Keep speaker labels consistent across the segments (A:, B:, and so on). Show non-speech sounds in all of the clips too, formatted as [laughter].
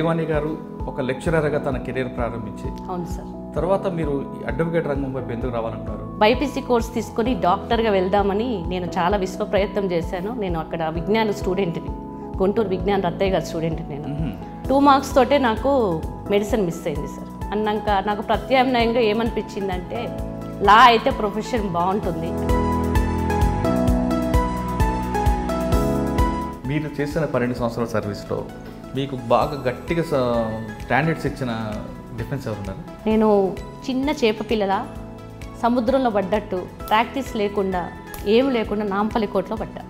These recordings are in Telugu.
A: రేవాణి గారు ఒక లెక్చరర్గా తన కెరీర్ ప్రారంభించి అవును సార్ తర్వాత మీరు అడ్వకేట్ రంగం వైపు ఎందుకు రావాలంటారు
B: బైపీసీ కోర్స్ తీసుకొని డాక్టర్గా వెళ్దామని నేను చాలా విశ్వ ప్రయత్నం చేశాను నేను అక్కడ విజ్ఞాన స్టూడెంట్ని గుంటూరు విజ్ఞాన రత్తయ్య గారి స్టూడెంట్ నేను టూ మార్క్స్ తోటే నాకు మెడిసిన్ మిస్ అయింది సార్ అన్నాక నాకు ప్రత్యామ్నాయంగా ఏమనిపించిందంటే లా అయితే ప్రొఫెషన్ బాగుంటుంది
A: మీరు చేసిన పన్నెండు సంవత్సరాల సర్వీస్లో మీకు బాగా గట్టిగా స్టాండర్డ్స్ ఇచ్చిన డిఫెన్స్ ఎవరున్నారు
B: నేను చిన్న చేప పిల్లల సముద్రంలో పడ్డట్టు ప్రాక్టీస్ లేకుండా ఏం లేకుండా కోట్లో పడ్డా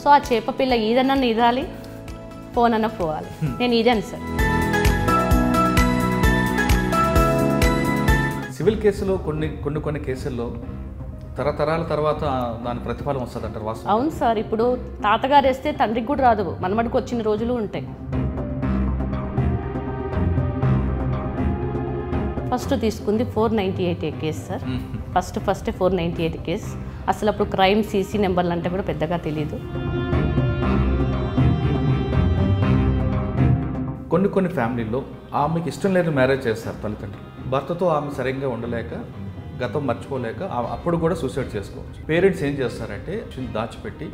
B: సో ఆ చేప పిల్ల ఈదన్నా ఈదాలి పోనన్నా పోవాలి నేను ఈదాను సార్
A: సివిల్ కేసులో కొన్ని కొన్ని కొన్ని కేసుల్లో తరతరాల తర్వాత దాని ప్రతిఫలం వస్తుంది అంటారు వాస్తవం
B: అవును సార్ ఇప్పుడు తాతగారు వేస్తే తండ్రికి కూడా రాదు మనమడికి వచ్చిన రోజులు ఉంటాయి ఫస్ట్ తీసుకుంది four ninety eight case sir first first four ninety eight case అసలు అప్పుడు క్రైమ్ సీసీ నెంబర్లు అంటే కూడా పెద్దగా తెలియదు
A: కొన్ని కొన్ని ఫ్యామిలీలో ఆమెకి ఇష్టం లేని మ్యారేజ్ చేస్తారు తల్లిదండ్రులు భర్తతో ఆమె సరిగ్గా ఉండలేక గతం మర్చిపోలేక అప్పుడు కూడా సూసైడ్ చేసుకోవచ్చు పేరెంట్స్ ఏం చేస్తారంటే దాచిపెట్టి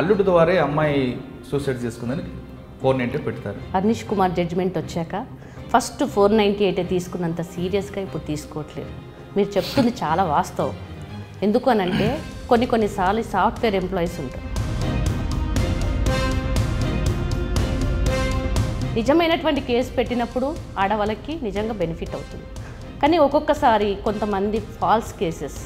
A: అల్లుడు ద్వారా అమ్మాయి సూసైడ్ చేసుకుందని ఫోర్ నైంటీ పెడతారు
B: హర్నిష్ కుమార్ జడ్జిమెంట్ వచ్చాక ఫస్ట్ ఫోర్ నైంటీ ఎయిట్ తీసుకున్నంత సీరియస్గా ఇప్పుడు తీసుకోవట్లేదు మీరు చెప్తుంది చాలా వాస్తవం ఎందుకు అని అంటే కొన్ని కొన్నిసార్లు సాఫ్ట్వేర్ ఎంప్లాయీస్ ఉంటారు నిజమైనటువంటి కేసు పెట్టినప్పుడు ఆడవాళ్ళకి నిజంగా బెనిఫిట్ అవుతుంది కానీ ఒక్కొక్కసారి కొంతమంది ఫాల్స్ కేసెస్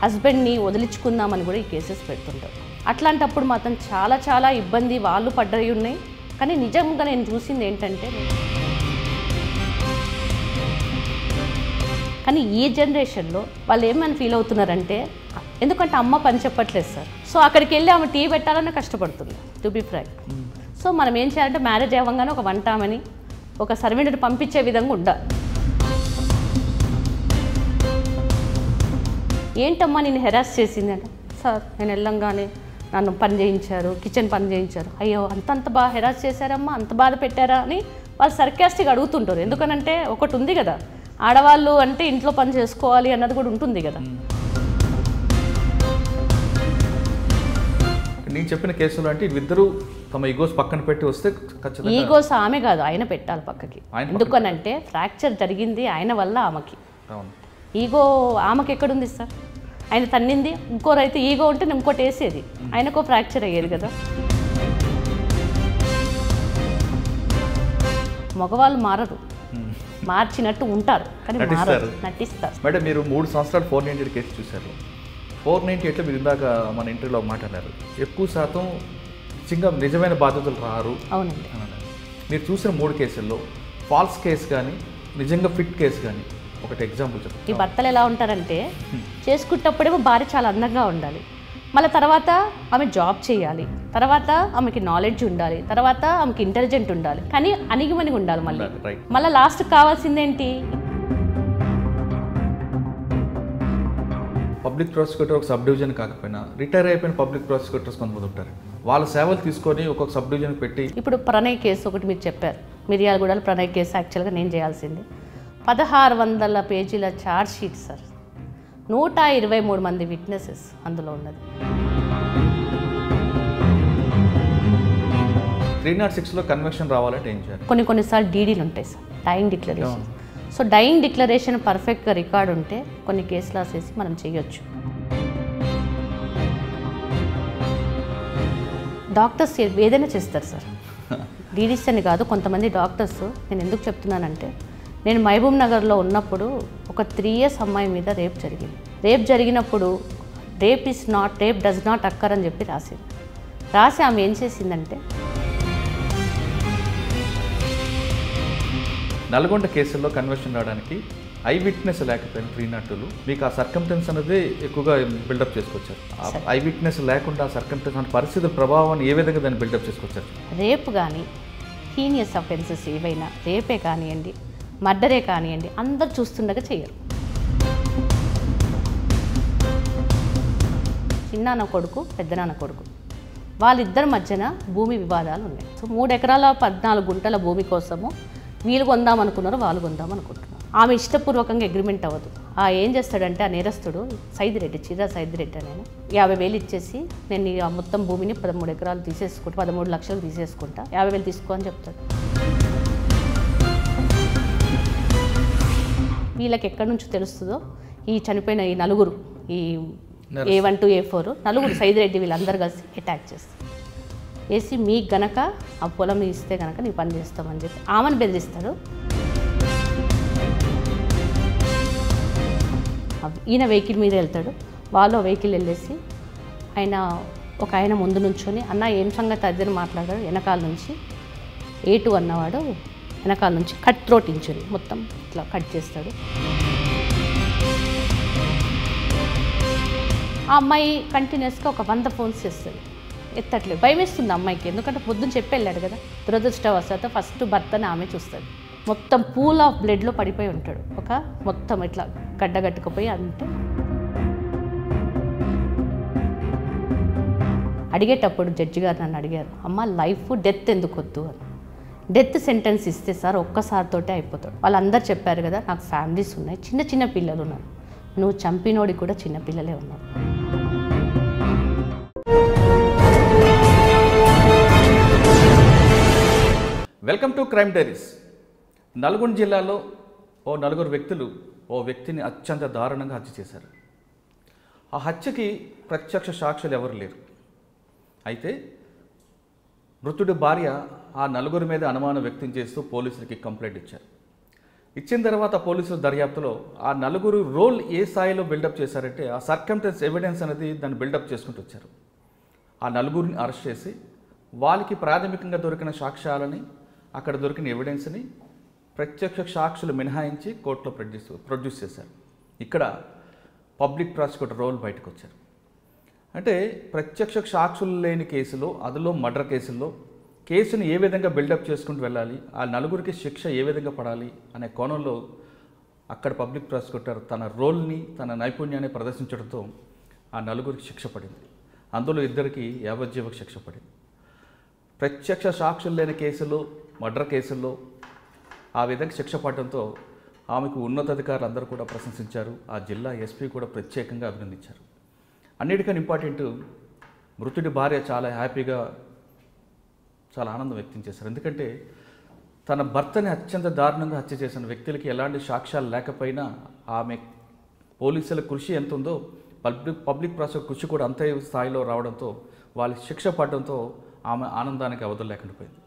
B: హస్బెండ్ని వదిలించుకుందామని కూడా ఈ కేసెస్ పెడుతుంటారు అట్లాంటప్పుడు మాత్రం చాలా చాలా ఇబ్బంది వాళ్ళు పడ్డయి ఉన్నాయి కానీ నిజంగా నేను చూసింది ఏంటంటే కానీ ఈ జనరేషన్లో వాళ్ళు ఏమని ఫీల్ అవుతున్నారంటే ఎందుకంటే అమ్మ పని చెప్పట్లేదు సార్ సో అక్కడికి వెళ్ళి ఆమె టీ పెట్టాలన్న కష్టపడుతుంది టు బి ఫ్రై సో మనం ఏం చేయాలంటే మ్యారేజ్ అవ్వగానే ఒక వంట ఒక సర్వెంట్ని పంపించే విధంగా ఉండాలి ఏంటమ్మా నేను హెరాస్ చేసిందంట సార్ నేను వెళ్ళంగానే నన్ను పని చేయించారు కిచెన్ పని చేయించారు అయ్యో అంతంత బాగా హెరాస్ చేశారమ్మా అంత బాధ పెట్టారా అని వాళ్ళు సర్కాస్టిక్ అడుగుతుంటారు ఎందుకనంటే ఒకటి ఉంది కదా ఆడవాళ్ళు అంటే ఇంట్లో పని చేసుకోవాలి అన్నది కూడా ఉంటుంది కదా
A: నేను చెప్పిన కేసులో అంటే ఇద్దరు తమ ఈగోస్ పక్కన పెట్టి వస్తే ఈగోస్
B: ఆమె కాదు ఆయన పెట్టాలి పక్కకి ఎందుకనంటే ఫ్రాక్చర్ జరిగింది ఆయన వల్ల ఆమెకి ఈగో ఆమెకి ఎక్కడుంది సార్ ఆయన తన్నింది ఇంకో రైతు ఈగో ఉంటే ఇంకోటి వేసేది ఆయనకో ఫ్రాక్చర్ అయ్యేది కదా మగవాళ్ళు మారరు మార్చినట్టు ఉంటారు కానీ నటిస్తారు
A: మేడం మీరు మూడు సంవత్సరాలు ఫోర్ నైన్టీ కేసు చూశారు ఫోర్ నైన్టీ ఎట్లా మీరు ఇందాక మన ఇంటర్వ్యూలో మాట్లాడారు ఎక్కువ శాతం నిజంగా నిజమైన బాధ్యతలు రారు అవునండి మీరు చూసిన మూడు కేసుల్లో ఫాల్స్ కేసు కానీ నిజంగా ఫిట్ కేసు కానీ ఒకటి ఎగ్జాంపుల్ చెప్పండి
B: ఈ భర్తలు ఎలా ఉంటారంటే చేసుకుంటప్పుడేమో భార్య చాలా అందంగా ఉండాలి మళ్ళీ తర్వాత ఆమె జాబ్ చేయాలి తర్వాత ఆమెకి నాలెడ్జ్ ఉండాలి తర్వాత ఆమెకి ఇంటెలిజెంట్ ఉండాలి కానీ అణిగిమణిగి ఉండాలి మళ్ళీ మళ్ళీ లాస్ట్ కావాల్సింది ఏంటి
A: పబ్లిక్ ప్రాసిక్యూటర్ ఒక సబ్ డివిజన్ కాకపోయినా రిటైర్ అయిపోయిన పబ్లిక్ ప్రాసిక్యూటర్స్ కొంతమంది ఉంటారు వాళ్ళ సేవలు తీసుకొని ఒక్కొక్క సబ్ డివిజన్ పెట్టి
B: ఇప్పుడు ప్రణయ్ కేసు ఒకటి మీరు చెప్పారు మిర్యాలగూడలో ప్రణయ్ కేసు యాక్చువల్గా నేను చేయాల్సింది పదహారు వందల పేజీల ఛార్జ్షీట్ సార్ నూట ఇరవై మూడు మంది విట్నెసెస్ అందులో ఉన్నది
A: త్రీ నాట్ సిక్స్లో కన్వెక్షన్ రావాలంటే ఏం చేయాలి
B: కొన్ని కొన్నిసార్లు డీడీలు ఉంటాయి sir dying declaration so dying declaration పర్ఫెక్ట్గా రికార్డ్ ఉంటే కొన్ని కేసులు వేసి మనం చేయొచ్చు డాక్టర్స్ ఏదైనా చేస్తారు సార్ డీడీస్ [laughs] అని కాదు కొంతమంది డాక్టర్స్ నేను ఎందుకు చెప్తున్నానంటే నేను మహబూబ్ నగర్లో ఉన్నప్పుడు ఒక త్రీ ఇయర్స్ అమ్మాయి మీద రేప్ జరిగింది రేప్ జరిగినప్పుడు rape is not rape does not occur అని చెప్పి రాసింది రాసి ఆమె ఏం చేసిందంటే
A: నల్గొండ కేసుల్లో కన్వర్షన్ రావడానికి ఐ విట్నెస్ లేకపోయిన త్రీ నాటులు మీకు ఆ సర్కంటెన్స్ అనేది ఎక్కువగా బిల్డప్ చేసుకొచ్చారు ఐ విట్నెస్ లేకుండా ఆ సర్కంటెన్స్ అంటే పరిస్థితుల ప్రభావాన్ని ఏ విధంగా దాన్ని బిల్డప్ చేసుకొచ్చారు
B: రేపు కానీ హీనియస్ అఫెన్సెస్ ఏవైనా రేపే కానివ్వండి మర్డరే కానివ్వండి అందరు చూస్తుండగా చేయరు చిన్నాన్న కొడుకు పెద్దనాన్న కొడుకు వాళ్ళిద్దరి మధ్యన భూమి వివాదాలు ఉన్నాయి సో మూడు ఎకరాల పద్నాలుగు గుంటల భూమి కోసము వీళ్ళు కొందామనుకున్నారు వాళ్ళు కొందామనుకుంటున్నారు ఆమె ఇష్టపూర్వకంగా అగ్రిమెంట్ అవ్వదు ఆ ఏం చేస్తాడంటే ఆ నేరస్తుడు సైదిరెడ్డి చిరా సైదిరెడ్డి నేను యాభై వేలు ఇచ్చేసి నేను ఆ మొత్తం భూమిని పదమూడు ఎకరాలు తీసేసుకుంటా పదమూడు లక్షలు తీసేసుకుంటా యాభై వేలు తీసుకో అని చెప్తాడు వీళ్ళకి ఎక్కడి నుంచి తెలుస్తుందో ఈ చనిపోయిన ఈ నలుగురు ఈ A one to A four నలుగురు రెడ్డి వీళ్ళందరూ కలిసి అటాక్ చేస్తారు వేసి మీకు గనక ఆ పొలం ఇస్తే గనక నీ పని చేస్తామని చెప్పి ఆమెను బెదిరిస్తాడు ఈయన వెహికల్ మీద వెళ్తాడు వాళ్ళు వెహికల్ వెళ్ళేసి ఆయన ఒక ఆయన ముందు నుంచొని అన్న ఏం సంగతి అద్దెని మాట్లాడాడు వెనకాల నుంచి ఏటు అన్నవాడు వెనకాల నుంచి కట్ త్రోట్ ఇంచుని మొత్తం ఇట్లా కట్ చేస్తాడు ఆ అమ్మాయి కంటిన్యూస్గా ఒక వంద ఫోన్స్ చేస్తుంది ఎత్తట్లేదు భయం వేస్తుంది అమ్మాయికి ఎందుకంటే పొద్దున్న చెప్పి వెళ్ళాడు కదా దురదృష్టవశాత ఫస్ట్ భర్తని ఆమె చూస్తుంది మొత్తం పూల్ ఆఫ్ బ్లడ్లో పడిపోయి ఉంటాడు ఒక మొత్తం ఇట్లా గడ్డగట్టుకుపోయి అంటే అడిగేటప్పుడు జడ్జి గారు నన్ను అడిగారు అమ్మ లైఫ్ డెత్ ఎందుకు వద్దు అని డెత్ సెంటెన్స్ ఇస్తే సార్ ఒక్కసారితోటే అయిపోతాడు వాళ్ళందరూ చెప్పారు కదా నాకు ఫ్యామిలీస్ ఉన్నాయి చిన్న చిన్న పిల్లలు ఉన్నారు నువ్వు చంపినోడి కూడా చిన్నపిల్లలే ఉన్నారు
A: welcome to crime diaries Nalgonda జిల్లాలో ఓ నలుగురు వ్యక్తులు ఓ వ్యక్తిని అత్యంత దారుణంగా హత్య చేశారు ఆ హత్యకి ప్రత్యక్ష సాక్షులు ఎవరు లేరు అయితే మృతుడి భార్య ఆ నలుగురి మీద అనుమానం వ్యక్తం చేస్తూ పోలీసులకి కంప్లైంట్ ఇచ్చారు ఇచ్చిన తర్వాత పోలీసుల దర్యాప్తులో ఆ నలుగురు రోల్ ఏ స్థాయిలో బిల్డప్ చేశారంటే ఆ సర్కంటెన్స్ ఎవిడెన్స్ అనేది దాన్ని బిల్డప్ చేసుకుంటూ వచ్చారు ఆ నలుగురిని అరెస్ట్ చేసి వాళ్ళకి ప్రాథమికంగా దొరికిన సాక్ష్యాలని అక్కడ దొరికిన ఎవిడెన్స్ని ప్రత్యక్ష సాక్షులు మినహాయించి కోర్టులో ప్రొడ్యూస్ ప్రొడ్యూస్ చేశారు ఇక్కడ పబ్లిక్ ప్రాసిక్యూటర్ రోల్ బయటకు వచ్చారు అంటే ప్రత్యక్ష సాక్షులు లేని కేసులో అందులో మర్డర్ కేసుల్లో కేసును ఏ విధంగా బిల్డప్ చేసుకుంటూ వెళ్ళాలి ఆ నలుగురికి శిక్ష ఏ విధంగా పడాలి అనే కోణంలో అక్కడ పబ్లిక్ ప్రాసిక్యూటర్ తన రోల్ని తన నైపుణ్యాన్ని ప్రదర్శించడంతో ఆ నలుగురికి శిక్ష పడింది అందులో ఇద్దరికి యావజ్జీవ శిక్ష పడింది ప్రత్యక్ష సాక్షులు లేని కేసుల్లో మర్డర్ కేసుల్లో ఆ విధంగా శిక్ష పడడంతో ఆమెకు ఉన్నతాధికారులు అందరూ కూడా ప్రశంసించారు ఆ జిల్లా ఎస్పీ కూడా ప్రత్యేకంగా అభినందించారు అన్నిటికన్నా ఇంపార్టెంట్ మృతుడి భార్య చాలా హ్యాపీగా చాలా ఆనందం వ్యక్తం చేశారు ఎందుకంటే తన భర్తని అత్యంత దారుణంగా హత్య చేసిన వ్యక్తులకి ఎలాంటి సాక్ష్యాలు లేకపోయినా ఆమె పోలీసుల కృషి ఎంత ఉందో పబ్లిక్ పబ్లిక్ ప్రాసెస్ కృషి కూడా అంతే స్థాయిలో రావడంతో వాళ్ళ శిక్ష పడడంతో ఆమె ఆనందానికి అవధులు లేకుండా పోయింది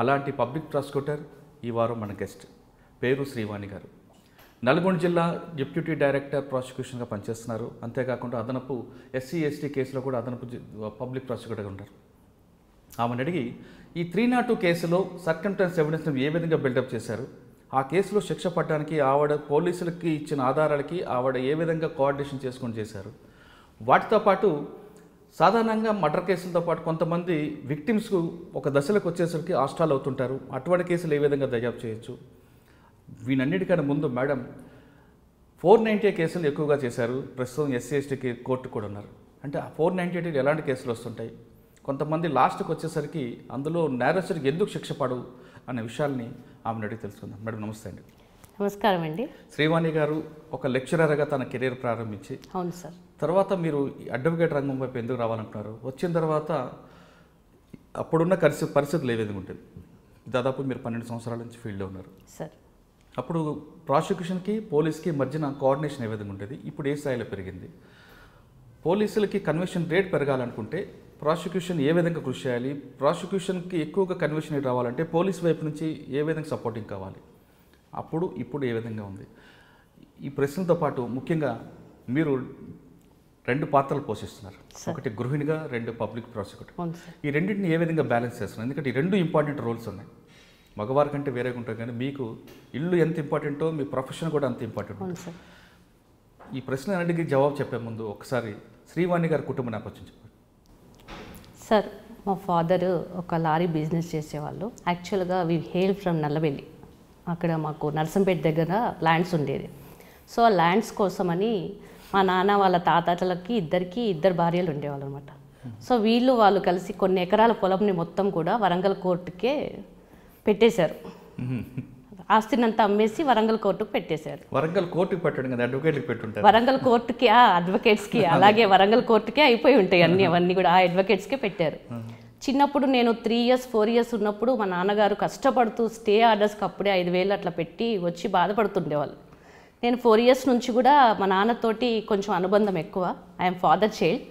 A: అలాంటి పబ్లిక్ ప్రాసిక్యూటర్ ఈ వారం మన గెస్ట్ పేరు శ్రీవాణి గారు నల్గొండ జిల్లా డిప్యూటీ డైరెక్టర్ ప్రాసిక్యూషన్గా పనిచేస్తున్నారు అంతేకాకుండా అదనపు ఎస్సీ ఎస్టీ కేసులో కూడా అదనపు పబ్లిక్ ప్రాసిక్యూటర్గా ఉన్నారు ఆమెను అడిగి ఈ త్రీ నాట్ టూ కేసులో సర్కంటెన్స్ ఎవిడెన్స్ను ఏ విధంగా బిల్డప్ చేశారు ఆ కేసులో శిక్ష పట్టడానికి ఆవిడ పోలీసులకి ఇచ్చిన ఆధారాలకి ఆవిడ ఏ విధంగా కోఆర్డినేషన్ చేసుకొని చేశారు వాటితో పాటు సాధారణంగా మర్డర్ కేసులతో పాటు కొంతమంది విక్టిమ్స్కు ఒక దశలకు వచ్చేసరికి ఆస్ట్రాల్ అవుతుంటారు అటువంటి కేసులు ఏ విధంగా దర్యాప్తు చేయొచ్చు వీనన్నిటికన్నా ముందు మేడం ఫోర్ నైంటీ కేసులు ఎక్కువగా చేశారు ప్రస్తుతం ఎస్సీ ఎస్టీ కోర్టు కూడా ఉన్నారు అంటే ఆ ఫోర్ నైంటీ ఎయిట్ ఎలాంటి కేసులు వస్తుంటాయి కొంతమంది లాస్ట్కి వచ్చేసరికి అందులో నేరస్తుడికి ఎందుకు శిక్ష పడు అనే విషయాల్ని ఆమెను అడిగి తెలుసుకుందాం మేడం నమస్తే అండి
B: నమస్కారం అండి
A: శ్రీవాణి గారు ఒక లెక్చరర్గా తన కెరీర్ ప్రారంభించి అవును సార్ తర్వాత మీరు అడ్వకేట్ రంగం వైపు ఎందుకు రావాలంటున్నారు వచ్చిన తర్వాత అప్పుడున్న పరిస్థితి పరిస్థితులు ఏ విధంగా ఉంటుంది దాదాపు మీరు పన్నెండు సంవత్సరాల నుంచి ఫీల్డ్లో ఉన్నారు సార్ అప్పుడు ప్రాసిక్యూషన్కి పోలీస్కి మధ్యన కోఆర్డినేషన్ ఏ విధంగా ఉంటుంది ఇప్పుడు ఏ స్థాయిలో పెరిగింది పోలీసులకి కన్వెషన్ రేట్ పెరగాలనుకుంటే ప్రాసిక్యూషన్ ఏ విధంగా కృషి చేయాలి ప్రాసిక్యూషన్కి ఎక్కువగా కన్విషన్ రావాలంటే పోలీస్ వైపు నుంచి ఏ విధంగా సపోర్టింగ్ కావాలి అప్పుడు ఇప్పుడు ఏ విధంగా ఉంది ఈ ప్రశ్నలతో పాటు ముఖ్యంగా మీరు రెండు పాత్రలు పోషిస్తున్నారు ఒకటి గృహిణిగా రెండు పబ్లిక్ ప్రాసిక్యూటర్ ఈ రెండింటిని ఏ విధంగా బ్యాలెన్స్ చేస్తున్నారు ఎందుకంటే ఈ రెండు ఇంపార్టెంట్ రోల్స్ ఉన్నాయి మగవారి కంటే వేరేగా ఉంటారు కానీ మీకు ఇల్లు ఎంత ఇంపార్టెంటో మీ ప్రొఫెషన్ కూడా అంత ఇంపార్టెంట్ ఈ ప్రశ్న అన్నింటికి జవాబు చెప్పే ముందు ఒకసారి శ్రీవాణి గారి కుటుంబ నేపథ్యం చెప్పండి
B: సార్ మా ఫాదర్ ఒక లారీ బిజినెస్ చేసేవాళ్ళు యాక్చువల్గా వి హెయిల్ ఫ్రమ్ నల్లబెల్లి అక్కడ మాకు నర్సంపేట దగ్గర ల్యాండ్స్ ఉండేది సో ఆ ల్యాండ్స్ కోసమని మా నాన్న వాళ్ళ తాతాతలకి ఇద్దరికి ఇద్దరు భార్యలు ఉండేవాళ్ళు అనమాట సో వీళ్ళు వాళ్ళు కలిసి కొన్ని ఎకరాల పొలంని మొత్తం కూడా వరంగల్ కోర్టుకే పెట్టేశారు ఆస్తిని అంతా అమ్మేసి వరంగల్ కోర్టుకు పెట్టేశారు
A: వరంగల్ కోర్టు పెట్టడం కదా అడ్వకేట్కి పెట్టుంటారు
B: వరంగల్ కోర్టుకి అడ్వకేట్స్కి [laughs] అలాగే వరంగల్ కోర్టుకే అయిపోయి ఉంటాయి అన్ని [laughs] అవన్నీ కూడా ఆ అడ్వకేట్స్కే పెట్టారు చిన్నప్పుడు నేను త్రీ ఇయర్స్ ఫోర్ ఇయర్స్ ఉన్నప్పుడు మా నాన్నగారు కష్టపడుతూ స్టే ఆర్డర్స్కి అప్పుడే ఐదు వేలు అట్లా పెట్టి వచ్చి బాధపడుతుండేవాళ్ళు నేను ఫోర్ ఇయర్స్ నుంచి కూడా మా నాన్నతోటి కొంచెం అనుబంధం ఎక్కువ ఐఎమ్ ఫాదర్ చైల్డ్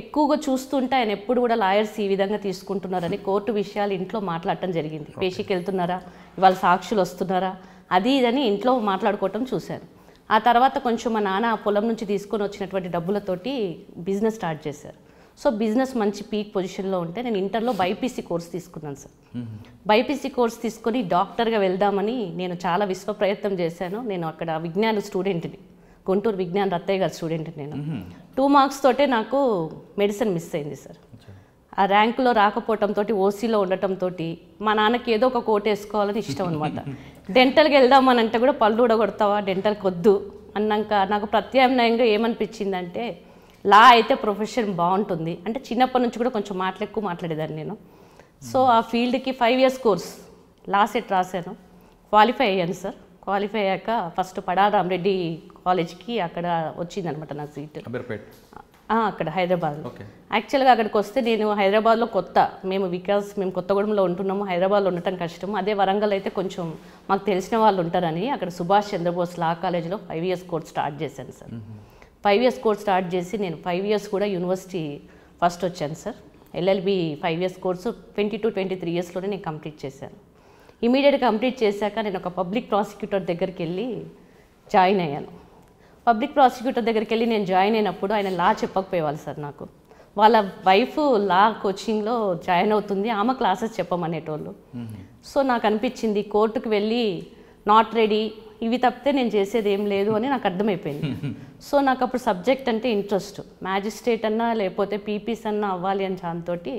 B: ఎక్కువగా చూస్తుంటే ఆయన ఎప్పుడు కూడా లాయర్స్ ఈ విధంగా తీసుకుంటున్నారని కోర్టు విషయాలు ఇంట్లో మాట్లాడటం జరిగింది పేషీకి వెళ్తున్నారా ఇవాళ సాక్షులు వస్తున్నారా అది ఇదని ఇంట్లో మాట్లాడుకోవటం చూశాను ఆ తర్వాత కొంచెం మా నాన్న ఆ పొలం నుంచి తీసుకొని వచ్చినటువంటి డబ్బులతోటి బిజినెస్ స్టార్ట్ చేశారు సో బిజినెస్ మంచి పీక్ పొజిషన్లో ఉంటే నేను ఇంటర్లో బైపీసీ కోర్స్ తీసుకున్నాను సార్ బైపీసీ కోర్స్ తీసుకొని డాక్టర్గా వెళ్దామని నేను చాలా విశ్వ ప్రయత్నం చేశాను నేను అక్కడ విజ్ఞాన స్టూడెంట్ని గుంటూరు విజ్ఞాన్ రత్తయ్య గారి స్టూడెంట్ నేను టూ మార్క్స్ తోటే నాకు మెడిసిన్ మిస్ అయింది సార్ ఆ ర్యాంకులో రాకపోవటంతో ఓసీలో ఉండటంతో మా నాన్నకి ఏదో ఒక కోట్ వేసుకోవాలని ఇష్టం అనమాట డెంటల్కి [laughs] వెళ్దామని అంటే కూడా పళ్ళు కొడతావా డెంటల్కి వద్దు అన్నాక నాకు ప్రత్యామ్నాయంగా ఏమనిపించిందంటే లా అయితే ప్రొఫెషన్ బాగుంటుంది అంటే చిన్నప్పటి నుంచి కూడా కొంచెం మాటలు ఎక్కువ మాట్లాడేదాన్ని నేను సో ఆ ఫీల్డ్కి five years course LAWCET రాశాను క్వాలిఫై అయ్యాను సార్ క్వాలిఫై అయ్యాక ఫస్ట్ పడారాం రెడ్డి కాలేజ్కి అక్కడ వచ్చిందనమాట నా సీట్ అక్కడ హైదరాబాద్ యాక్చువల్గా అక్కడికి వస్తే నేను హైదరాబాద్లో కొత్త మేము వికాస్ మేము కొత్తగూడెంలో ఉంటున్నాము హైదరాబాద్లో ఉండటం కష్టం అదే వరంగల్ అయితే కొంచెం మాకు తెలిసిన వాళ్ళు ఉంటారని అక్కడ సుభాష్ చంద్రబోస్ లా కాలేజ్లో ఫైవ్ ఇయర్స్ కోర్స్ స్టార్ట్ చేశాను sir five years course start చేసి నేను ఫైవ్ ఇయర్స్ కూడా యూనివర్సిటీ ఫస్ట్ వచ్చాను sir LLB five years course twenty two twenty three ఇయర్స్లోనే నేను కంప్లీట్ చేశాను ఇమీడియట్గా కంప్లీట్ చేశాక నేను ఒక పబ్లిక్ ప్రాసిక్యూటర్ దగ్గరికి వెళ్ళి జాయిన్ అయ్యాను పబ్లిక్ ప్రాసిక్యూటర్ దగ్గరికి వెళ్ళి నేను జాయిన్ అయినప్పుడు ఆయన లా చెప్పకపోయేవాలి సార్ నాకు వాళ్ళ వైఫ్ లా కోచింగ్లో జాయిన్ అవుతుంది ఆమె క్లాసెస్ చెప్పమనేటోళ్ళు సో నాకు అనిపించింది కోర్టుకు వెళ్ళి నాట్ రెడీ ఇవి తప్పితే నేను చేసేది ఏం లేదు అని నాకు అర్థమైపోయింది [laughs] సో నాకు అప్పుడు సబ్జెక్ట్ అంటే ఇంట్రెస్ట్ మ్యాజిస్ట్రేట్ అన్నా లేకపోతే పీపీస్ అన్నా అవ్వాలి అని దానితోటి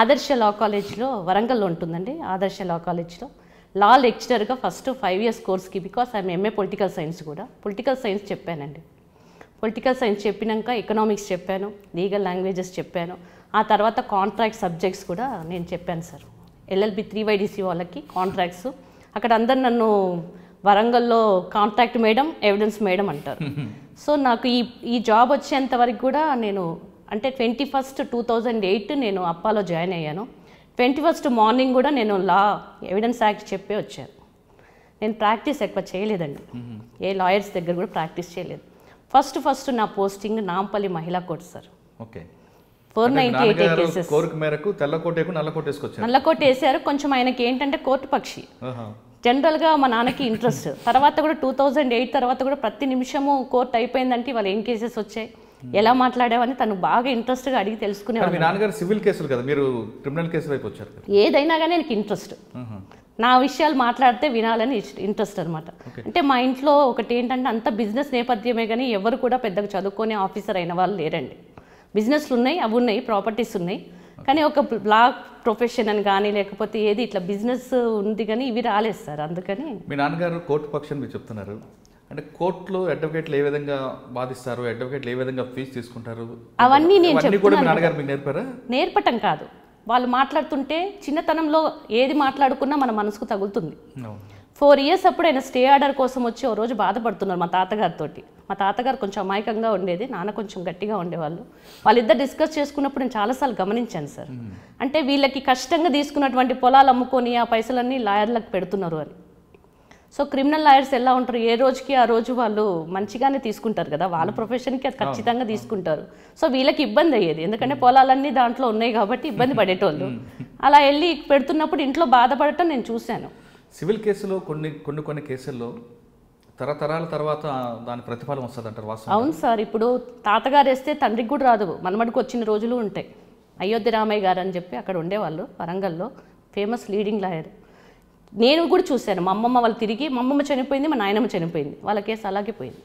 B: ఆదర్శ లా కాలేజ్లో వరంగల్లో ఉంటుందండి ఆదర్శ లా కాలేజ్లో లా లెక్చరర్గా ఫస్ట్ ఫైవ్ ఇయర్స్ కోర్స్కి because I'm MA political science కూడా పొలిటికల్ సైన్స్ చెప్పానండి పొలిటికల్ సైన్స్ చెప్పినాక ఎకనామిక్స్ చెప్పాను లీగల్ లాంగ్వేజెస్ చెప్పాను ఆ తర్వాత కాంట్రాక్ట్ సబ్జెక్ట్స్ కూడా నేను చెప్పాను సార్ ఎల్ఎల్బి త్రీ వైడిసి వాళ్ళకి కాంట్రాక్ట్స్ అక్కడ అందరు నన్ను వరంగల్లో కాంట్రాక్ట్ మేడం ఎవిడెన్స్ మేడం అంటారు [laughs] సో నాకు ఈ ఈ జాబ్ వచ్చేంత వరకు కూడా నేను అంటే twenty first two thousand eight నేను అప్పాలో జాయిన్ అయ్యాను ట్వంటీ ఫస్ట్ మార్నింగ్ కూడా నేను లా ఎవిడెన్స్ యాక్ట్ చెప్పే వచ్చాను నేను ప్రాక్టీస్ ఎక్కువ చేయలేదండి ఏ లాయర్స్ దగ్గర కూడా ప్రాక్టీస్ చేయలేదు ఫస్ట్ ఫస్ట్ నా పోస్టింగ్ నాంపల్లి మహిళా court sir okay four ninety eight cases కోరిక
A: మేరకు తెల్లకోట నల్లకోట వేసుకొచ్చారు
B: నల్లకోట వేసారు కొంచెం ఆయనకి ఏంటంటే కోర్టు పక్షి జనరల్గా మా నాన్నకి ఇంట్రెస్ట్ తర్వాత కూడా టూ థౌజండ్ ఎయిట్ తర్వాత కూడా ప్రతి నిమిషము కోర్టు అయిపోయిందంటే వాళ్ళు ఏం కేసెస్ వచ్చాయి Hmm. ఎలా మాట్లాడావని తను బాగా ఇంట్రెస్ట్గా అడిగి తెలుసుకునేవాడు మీ నాన్నగారు
A: సివిల్ కేసులు కదా మీరు క్రిమినల్ వైపు వచ్చారు
B: ఏదైనా కానీ నాకు ఇంట్రెస్ట్ నా విషయాలు మాట్లాడితే వినాలని ఇంట్రెస్ట్ అనమాట అంటే మా ఇంట్లో ఒకటి ఏంటంటే అంత బిజినెస్ నేపథ్యమే కానీ ఎవరు కూడా పెద్దగా చదువుకునే ఆఫీసర్ అయిన వాళ్ళు లేరండి బిజినెస్లు ఉన్నాయి అవి ఉన్నాయి ప్రాపర్టీస్ ఉన్నాయి కానీ ఒక లా ప్రొఫెషన్ అని కానీ లేకపోతే ఏది ఇట్లా బిజినెస్ ఉంది కానీ ఇవి రాలేదు సార్ అందుకని
A: మీ నాన్నగారు కోర్టు పక్షం మీరు చెప్తున్నారు అంటే కోర్టులో అడ్వకేట్లు ఏ విధంగా బాధిస్తారు అడ్వకేట్లు ఏ విధంగా ఫీజ్ తీసుకుంటారు అవన్నీ నేను నేర్పారా
B: నేర్పటం కాదు వాళ్ళు మాట్లాడుతుంటే చిన్నతనంలో ఏది మాట్లాడుకున్నా మన మనసుకు తగులుతుంది ఫోర్ ఇయర్స్ అప్పుడు ఆయన స్టే ఆర్డర్ కోసం వచ్చి ఓ రోజు బాధపడుతున్నారు మా తాతగారితో మా తాతగారు కొంచెం అమాయకంగా ఉండేది నాన్న కొంచెం గట్టిగా ఉండేవాళ్ళు వాళ్ళిద్దరు డిస్కస్ చేసుకున్నప్పుడు నేను చాలాసార్లు గమనించాను సార్ అంటే వీళ్ళకి కష్టంగా తీసుకున్నటువంటి పొలాలు అమ్ముకొని ఆ పైసలన్నీ లాయర్లకు పెడుతున్నారు అని సో క్రిమినల్ లాయర్స్ ఎలా ఉంటారు ఏ రోజుకి ఆ రోజు వాళ్ళు మంచిగానే తీసుకుంటారు కదా వాళ్ళ hmm. ప్రొఫెషన్కి అది ఖచ్చితంగా తీసుకుంటారు సో వీళ్ళకి ఇబ్బంది అయ్యేది ఎందుకంటే పొలాలన్నీ దాంట్లో ఉన్నాయి కాబట్టి ఇబ్బంది పడేటోళ్ళు hmm. అలా వెళ్ళి పెడుతున్నప్పుడు ఇంట్లో బాధపడటం నేను చూశాను
A: సివిల్ కేసులో కొన్ని కొన్ని కొన్ని కేసుల్లో తరతరాల తర్వాత దాని ప్రతిఫలం వస్తుంది అంటారు వాస్తవం అవును
B: సార్ ఇప్పుడు తాతగారు వేస్తే తండ్రికి కూడా రాదు మనమడికి వచ్చిన రోజులు ఉంటాయి అయోధ్య రామయ్య గారు అని చెప్పి అక్కడ ఉండేవాళ్ళు వరంగల్లో ఫేమస్ లీడింగ్ లాయర్ నేను కూడా చూశాను మా అమ్మమ్మ వాళ్ళు తిరిగి మా అమ్మమ్మ చనిపోయింది మా నాయనమ్మ చనిపోయింది వాళ్ళ కేసు అలాగే పోయింది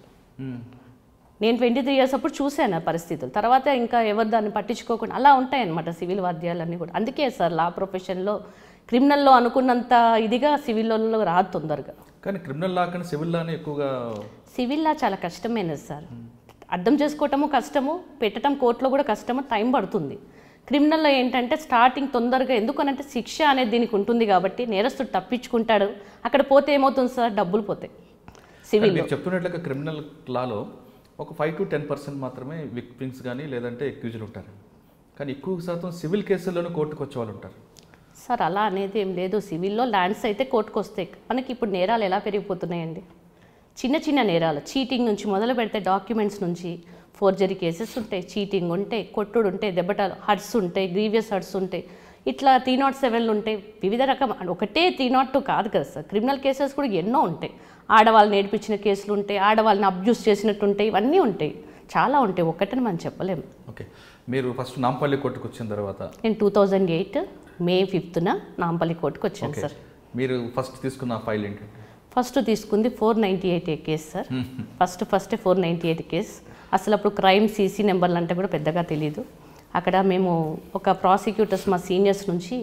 B: నేను ట్వంటీ త్రీ ఇయర్స్ అప్పుడు చూశాను ఆ పరిస్థితులు తర్వాత ఇంకా ఎవరు దాన్ని పట్టించుకోకుండా అలా ఉంటాయన్నమాట సివిల్ వాద్యాలన్నీ కూడా అందుకే సార్ లా ప్రొఫెషన్లో క్రిమినల్లో అనుకున్నంత ఇదిగా సివిల్లో రాదు తొందరగా
A: కానీ క్రిమినల్ లా కానీ సివిల్ లానే ఎక్కువగా
B: సివిల్ లా చాలా కష్టమైనది సార్ అర్థం చేసుకోవటము కష్టము పెట్టడం కోర్టులో కూడా కష్టము టైం పడుతుంది క్రిమినల్లో ఏంటంటే స్టార్టింగ్ తొందరగా ఎందుకనంటే శిక్ష అనేది దీనికి ఉంటుంది కాబట్టి నేరస్తుడు తప్పించుకుంటాడు అక్కడ పోతే ఏమవుతుంది సార్ డబ్బులు పోతాయి సివిల్
A: చెప్తున్నట్లుగా క్రిమినల్ లాలో ఒక ఫైవ్ టు టెన్ పర్సెంట్ మాత్రమే విక్టిమ్స్ కానీ లేదంటే ఎక్యూజులు ఉంటారు కానీ ఎక్కువ శాతం సివిల్ కేసుల్లోనే కోర్టుకు వచ్చే వాళ్ళు ఉంటారు
B: సార్ అలా అనేది ఏం లేదు సివిల్లో ల్యాండ్స్ అయితే కోర్టుకు వస్తాయి మనకి ఇప్పుడు నేరాలు ఎలా పెరిగిపోతున్నాయండి చిన్న చిన్న నేరాలు చీటింగ్ నుంచి మొదలు పెడితే డాక్యుమెంట్స్ నుంచి ఫోర్జరీ కేసెస్ ఉంటాయి చీటింగ్ ఉంటాయి కొట్టుడు ఉంటాయి దెబ్బటాలు హర్ట్స్ ఉంటాయి గ్రీవియస్ హర్ట్స్ ఉంటాయి ఇట్లా త్రీ నాట్ సెవెన్లు ఉంటాయి వివిధ రకం ఒకటే త్రీ నాట్ టూ కాదు కదా సార్ క్రిమినల్ కేసెస్ కూడా ఎన్నో ఉంటాయి ఆడవాళ్ళు నేర్పించిన కేసులు ఉంటాయి ఆడవాళ్ళని అబ్యూస్ చేసినట్టు ఉంటాయి ఇవన్నీ ఉంటాయి చాలా ఉంటాయి ఒకటని మనం చెప్పలేము ఓకే
A: మీరు ఫస్ట్ నాంపల్లి కోర్టుకు వచ్చిన తర్వాత
B: నేను టూ థౌజండ్ ఎయిట్ మే ఫిఫ్త్న నాంపల్లి కోర్టుకు వచ్చాను సార్
A: మీరు ఫస్ట్ తీసుకున్న ఫైల్ ఏంటంటే
B: ఫస్ట్ తీసుకుంది four ninety eight case sir first first four ninety eight case అసలు అప్పుడు క్రైమ్ సీసీ నెంబర్లు అంటే కూడా పెద్దగా తెలియదు అక్కడ మేము ఒక ప్రాసిక్యూటర్స్ మా సీనియర్స్ నుంచి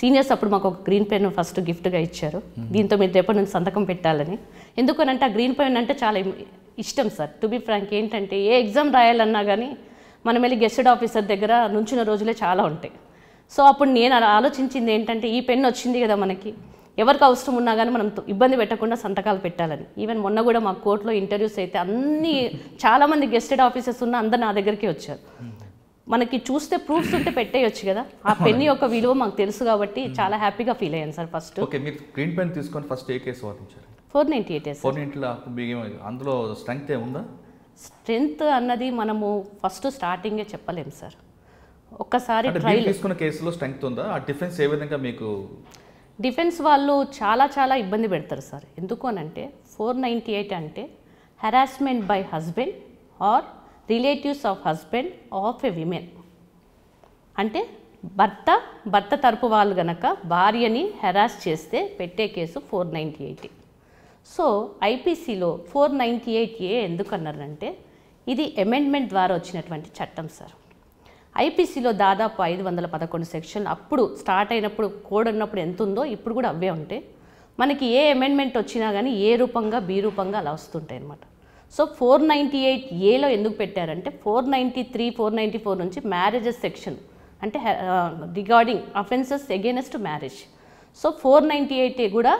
B: సీనియర్స్ అప్పుడు మాకు ఒక గ్రీన్ పెన్ ఫస్ట్ గిఫ్ట్గా ఇచ్చారు hmm. దీంతో మీరు రేపటి నుంచి సంతకం పెట్టాలని ఎందుకనంటే ఆ గ్రీన్ పెన్ అంటే చాలా ఇష్టం సార్ టు బి ఫ్రాంక్ ఏంటంటే ఏ ఎగ్జామ్ రాయాలన్నా కానీ మనం వెళ్ళి గెస్టెడ్ ఆఫీసర్ దగ్గర నుంచిన రోజులే చాలా ఉంటాయి సో అప్పుడు నేను ఆలోచించింది ఏంటంటే ఈ పెన్ వచ్చింది కదా మనకి ఎవరికి అవసరం ఉన్నా కానీ మనం ఇబ్బంది పెట్టకుండా సంతకాలు పెట్టాలని ఈవెన్ మొన్న కూడా మా కోర్టులో ఇంటర్వ్యూస్ అయితే అన్ని చాలామంది గెస్టెడ్ ఆఫీసెస్ ఉన్న అందరు నా దగ్గరికి వచ్చారు మనకి చూస్తే ప్రూఫ్స్ ఉంటే పెట్టేయొచ్చు కదా ఆ పెన్ యొక్క విలువ మాకు తెలుసు కాబట్టి చాలా హ్యాపీగా ఫీల్ అయ్యాను సార్ ఫస్ట్ ఓకే
A: మీరు గ్రీన్ పెన్ తీసుకొని ఫస్ట్ ఏ కేసు వాదించారు
B: ఫోర్ నైంటీ ఎయిట్ ఫోర్
A: అందులో స్ట్రెంగ్త్ ఉందా
B: స్ట్రెంగ్త్ అన్నది మనము ఫస్ట్ స్టార్టింగే చెప్పలేము సార్ ఒక్కసారి ట్రైల్ తీసుకున్న
A: కేసులో స్ట్రెంగ్త్ ఉందా ఆ డిఫరెన్స్ ఏ విధంగా మీకు
B: డిఫెన్స్ వాళ్ళు చాలా చాలా ఇబ్బంది పెడతారు సార్ ఎందుకు అంటే ఫోర్ నైంటీ ఎయిట్ అంటే harassment by husband or relatives of husband of a women అంటే భర్త భర్త తరపు వాళ్ళు గనక భార్యని హెరాస్ చేస్తే పెట్టే case four ninety eight so ఐపీసీలో ఫోర్ నైంటీ ఎయిట్ ఏ అన్నారంటే ఇది అమెండ్మెంట్ ద్వారా వచ్చినటువంటి చట్టం సార్ ఐపీసీలో దాదాపు ఐదు వందల పదకొండు సెక్షన్ అప్పుడు స్టార్ట్ అయినప్పుడు కోడ్ ఉన్నప్పుడు ఎంత ఉందో ఇప్పుడు కూడా అవే ఉంటాయి మనకి ఏ అమెండ్మెంట్ వచ్చినా కానీ ఏ రూపంగా బి రూపంగా అలా వస్తుంటాయి అనమాట సో ఫోర్ నైంటీ ఎయిట్ ఏలో ఎందుకు పెట్టారంటే four ninety three four ninety four నుంచి మ్యారేజెస్ సెక్షన్ అంటే regarding offences against marriage so four ninety eight కూడా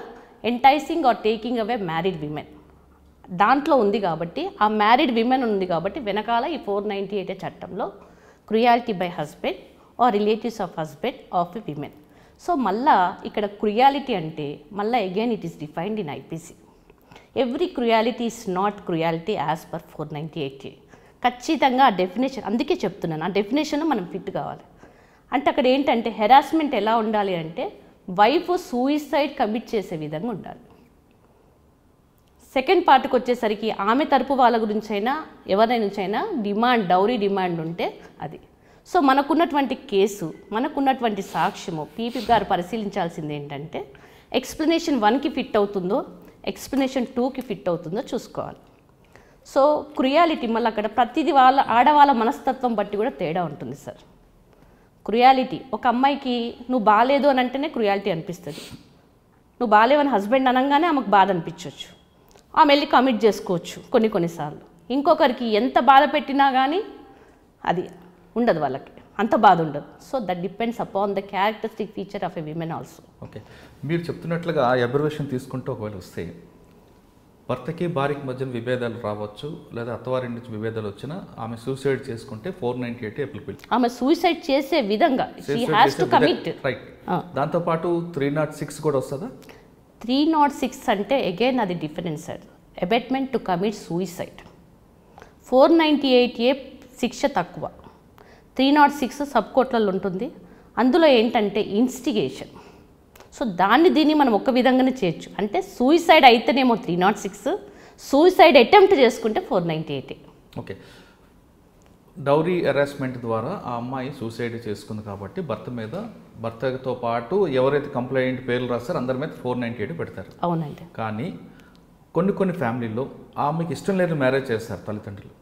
B: enticing or taking away married women దాంట్లో ఉంది కాబట్టి ఆ మ్యారీడ్ విమెన్ ఉంది కాబట్టి వెనకాల ఈ ఫోర్ నైంటీ ఎయిట్ చట్టంలో cruelty by husband or relatives of husband of a women so మళ్ళా ఇక్కడ క్రియాలిటీ అంటే మళ్ళా again it is defined in IPC every cruelty is not cruelty as per four ninety eight ఖచ్చితంగా ఆ డెఫినేషన్ అందుకే చెప్తున్నాను ఆ డెఫినేషన్ మనం ఫిట్ కావాలి అంటే అక్కడ ఏంటంటే హెరాస్మెంట్ ఎలా ఉండాలి అంటే వైఫ్ సూయిసైడ్ కమిట్ చేసే విధంగా ఉండాలి సెకండ్ పార్ట్కి వచ్చేసరికి ఆమె తరపు వాళ్ళ గురించి గురించైనా ఎవరినైనా డిమాండ్ డౌరీ డిమాండ్ ఉంటే అది సో మనకున్నటువంటి కేసు మనకున్నటువంటి సాక్ష్యము పీపీ గారు పరిశీలించాల్సింది ఏంటంటే ఎక్స్ప్లెనేషన్ వన్కి ఫిట్ అవుతుందో ఎక్స్ప్లెనేషన్ టూకి ఫిట్ అవుతుందో చూసుకోవాలి సో క్రియాలిటీ మళ్ళీ అక్కడ ప్రతిదీ వాళ్ళ ఆడవాళ్ళ మనస్తత్వం బట్టి కూడా తేడా ఉంటుంది సార్ క్రియాలిటీ ఒక అమ్మాయికి నువ్వు బాగాలేదు అని అంటేనే క్రియాలిటీ అనిపిస్తుంది నువ్వు బాగాలేవని హస్బెండ్ అనగానే ఆమెకు బాధ అనిపించవచ్చు ఆమె వెళ్ళి కమిట్ చేసుకోవచ్చు కొన్ని కొన్నిసార్లు ఇంకొకరికి ఎంత బాధ పెట్టినా కానీ అది ఉండదు వాళ్ళకి అంత బాధ ఉండదు so that depends upon the characteristic feature of a women also okay మీరు
A: చెప్తున్నట్లుగా ఆ అబ్జర్వేషన్ తీసుకుంటూ ఒకవేళ వస్తే భర్తకి భార్యకి మధ్య విభేదాలు రావచ్చు లేదా అత్తవారింటి నుంచి విభేదాలు వచ్చినా ఆమె సూసైడ్ చేసుకుంటే ఫోర్ నైన్టీ ఎయిట్ ఏప్రిల్
B: ఆమె సూసైడ్ చేసే విధంగా
A: రైట్ దాంతోపాటు త్రీ నాట్ సిక్స్ కూడా వస్తుందా
B: త్రీ నాట్ సిక్స్ అంటే అగైన్ అది difference sir abetment to commit suicide four ninety eight A శిక్ష తక్కువ త్రీ నాట్ సిక్స్ సబ్ కోర్టులలో ఉంటుంది అందులో ఏంటంటే ఇన్స్టిగేషన్ సో దాన్ని దీన్ని మనం ఒక విధంగానే చేయొచ్చు అంటే సూయిసైడ్ అయితేనేమో three not six suicide attempt చేసుకుంటే four ninety eight
A: okay dowry harassment ద్వారా ఆ అమ్మాయి సూసైడ్ చేసుకుంది కాబట్టి భర్త మీద భర్తతో పాటు ఎవరైతే కంప్లైంట్ పేర్లు రాస్తారో అందరి మీద ఫోర్ నైంటీ ఎయిట్ పెడతారు అవునండి కానీ కొన్ని కొన్ని ఫ్యామిలీలో ఆమెకి ఇష్టం లేని మ్యారేజ్ చేస్తారు తల్లిదండ్రులు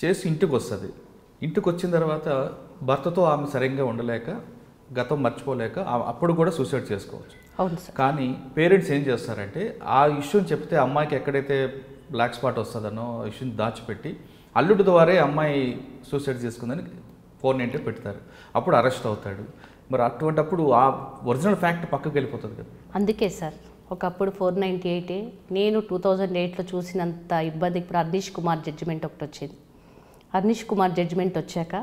A: చేసి ఇంటికి వస్తుంది ఇంటికి వచ్చిన తర్వాత భర్తతో ఆమె సరిగ్గా ఉండలేక గతం మర్చిపోలేక అప్పుడు కూడా సూసైడ్ చేసుకోవచ్చు అవును సార్ కానీ పేరెంట్స్ ఏం చేస్తారంటే ఆ ఇష్యూని చెప్తే అమ్మాయికి ఎక్కడైతే బ్లాక్ స్పాట్ వస్తుందనో ఇష్యూని దాచిపెట్టి అల్లుడి ద్వారే అమ్మాయి సూసైడ్ చేసుకుందని ఫోన్ ఏంటో పెడతారు అప్పుడు అరెస్ట్ అవుతాడు మరి అప్పుడు ఆ ఒరిజినల్ ఫ్యాక్ట్ పక్కకు వెళ్ళిపోతుంది కదా
B: అందుకే సార్ ఒకప్పుడు ఫోర్ నైంటీ ఎయిటే నేను టూ థౌజండ్ ఎయిట్లో చూసినంత ఇబ్బంది ఇప్పుడు అర్నీష్ కుమార్ జడ్జిమెంట్ ఒకటి వచ్చింది అర్నీష్ కుమార్ జడ్జిమెంట్ వచ్చాక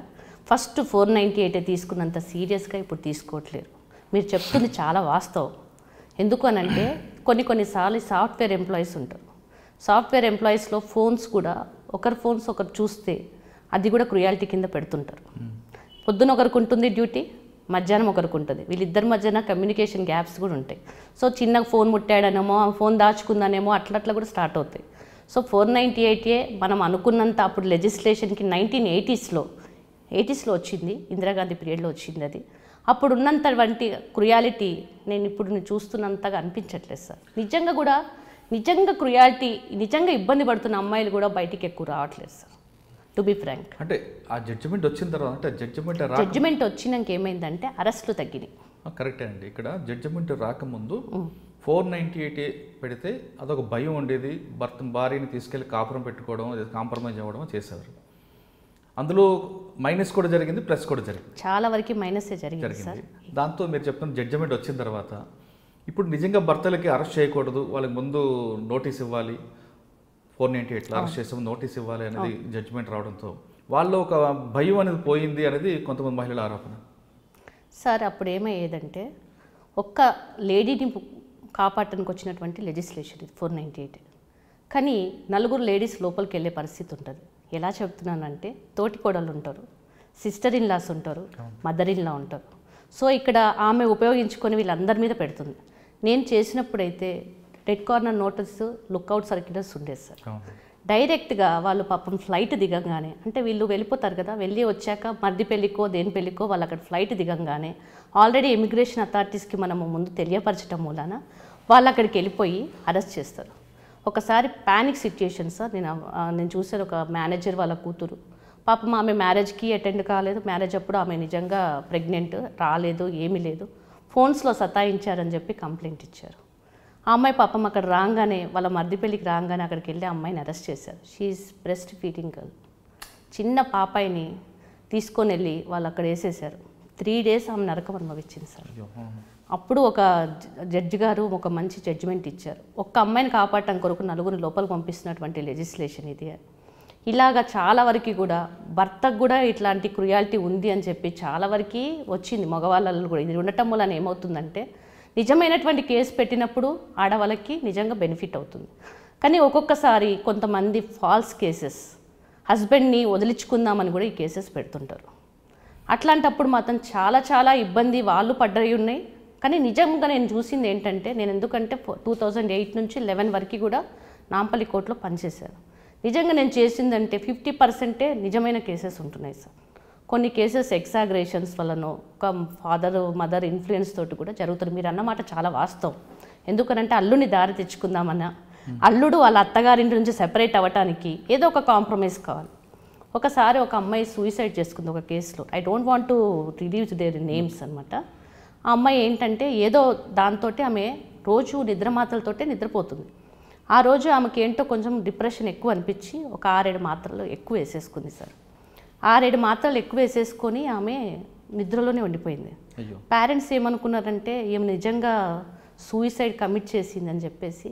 B: ఫస్ట్ ఫోర్ నైంటీ ఎయిటే తీసుకున్నంత సీరియస్గా ఇప్పుడు తీసుకోవట్లేరు మీరు చెప్తుంది చాలా వాస్తవం ఎందుకు అంటే కొన్ని కొన్నిసార్లు సాఫ్ట్వేర్ ఎంప్లాయీస్ ఉంటారు సాఫ్ట్వేర్ ఎంప్లాయీస్లో ఫోన్స్ కూడా ఒకరి ఫోన్స్ ఒకరు చూస్తే అది కూడా క్రుయాలిటీ కింద పెడుతుంటారు పొద్దున ఒకరికి ఉంటుంది డ్యూటీ మధ్యాహ్నం ఒకరికి ఉంటుంది వీళ్ళిద్దరి మధ్యన కమ్యూనికేషన్ గ్యాప్స్ కూడా ఉంటాయి సో చిన్న ఫోన్ ముట్టాడనేమో ఫోన్ దాచుకుందానేమో అట్లా కూడా స్టార్ట్ అవుతాయి సో ఫోర్ నైంటీ ఎయిటే మనం అనుకున్నంత అప్పుడు లెజిస్లేషన్కి నైన్టీన్ ఎయిటీస్లో ఎయిటీస్లో వచ్చింది ఇందిరాగాంధీ పీరియడ్లో వచ్చింది అది అప్పుడున్నంత వంటి క్రుయాలిటీ నేను ఇప్పుడు చూస్తున్నంతగా అనిపించట్లేదు సార్ నిజంగా కూడా నిజంగా క్రుయాలిటీ నిజంగా ఇబ్బంది పడుతున్న అమ్మాయిలు కూడా బయటికి ఎక్కువ రావట్లేదు సార్ టు బి ఫ్రాంక్
A: అంటే ఆ జడ్జిమెంట్ వచ్చిన తర్వాత అంటే జడ్జిమెంట్ జడ్జిమెంట్
B: వచ్చినాక ఏమైందంటే అరెస్టులు తగ్గినాయి
A: కరెక్టే అండి ఇక్కడ జడ్జిమెంట్ రాకముందు ఫోర్ నైంటీ ఎయిట్ పెడితే అదొక భయం ఉండేది భర్త భార్యని తీసుకెళ్ళి కాపురం పెట్టుకోవడం కాంప్రమైజ్ అవ్వడం చేసేవారు అందులో మైనస్ కూడా జరిగింది ప్లస్ కూడా జరిగింది
B: చాలా వరకు మైనస్ జరిగింది
A: దాంతో మీరు చెప్తున్న జడ్జిమెంట్ వచ్చిన తర్వాత ఇప్పుడు నిజంగా భర్తలకి అరెస్ట్ చేయకూడదు వాళ్ళకి ముందు నోటీస్ ఇవ్వాలి ఫోర్ నైంటీ ఎయిట్లో అరెస్ట్ చేసాము నోటీస్ ఇవ్వాలి అనేది జడ్జిమెంట్ రావడంతో వాళ్ళు ఒక భయం అనేది పోయింది అనేది కొంతమంది మహిళల ఆరోపణ
B: సార్ అప్పుడు ఏమయ్యేదంటే ఒక్క లేడీని కాపాడటానికి వచ్చినటువంటి లెజిస్లేషన్ ఇది ఫోర్ నైంటీ ఎయిట్ కానీ నలుగురు లేడీస్ లోపలికి వెళ్ళే పరిస్థితి ఉంటుంది ఎలా చెప్తున్నానంటే తోటి ఉంటారు సిస్టర్ ఇన్ లాస్ ఉంటారు మదర్ ఇన్లా ఉంటారు సో ఇక్కడ ఆమె ఉపయోగించుకొని వీళ్ళందరి మీద పెడుతుంది నేను చేసినప్పుడైతే red corner notice lookout circulars ఉండేది సార్ డైరెక్ట్గా వాళ్ళు పాపం ఫ్లైట్ దిగంగానే అంటే వీళ్ళు వెళ్ళిపోతారు కదా వెళ్ళి వచ్చాక మర్ది పెళ్ళికో దేని పెళ్ళికో వాళ్ళు అక్కడ ఫ్లైట్ దిగంగానే ఆల్రెడీ ఇమిగ్రేషన్ అథారిటీస్కి మనము ముందు తెలియపరచడం మూలాన వాళ్ళు అక్కడికి వెళ్ళిపోయి అరెస్ట్ చేస్తారు ఒకసారి ప్యానిక్ సిచ్యుయేషన్ సార్ నేను నేను చూశాను ఒక మేనేజర్ వాళ్ళ కూతురు పాపం ఆమె మ్యారేజ్కి అటెండ్ కాలేదు మ్యారేజ్ అప్పుడు ఆమె నిజంగా ప్రెగ్నెంట్ రాలేదు ఏమీ లేదు ఫోన్స్లో సతాయించారని చెప్పి కంప్లైంట్ ఇచ్చారు ఆ అమ్మాయి పాపం అక్కడ రాగానే వాళ్ళ మర్ది పెళ్ళికి రాగానే అక్కడికి వెళ్ళి అమ్మాయిని అరెస్ట్ చేశారు షీఈస్ బ్రెస్ట్ ఫీడింగ్ గర్ల్ చిన్న పాపాయిని తీసుకొని వెళ్ళి వాళ్ళు అక్కడ వేసేసారు త్రీ డేస్ ఆమె నరకం అనుభవించింది సార్ అప్పుడు ఒక జడ్జి గారు ఒక మంచి జడ్జిమెంట్ ఇచ్చారు ఒక్క అమ్మాయిని కాపాడటం కొరకు నలుగురు లోపల పంపిస్తున్నటువంటి లెజిస్లేషన్ ఇది ఇలాగ చాలా వరకు కూడా భర్తకు కూడా ఇట్లాంటి క్రుయాలిటీ ఉంది అని చెప్పి చాలా వరకు వచ్చింది మగవాళ్ళలో కూడా ఇది ఉండటం వలన ఏమవుతుందంటే నిజమైనటువంటి కేసు పెట్టినప్పుడు ఆడవాళ్ళకి నిజంగా బెనిఫిట్ అవుతుంది కానీ ఒక్కొక్కసారి కొంతమంది ఫాల్స్ కేసెస్ హస్బెండ్ని వదిలించుకుందామని కూడా ఈ కేసెస్ పెడుతుంటారు అట్లాంటప్పుడు మాత్రం చాలా చాలా ఇబ్బంది వాళ్ళు పడ్డయి ఉన్నాయి కానీ నిజంగా నేను చూసింది ఏంటంటే నేను ఎందుకంటే టూ థౌజండ్ ఎయిట్ నుంచి లెవెన్ వరకు కూడా నాంపల్లి కోర్టులో పనిచేశాను నిజంగా నేను చేసిందంటే ఫిఫ్టీ పర్సెంటే నిజమైన కేసెస్ ఉంటున్నాయి సార్ కొన్ని కేసెస్ ఎక్సాగ్రేషన్స్ వలనో ఒక ఫాదర్ మదర్ ఇన్ఫ్లుయెన్స్ తోటి కూడా జరుగుతుంది మీరు అన్నమాట చాలా వాస్తవం ఎందుకనంటే అల్లుని దారి తెచ్చుకుందామన్నా అల్లుడు వాళ్ళ అత్తగారింటి నుంచి సెపరేట్ అవ్వటానికి ఏదో ఒక కాంప్రమైజ్ కావాలి ఒకసారి ఒక అమ్మాయి సూసైడ్ చేసుకుంది ఒక కేసులో I don't want to relieve their names అనమాట ఆ అమ్మాయి ఏంటంటే ఏదో దాంతో ఆమె రోజు మాత్రలతోటే నిద్రపోతుంది ఆ రోజు ఆమెకి ఏంటో కొంచెం డిప్రెషన్ ఎక్కువ అనిపించి ఒక ఆరేడు మాత్రలు ఎక్కువ వేసేసుకుంది సార్ ఆరేడు మాత్రలు ఎక్కువ వేసేసుకొని ఆమె నిద్రలోనే ఉండిపోయింది పేరెంట్స్ ఏమనుకున్నారంటే ఏమి నిజంగా సూయిసైడ్ కమిట్ చేసిందని చెప్పేసి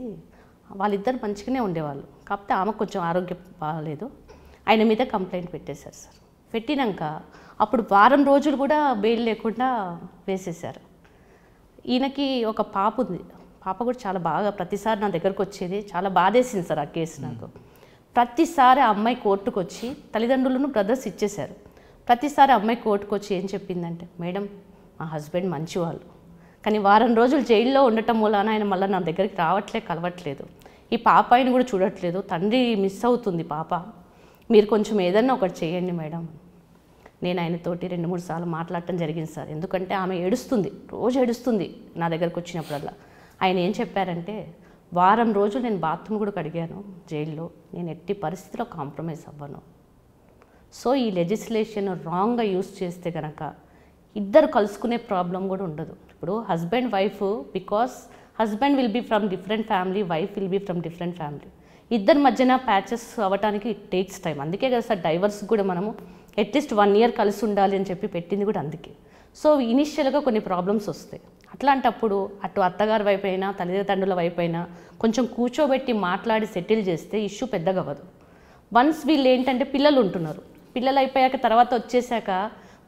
B: వాళ్ళిద్దరు మంచిగానే ఉండేవాళ్ళు కాకపోతే ఆమె కొంచెం ఆరోగ్యం బాగాలేదు ఆయన మీద కంప్లైంట్ పెట్టేశారు సార్ పెట్టినాక అప్పుడు వారం రోజులు కూడా బెయిల్ లేకుండా వేసేశారు ఈయనకి ఒక పాప ఉంది పాప కూడా చాలా బాగా ప్రతిసారి నా దగ్గరకు వచ్చేది చాలా బాధేసింది సార్ ఆ కేసు నాకు ప్రతిసారి ఆ అమ్మాయి కోర్టుకు వచ్చి తల్లిదండ్రులను బ్రదర్స్ ఇచ్చేశారు ప్రతిసారి అమ్మాయి కోర్టుకు వచ్చి ఏం చెప్పిందంటే మేడం మా హస్బెండ్ మంచివాళ్ళు కానీ వారం రోజులు జైల్లో ఉండటం మూలాన ఆయన మళ్ళీ నా దగ్గరికి రావట్లే కలవట్లేదు ఈ పాప ఆయన కూడా చూడట్లేదు తండ్రి మిస్ అవుతుంది పాప మీరు కొంచెం ఏదన్నా ఒకటి చేయండి మేడం నేను ఆయనతోటి రెండు మూడు సార్లు మాట్లాడటం జరిగింది సార్ ఎందుకంటే ఆమె ఏడుస్తుంది రోజు ఏడుస్తుంది నా దగ్గరకు వచ్చినప్పుడల్లా ఆయన ఏం చెప్పారంటే వారం రోజులు నేను బాత్రూమ్ కూడా కడిగాను జైల్లో నేను ఎట్టి పరిస్థితిలో కాంప్రమైజ్ అవ్వను సో ఈ లెజిస్లేషన్ రాంగ్గా యూస్ చేస్తే కనుక ఇద్దరు కలుసుకునే ప్రాబ్లం కూడా ఉండదు ఇప్పుడు husband wife because husband will be from different family wife will be from different family ఇద్దరి మధ్యన ప్యాచెస్ అవ్వడానికి ఇట్ టేక్స్ టైం అందుకే కదా సార్ డైవర్స్ కూడా మనము అట్లీస్ట్ వన్ ఇయర్ కలిసి ఉండాలి అని చెప్పి పెట్టింది కూడా అందుకే సో ఇనిషియల్గా కొన్ని ప్రాబ్లమ్స్ వస్తాయి అట్లాంటప్పుడు అటు అత్తగారి వైపు అయినా తల్లిదండ్రుల వైపు అయినా కొంచెం కూర్చోబెట్టి మాట్లాడి సెటిల్ చేస్తే ఇష్యూ పెద్దగా అవ్వదు వన్స్ వీళ్ళు ఏంటంటే పిల్లలు ఉంటున్నారు పిల్లలు అయిపోయాక తర్వాత వచ్చేసాక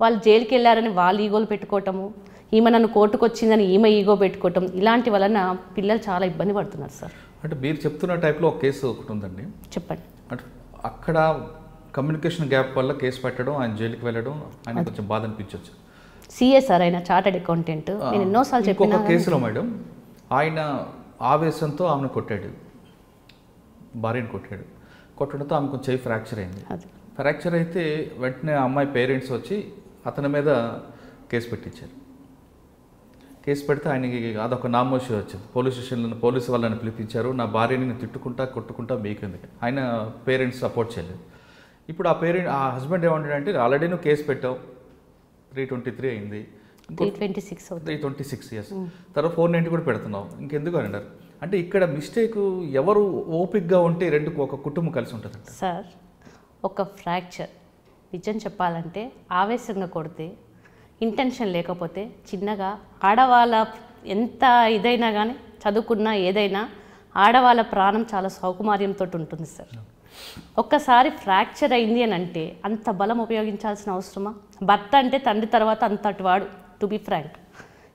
B: వాళ్ళు జైలుకి వెళ్ళారని వాళ్ళు ఈగోలు పెట్టుకోవటము ఈమె నన్ను కోర్టుకు వచ్చిందని ఈమె ఈగో పెట్టుకోవటం ఇలాంటి వలన పిల్లలు చాలా ఇబ్బంది పడుతున్నారు సార్
A: అంటే మీరు చెప్తున్న టైప్లో ఒక కేసు ఒకటి ఉందండి చెప్పండి అక్కడ కమ్యూనికేషన్ గ్యాప్ వల్ల కేసు పెట్టడం ఆయన జైలుకి వెళ్ళడం ఆయన కొంచెం బాధ అనిపించవచ్చు
B: సిఎస్ఆర్ ఆయన చార్టెడ్ అకౌంటెంట్ నేను ఎన్నోసార్లు చెప్పిన కేసులో
A: మేడం ఆయన ఆవేశంతో ఆమెను కొట్టాడు భార్యను కొట్టాడు కొట్టడంతో ఆమెకు చేయి ఫ్రాక్చర్ అయింది ఫ్రాక్చర్ అయితే వెంటనే అమ్మాయి పేరెంట్స్ వచ్చి అతని మీద కేసు పెట్టించారు కేసు పెడితే ఆయనకి అదొక నామోషి వచ్చింది పోలీస్ స్టేషన్లో పోలీసు వాళ్ళని పిలిపించారు నా భార్యని నేను తిట్టుకుంటా కొట్టుకుంటా మీకుంది ఆయన పేరెంట్స్ సపోర్ట్ చేయలేదు ఇప్పుడు ఆ పేరెంట్ ఆ హస్బెండ్ ఏమంటాడంటే ఆల్రెడీ నువ్వు కేసు పెట్టావు త్రీ ట్వంటీ త్రీ అయింది
B: twenty six three
A: twenty six years తర్వాత ఫోర్ నైంటీ కూడా పెడుతున్నాం ఇంకెందుకు అని అన్నారు అంటే ఇక్కడ మిస్టేక్ ఎవరు ఓపిక్గా ఉంటే రెండు ఒక కుటుంబం కలిసి ఉంటుంది
B: సార్ ఒక ఫ్రాక్చర్ నిజం చెప్పాలంటే ఆవేశంగా కొడితే ఇంటెన్షన్ లేకపోతే చిన్నగా ఆడవాళ్ళ ఎంత ఇదైనా కానీ చదువుకున్నా ఏదైనా ఆడవాళ్ళ ప్రాణం చాలా సౌకుమార్యంతో ఉంటుంది సార్ ఒక్కసారి ఫ్రాక్చర్ అయింది అని అంటే అంత బలం ఉపయోగించాల్సిన అవసరమా భర్త అంటే తండ్రి తర్వాత అంతటి వాడు టు బి ఫ్రాంక్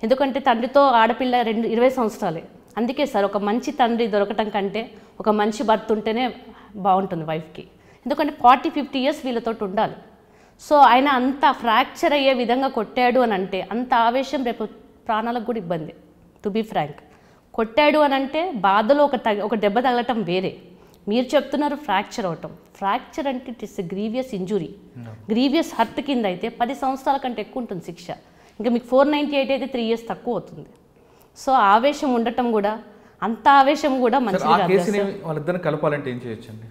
B: ఎందుకంటే తండ్రితో ఆడపిల్ల రెండు ఇరవై సంవత్సరాలే అందుకే సార్ ఒక మంచి తండ్రి దొరకటం కంటే ఒక మంచి భర్త ఉంటేనే బాగుంటుంది వైఫ్కి ఎందుకంటే ఫార్టీ ఫిఫ్టీ ఇయర్స్ వీళ్ళతో ఉండాలి సో ఆయన అంత ఫ్రాక్చర్ అయ్యే విధంగా కొట్టాడు అని అంటే అంత ఆవేశం రేపు ప్రాణాలకు కూడా ఇబ్బంది టు బి ఫ్రాంక్ కొట్టాడు అని అంటే బాధలో ఒక తగ ఒక దెబ్బ తగలటం వేరే మీరు చెప్తున్నారు ఫ్రాక్చర్ అవటం ఫ్రాక్చర్ అంటే it is grievous injury grievous hurt కింద అయితే పది సంవత్సరాల కంటే ఎక్కువ ఉంటుంది శిక్ష ఇంకా మీకు ఫోర్ నైంటీ ఎయిట్ అయితే త్రీ ఇయర్స్ తక్కువ అవుతుంది సో ఆవేశం ఉండటం కూడా అంత ఆవేశం కూడా మంచిది
A: కలపాలంటే ఏం చేయొచ్చండి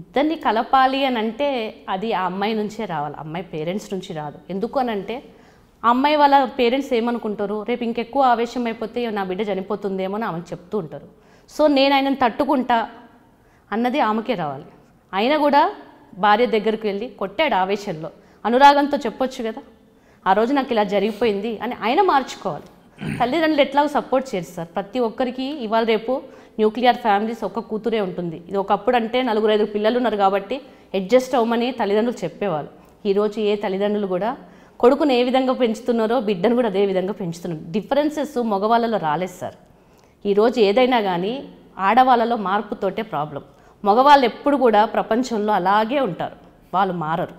B: ఇద్దరిని కలపాలి అని అంటే అది ఆ అమ్మాయి నుంచే రావాలి అమ్మాయి పేరెంట్స్ నుంచి రాదు ఎందుకు అని అంటే అమ్మాయి వాళ్ళ పేరెంట్స్ ఏమనుకుంటారు రేపు ఇంకెక్కువ ఆవేశం అయిపోతే నా బిడ్డ చనిపోతుందేమో అని ఆమెకు చెప్తూ ఉంటారు సో నేను ఆయనను తట్టుకుంటా అన్నది ఆమెకే రావాలి అయినా కూడా భార్య దగ్గరికి వెళ్ళి కొట్టాడు ఆవేశంలో అనురాగంతో చెప్పొచ్చు కదా ఆ రోజు నాకు ఇలా జరిగిపోయింది అని ఆయన మార్చుకోవాలి తల్లిదండ్రులు ఎట్లా సపోర్ట్ సార్ ప్రతి ఒక్కరికి ఇవాళ రేపు న్యూక్లియర్ ఫ్యామిలీస్ ఒక్క కూతురే ఉంటుంది ఇది ఒకప్పుడు అంటే నలుగురు ఐదు పిల్లలు ఉన్నారు కాబట్టి అడ్జస్ట్ అవ్వమని తల్లిదండ్రులు చెప్పేవాళ్ళు ఈరోజు ఏ తల్లిదండ్రులు కూడా కొడుకును ఏ విధంగా పెంచుతున్నారో బిడ్డను కూడా అదే విధంగా పెంచుతున్నారు డిఫరెన్సెస్ మగవాళ్ళలో రాలేదు సార్ ఈరోజు ఏదైనా కానీ ఆడవాళ్ళలో మార్పుతోటే ప్రాబ్లం మగవాళ్ళు ఎప్పుడు కూడా ప్రపంచంలో అలాగే ఉంటారు వాళ్ళు మారరు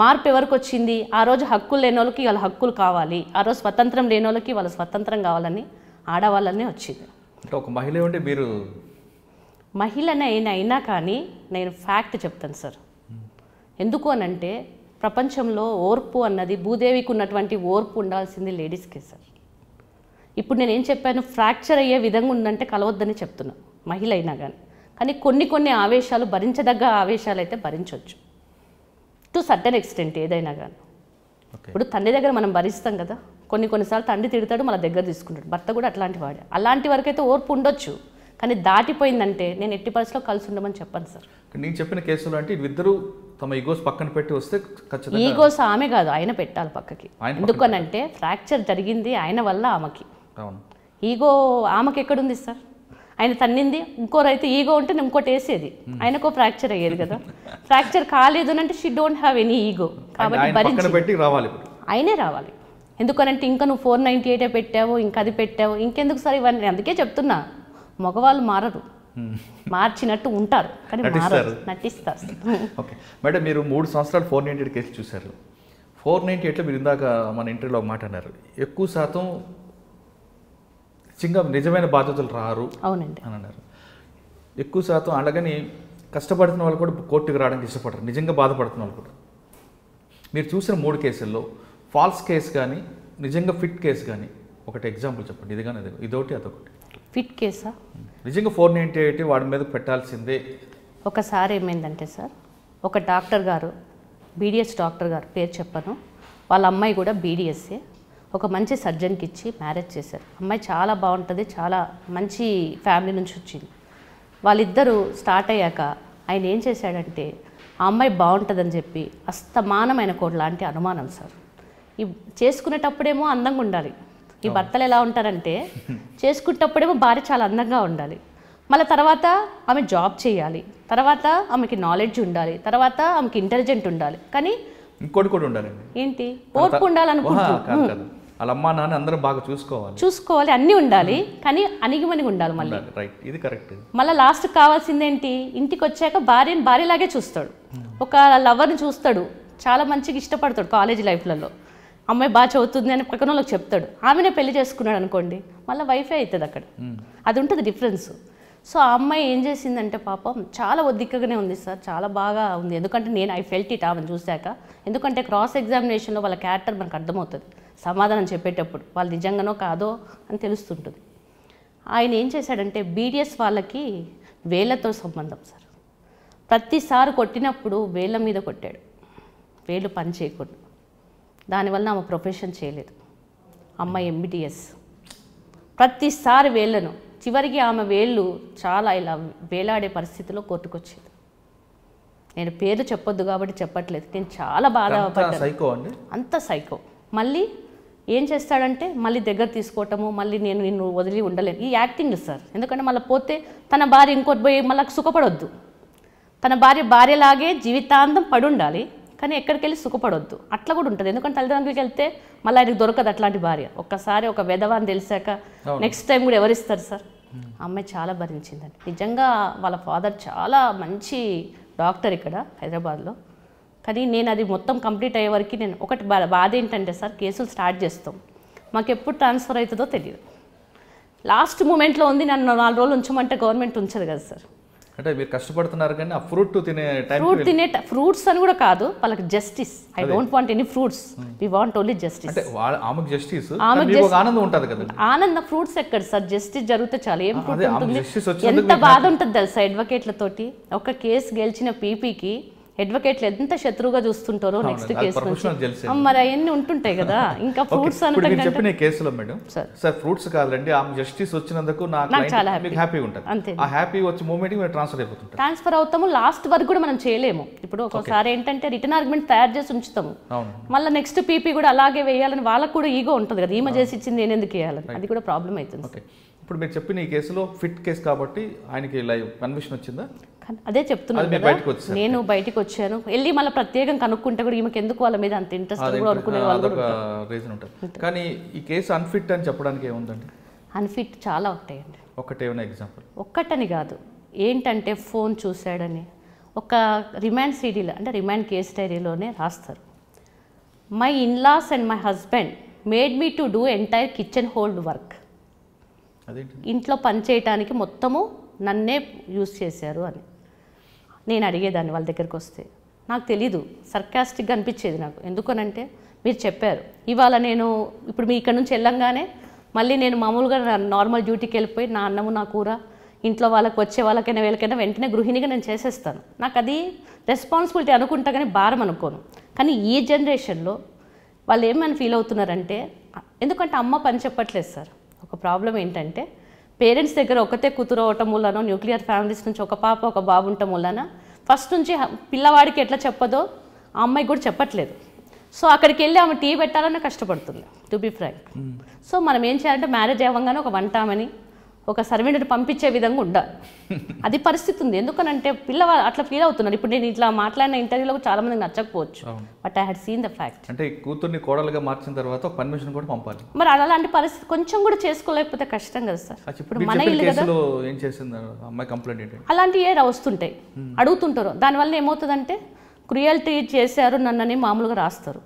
B: మార్పు ఎవరికి వచ్చింది ఆ రోజు హక్కులు లేని వాళ్ళకి వాళ్ళ హక్కులు కావాలి ఆ రోజు స్వతంత్రం లేని వాళ్ళకి వాళ్ళ స్వతంత్రం కావాలని ఆడవాళ్ళనే వచ్చింది
A: ఒక మహిళ ఉంటే మీరు
B: మహిళనే అయినా కానీ నేను ఫ్యాక్ట్ చెప్తాను సార్ ఎందుకు అనంటే ప్రపంచంలో ఓర్పు అన్నది భూదేవికి ఉన్నటువంటి ఓర్పు ఉండాల్సింది లేడీస్కే సార్ ఇప్పుడు నేను ఏం చెప్పాను ఫ్రాక్చర్ అయ్యే విధంగా ఉందంటే కలవద్దని చెప్తున్నా మహిళ అయినా కానీ కానీ కొన్ని కొన్ని ఆవేశాలు భరించదగ్గ ఆవేశాలు అయితే భరించవచ్చు టు సర్టెన్ ఎక్స్టెంట్ ఏదైనా కానీ ఇప్పుడు తండ్రి దగ్గర మనం భరిస్తాం కదా కొన్ని కొన్నిసార్లు తండ్రి తిడతాడు మన దగ్గర తీసుకుంటాడు భర్త కూడా అట్లాంటి వాడే అలాంటి వరకైతే ఓర్పు ఉండొచ్చు కానీ దాటిపోయిందంటే నేను ఎట్టి పరిస్థితిలో కలిసి ఉండమని చెప్పాను సార్
A: నేను చెప్పిన కేసులో అంటే ఇద్దరు తమ ఈగోస్ పక్కన పెట్టి వస్తే ఖచ్చితంగా ఈగోస్
B: ఆమె కాదు ఆయన పెట్టాలి పక్కకి ఎందుకనంటే ఫ్రాక్చర్ జరిగింది ఆయన వల్ల ఆమెకి ఈగో ఆమెకి ఎక్కడుంది సార్ ఆయన తన్నింది ఇంకో రైతు ఈగో ఉంటే ఇంకోటి వేసేది ఆయనకో ఫ్రాక్చర్ అయ్యేది కదా ఫ్రాక్చర్ కాలేదు అంటే she don't have any ego కాబట్టి రావాలి ఆయనే రావాలి ఎందుకనంటే ఇంకా నువ్వు ఫోర్ నైంటీ ఎయిటే పెట్టావు ఇంకా అది పెట్టావు ఇంకెందుకు సార్ ఇవన్నీ అందుకే చెప్తున్నా మగవాళ్ళు మారరు మార్చినట్టు ఉంటారు కానీ నటిస్తారు ఓకే
A: మేడం మీరు మూడు సంవత్సరాలు ఫోర్ నైంటీ ఎయిట్ కేసులు చూశారు ఫోర్ నైంటీ ఎయిట్లో మీరు ఇందాక మన ఇంటర్వ్యూలో మాట అన్నారు ఎక్కువ శాతం నిజంగా నిజమైన బాధ్యతలు రారు అవునండి అని అన్నారు ఎక్కువ శాతం అలాగని కష్టపడుతున్న వాళ్ళు కూడా కోర్టుకు రావడానికి ఇష్టపడరు నిజంగా బాధపడుతున్న వాళ్ళు కూడా మీరు చూసిన మూడు కేసుల్లో ఫాల్స్ కేసు కానీ నిజంగా ఫిట్ కేసు కానీ ఒకటి ఎగ్జాంపుల్ చెప్పండి ఇది కానీ ఇదొకటి అదొకటి ఫిట్ కేసా నిజంగా ఫోర్ నైంటీ ఎయిట్ వాడి మీద పెట్టాల్సిందే
B: ఒకసారి ఏమైందంటే సార్ ఒక డాక్టర్ గారు బీడిఎస్ డాక్టర్ గారు పేరు చెప్పను వాళ్ళ అమ్మాయి కూడా బీడిఎస్ఏ ఒక మంచి సర్జన్కి ఇచ్చి మ్యారేజ్ చేశారు అమ్మాయి చాలా బాగుంటుంది చాలా మంచి ఫ్యామిలీ నుంచి వచ్చింది వాళ్ళిద్దరూ స్టార్ట్ అయ్యాక ఆయన ఏం చేశాడంటే ఆ అమ్మాయి బాగుంటుందని చెప్పి అస్తమానమైన కోడ్ లాంటి అనుమానం సార్ ఈ చేసుకునేటప్పుడేమో అందంగా ఉండాలి ఈ భర్తలు ఎలా ఉంటారంటే చేసుకునేటప్పుడేమో భార్య చాలా అందంగా ఉండాలి మళ్ళీ తర్వాత ఆమె జాబ్ చేయాలి తర్వాత ఆమెకి నాలెడ్జ్ ఉండాలి తర్వాత ఆమెకి ఇంటెలిజెంట్ ఉండాలి కానీ
A: ఇంకోటి కూడా ఉండాలి
B: ఏంటి ఓర్పు ఉండాలనుకుంటున్నాను
A: వాళ్ళ అమ్మా నాన్న అందరం బాగా చూసుకోవాలి
B: చూసుకోవాలి అన్నీ ఉండాలి కానీ అణిగిమణిగి ఉండాలి మళ్ళీ
A: రైట్ ఇది కరెక్ట్
B: మళ్ళీ లాస్ట్ కావాల్సిందేంటి ఇంటికి వచ్చాక భార్యని భార్యలాగే చూస్తాడు ఒక లవర్ని చూస్తాడు చాలా మంచిగా ఇష్టపడతాడు కాలేజ్ లైఫ్లలో అమ్మాయి బాగా చదువుతుంది అని పక్కన చెప్తాడు ఆమెనే పెళ్లి చేసుకున్నాడు అనుకోండి మళ్ళీ వైఫే అవుతుంది అక్కడ అది ఉంటుంది డిఫరెన్స్ సో ఆ అమ్మాయి ఏం చేసిందంటే పాపం చాలా ఒదిక్కగానే ఉంది సార్ చాలా బాగా ఉంది ఎందుకంటే నేను ఐ ఫెల్ట్ ఇట్ ఆమెను చూశాక ఎందుకంటే క్రాస్ ఎగ్జామినేషన్లో వాళ్ళ క్యారెక్టర్ మనకు అర్థమవుతుంది సమాధానం చెప్పేటప్పుడు వాళ్ళు నిజంగానో కాదో అని తెలుస్తుంటుంది ఆయన ఏం చేశాడంటే బీడిఎస్ వాళ్ళకి వేళ్ళతో సంబంధం సార్ ప్రతిసారి కొట్టినప్పుడు వేళ్ళ మీద కొట్టాడు వేలు పని చేయకుండా దానివల్ల ఆమె ప్రొఫెషన్ చేయలేదు అమ్మాయి ఎంబీటీఎస్ ప్రతిసారి వేళ్ళను చివరికి ఆమె వేళ్ళు చాలా ఇలా వేలాడే పరిస్థితిలో కోర్టుకొచ్చింది నేను పేరు చెప్పొద్దు కాబట్టి చెప్పట్లేదు నేను చాలా బాధ అండి అంత సైకో మళ్ళీ ఏం చేస్తాడంటే మళ్ళీ దగ్గర తీసుకోవటము మళ్ళీ నేను నిన్ను వదిలి ఉండలేను ఈ యాక్టింగ్ సార్ ఎందుకంటే మళ్ళీ పోతే తన భార్య ఇంకోటి పోయి మళ్ళీ సుఖపడొద్దు తన భార్య భార్యలాగే జీవితాంతం పడుండాలి కానీ ఎక్కడికి వెళ్ళి సుఖపడొద్దు అట్లా కూడా ఉంటుంది ఎందుకంటే తల్లిదండ్రులకి వెళ్తే మళ్ళీ ఆయనకు దొరకదు అట్లాంటి భార్య ఒక్కసారి ఒక అని తెలిసాక నెక్స్ట్ టైం కూడా ఎవరిస్తారు సార్ అమ్మాయి చాలా భరించిందండి నిజంగా వాళ్ళ ఫాదర్ చాలా మంచి డాక్టర్ ఇక్కడ హైదరాబాద్లో కానీ నేను అది మొత్తం కంప్లీట్ అయ్యే వరకు నేను ఒకటి బాధ ఏంటంటే సార్ కేసులు స్టార్ట్ చేస్తాం మాకు ఎప్పుడు ట్రాన్స్ఫర్ అవుతుందో తెలియదు లాస్ట్ మూమెంట్లో ఉంది నన్ను నాలుగు రోజులు ఉంచమంటే గవర్నమెంట్ ఉంచదు కదా సార్
A: అంటే మీరు కష్టపడుతున్నారు కానీ ఆ ఫ్రూట్ తినే ఫ్రూట్ తినే
B: ఫ్రూట్స్ అని కూడా కాదు వాళ్ళకి justice I don't want any fruits we want only justice అంటే
A: ఆమెకు జస్టిస్ ఆమెకు ఆనందం ఉంటుంది కదా
B: ఆనందం ఫ్రూట్స్ ఎక్కడ సార్ జస్టిస్ జరిగితే చాలా ఏం ఫ్రూట్
A: ఉంటుంది ఎంత బాధ
B: ఉంటుంది తెలుసా అడ్వకేట్ల తోటి ఒక కేసు గెలిచిన పీపీకి అడ్వకేట్లు ఎంత శత్రువుగా చూస్తుంటారో నెక్స్ట్ కేసు మరి అవన్నీ ఉంటుంటాయి కదా [laughs] ఇంకా ఫ్రూట్స్ చెప్పిన
A: కేసులో మేడం సార్ ఫ్రూట్స్ కాదండి ఆమె జస్టిస్ వచ్చినందుకు నాకు చాలా హ్యాపీ ఉంటుంది అంతే ఆ హ్యాపీ వచ్చి మూమెంట్ ట్రాన్స్ఫర్ అయిపోతుంటాం
B: ట్రాన్స్ఫర్ అవుతాము లాస్ట్ వరకు కూడా మనం చేయలేము ఇప్పుడు ఒకసారి ఏంటంటే రిటర్న్ ఆర్గ్యుమెంట్ తయారు చేసి ఉంచుతాము మళ్ళీ నెక్స్ట్ పీపీ కూడా అలాగే వేయాలని వాళ్ళకు కూడా ఈగో ఉంటుంది కదా ఈమె చేసి ఇచ్చింది నేను ఎందుకు వేయాలని అది కూడా ప్రాబ్లం అవుతుంది
A: ఇప్పుడు మీరు చెప్పిన ఈ కేసులో ఫిట్ కేసు కాబట్టి ఆయనకి లైవ్ కన్విషన్ వచ్చిందా
B: అదే చెప్తున్నాను నేను బయటకు వచ్చాను వెళ్ళి మళ్ళీ ప్రత్యేకం కనుక్కుంటే కూడా ఈమెకి ఎందుకు వాళ్ళ మీద అంత ఇంట్రెస్ట్ కూడా అనుకునే వాళ్ళు
A: రీజన్ ఉంటుంది కానీ ఈ కేసు అన్ఫిట్ అని చెప్పడానికి ఏముందండి
B: అన్ఫిట్ చాలా ఉంటాయండి
A: ఒకటే ఎగ్జాంపుల్
B: ఒక్కటని కాదు ఏంటంటే ఫోన్ చూశాడని ఒక రిమాండ్ సిడీలో అంటే రిమాండ్ కేస్ డైరీలోనే రాస్తారు my in laws and my husband made me to do entire kitchen hold work ఇంట్లో పని చేయటానికి మొత్తము నన్నే యూజ్ చేశారు అని నేను అడిగేదాన్ని వాళ్ళ దగ్గరికి వస్తే నాకు తెలీదు సర్కాస్టిక్గా అనిపించేది నాకు ఎందుకనంటే మీరు చెప్పారు ఇవాళ నేను ఇప్పుడు మీ ఇక్కడ నుంచి వెళ్ళంగానే మళ్ళీ నేను మామూలుగా నార్మల్ డ్యూటీకి వెళ్ళిపోయి నా అన్నము నా కూర ఇంట్లో వాళ్ళకి వచ్చే వాళ్ళకైనా వీళ్ళకైనా వెంటనే గృహిణిగా నేను చేసేస్తాను నాకు అది రెస్పాన్సిబిలిటీ అనుకుంటా కానీ భారం అనుకోను కానీ ఈ జనరేషన్లో వాళ్ళు ఏమని ఫీల్ అవుతున్నారంటే ఎందుకంటే అమ్మ పని చెప్పట్లేదు సార్ ఒక ప్రాబ్లం ఏంటంటే పేరెంట్స్ దగ్గర ఒకతే కూతురు అవటం వల్లనో న్యూక్లియర్ ఫ్యామిలీస్ నుంచి ఒక పాప ఒక బాబు ఉండటం వలన ఫస్ట్ నుంచి పిల్లవాడికి ఎట్లా చెప్పదో ఆ అమ్మాయి కూడా చెప్పట్లేదు సో అక్కడికి వెళ్ళి ఆమె టీ పెట్టాలన్నా కష్టపడుతుంది టు బి ఫ్రాంక్ సో మనం ఏం చేయాలంటే మ్యారేజ్ అవ్వగానే ఒక వంటామని ఒక సర్వెంట్ని పంపించే విధంగా ఉండాలి అది పరిస్థితి ఉంది ఎందుకనంటే పిల్లవాడు అట్లా ఫీల్ అవుతున్నారు ఇప్పుడు నేను ఇట్లా మాట్లాడిన ఇంటర్వ్యూలో చాలా మంది నచ్చకపోవచ్చు but I had seen the fact
A: అంటే కూతుర్ని కోడలుగా మార్చిన తర్వాత పర్మిషన్ కూడా పంపాలి
B: మరి అలాంటి పరిస్థితి కొంచెం కూడా చేసుకోలేకపోతే కష్టం కదా సార్ ఇప్పుడు మన ఇల్లు కదా కంప్లైంట్ అలాంటి ఏ వస్తుంటాయి అడుగుతుంటారు దానివల్ల ఏమవుతుందంటే క్రుయల్టీ చేశారు నన్నని మామూలుగా రాస్తారు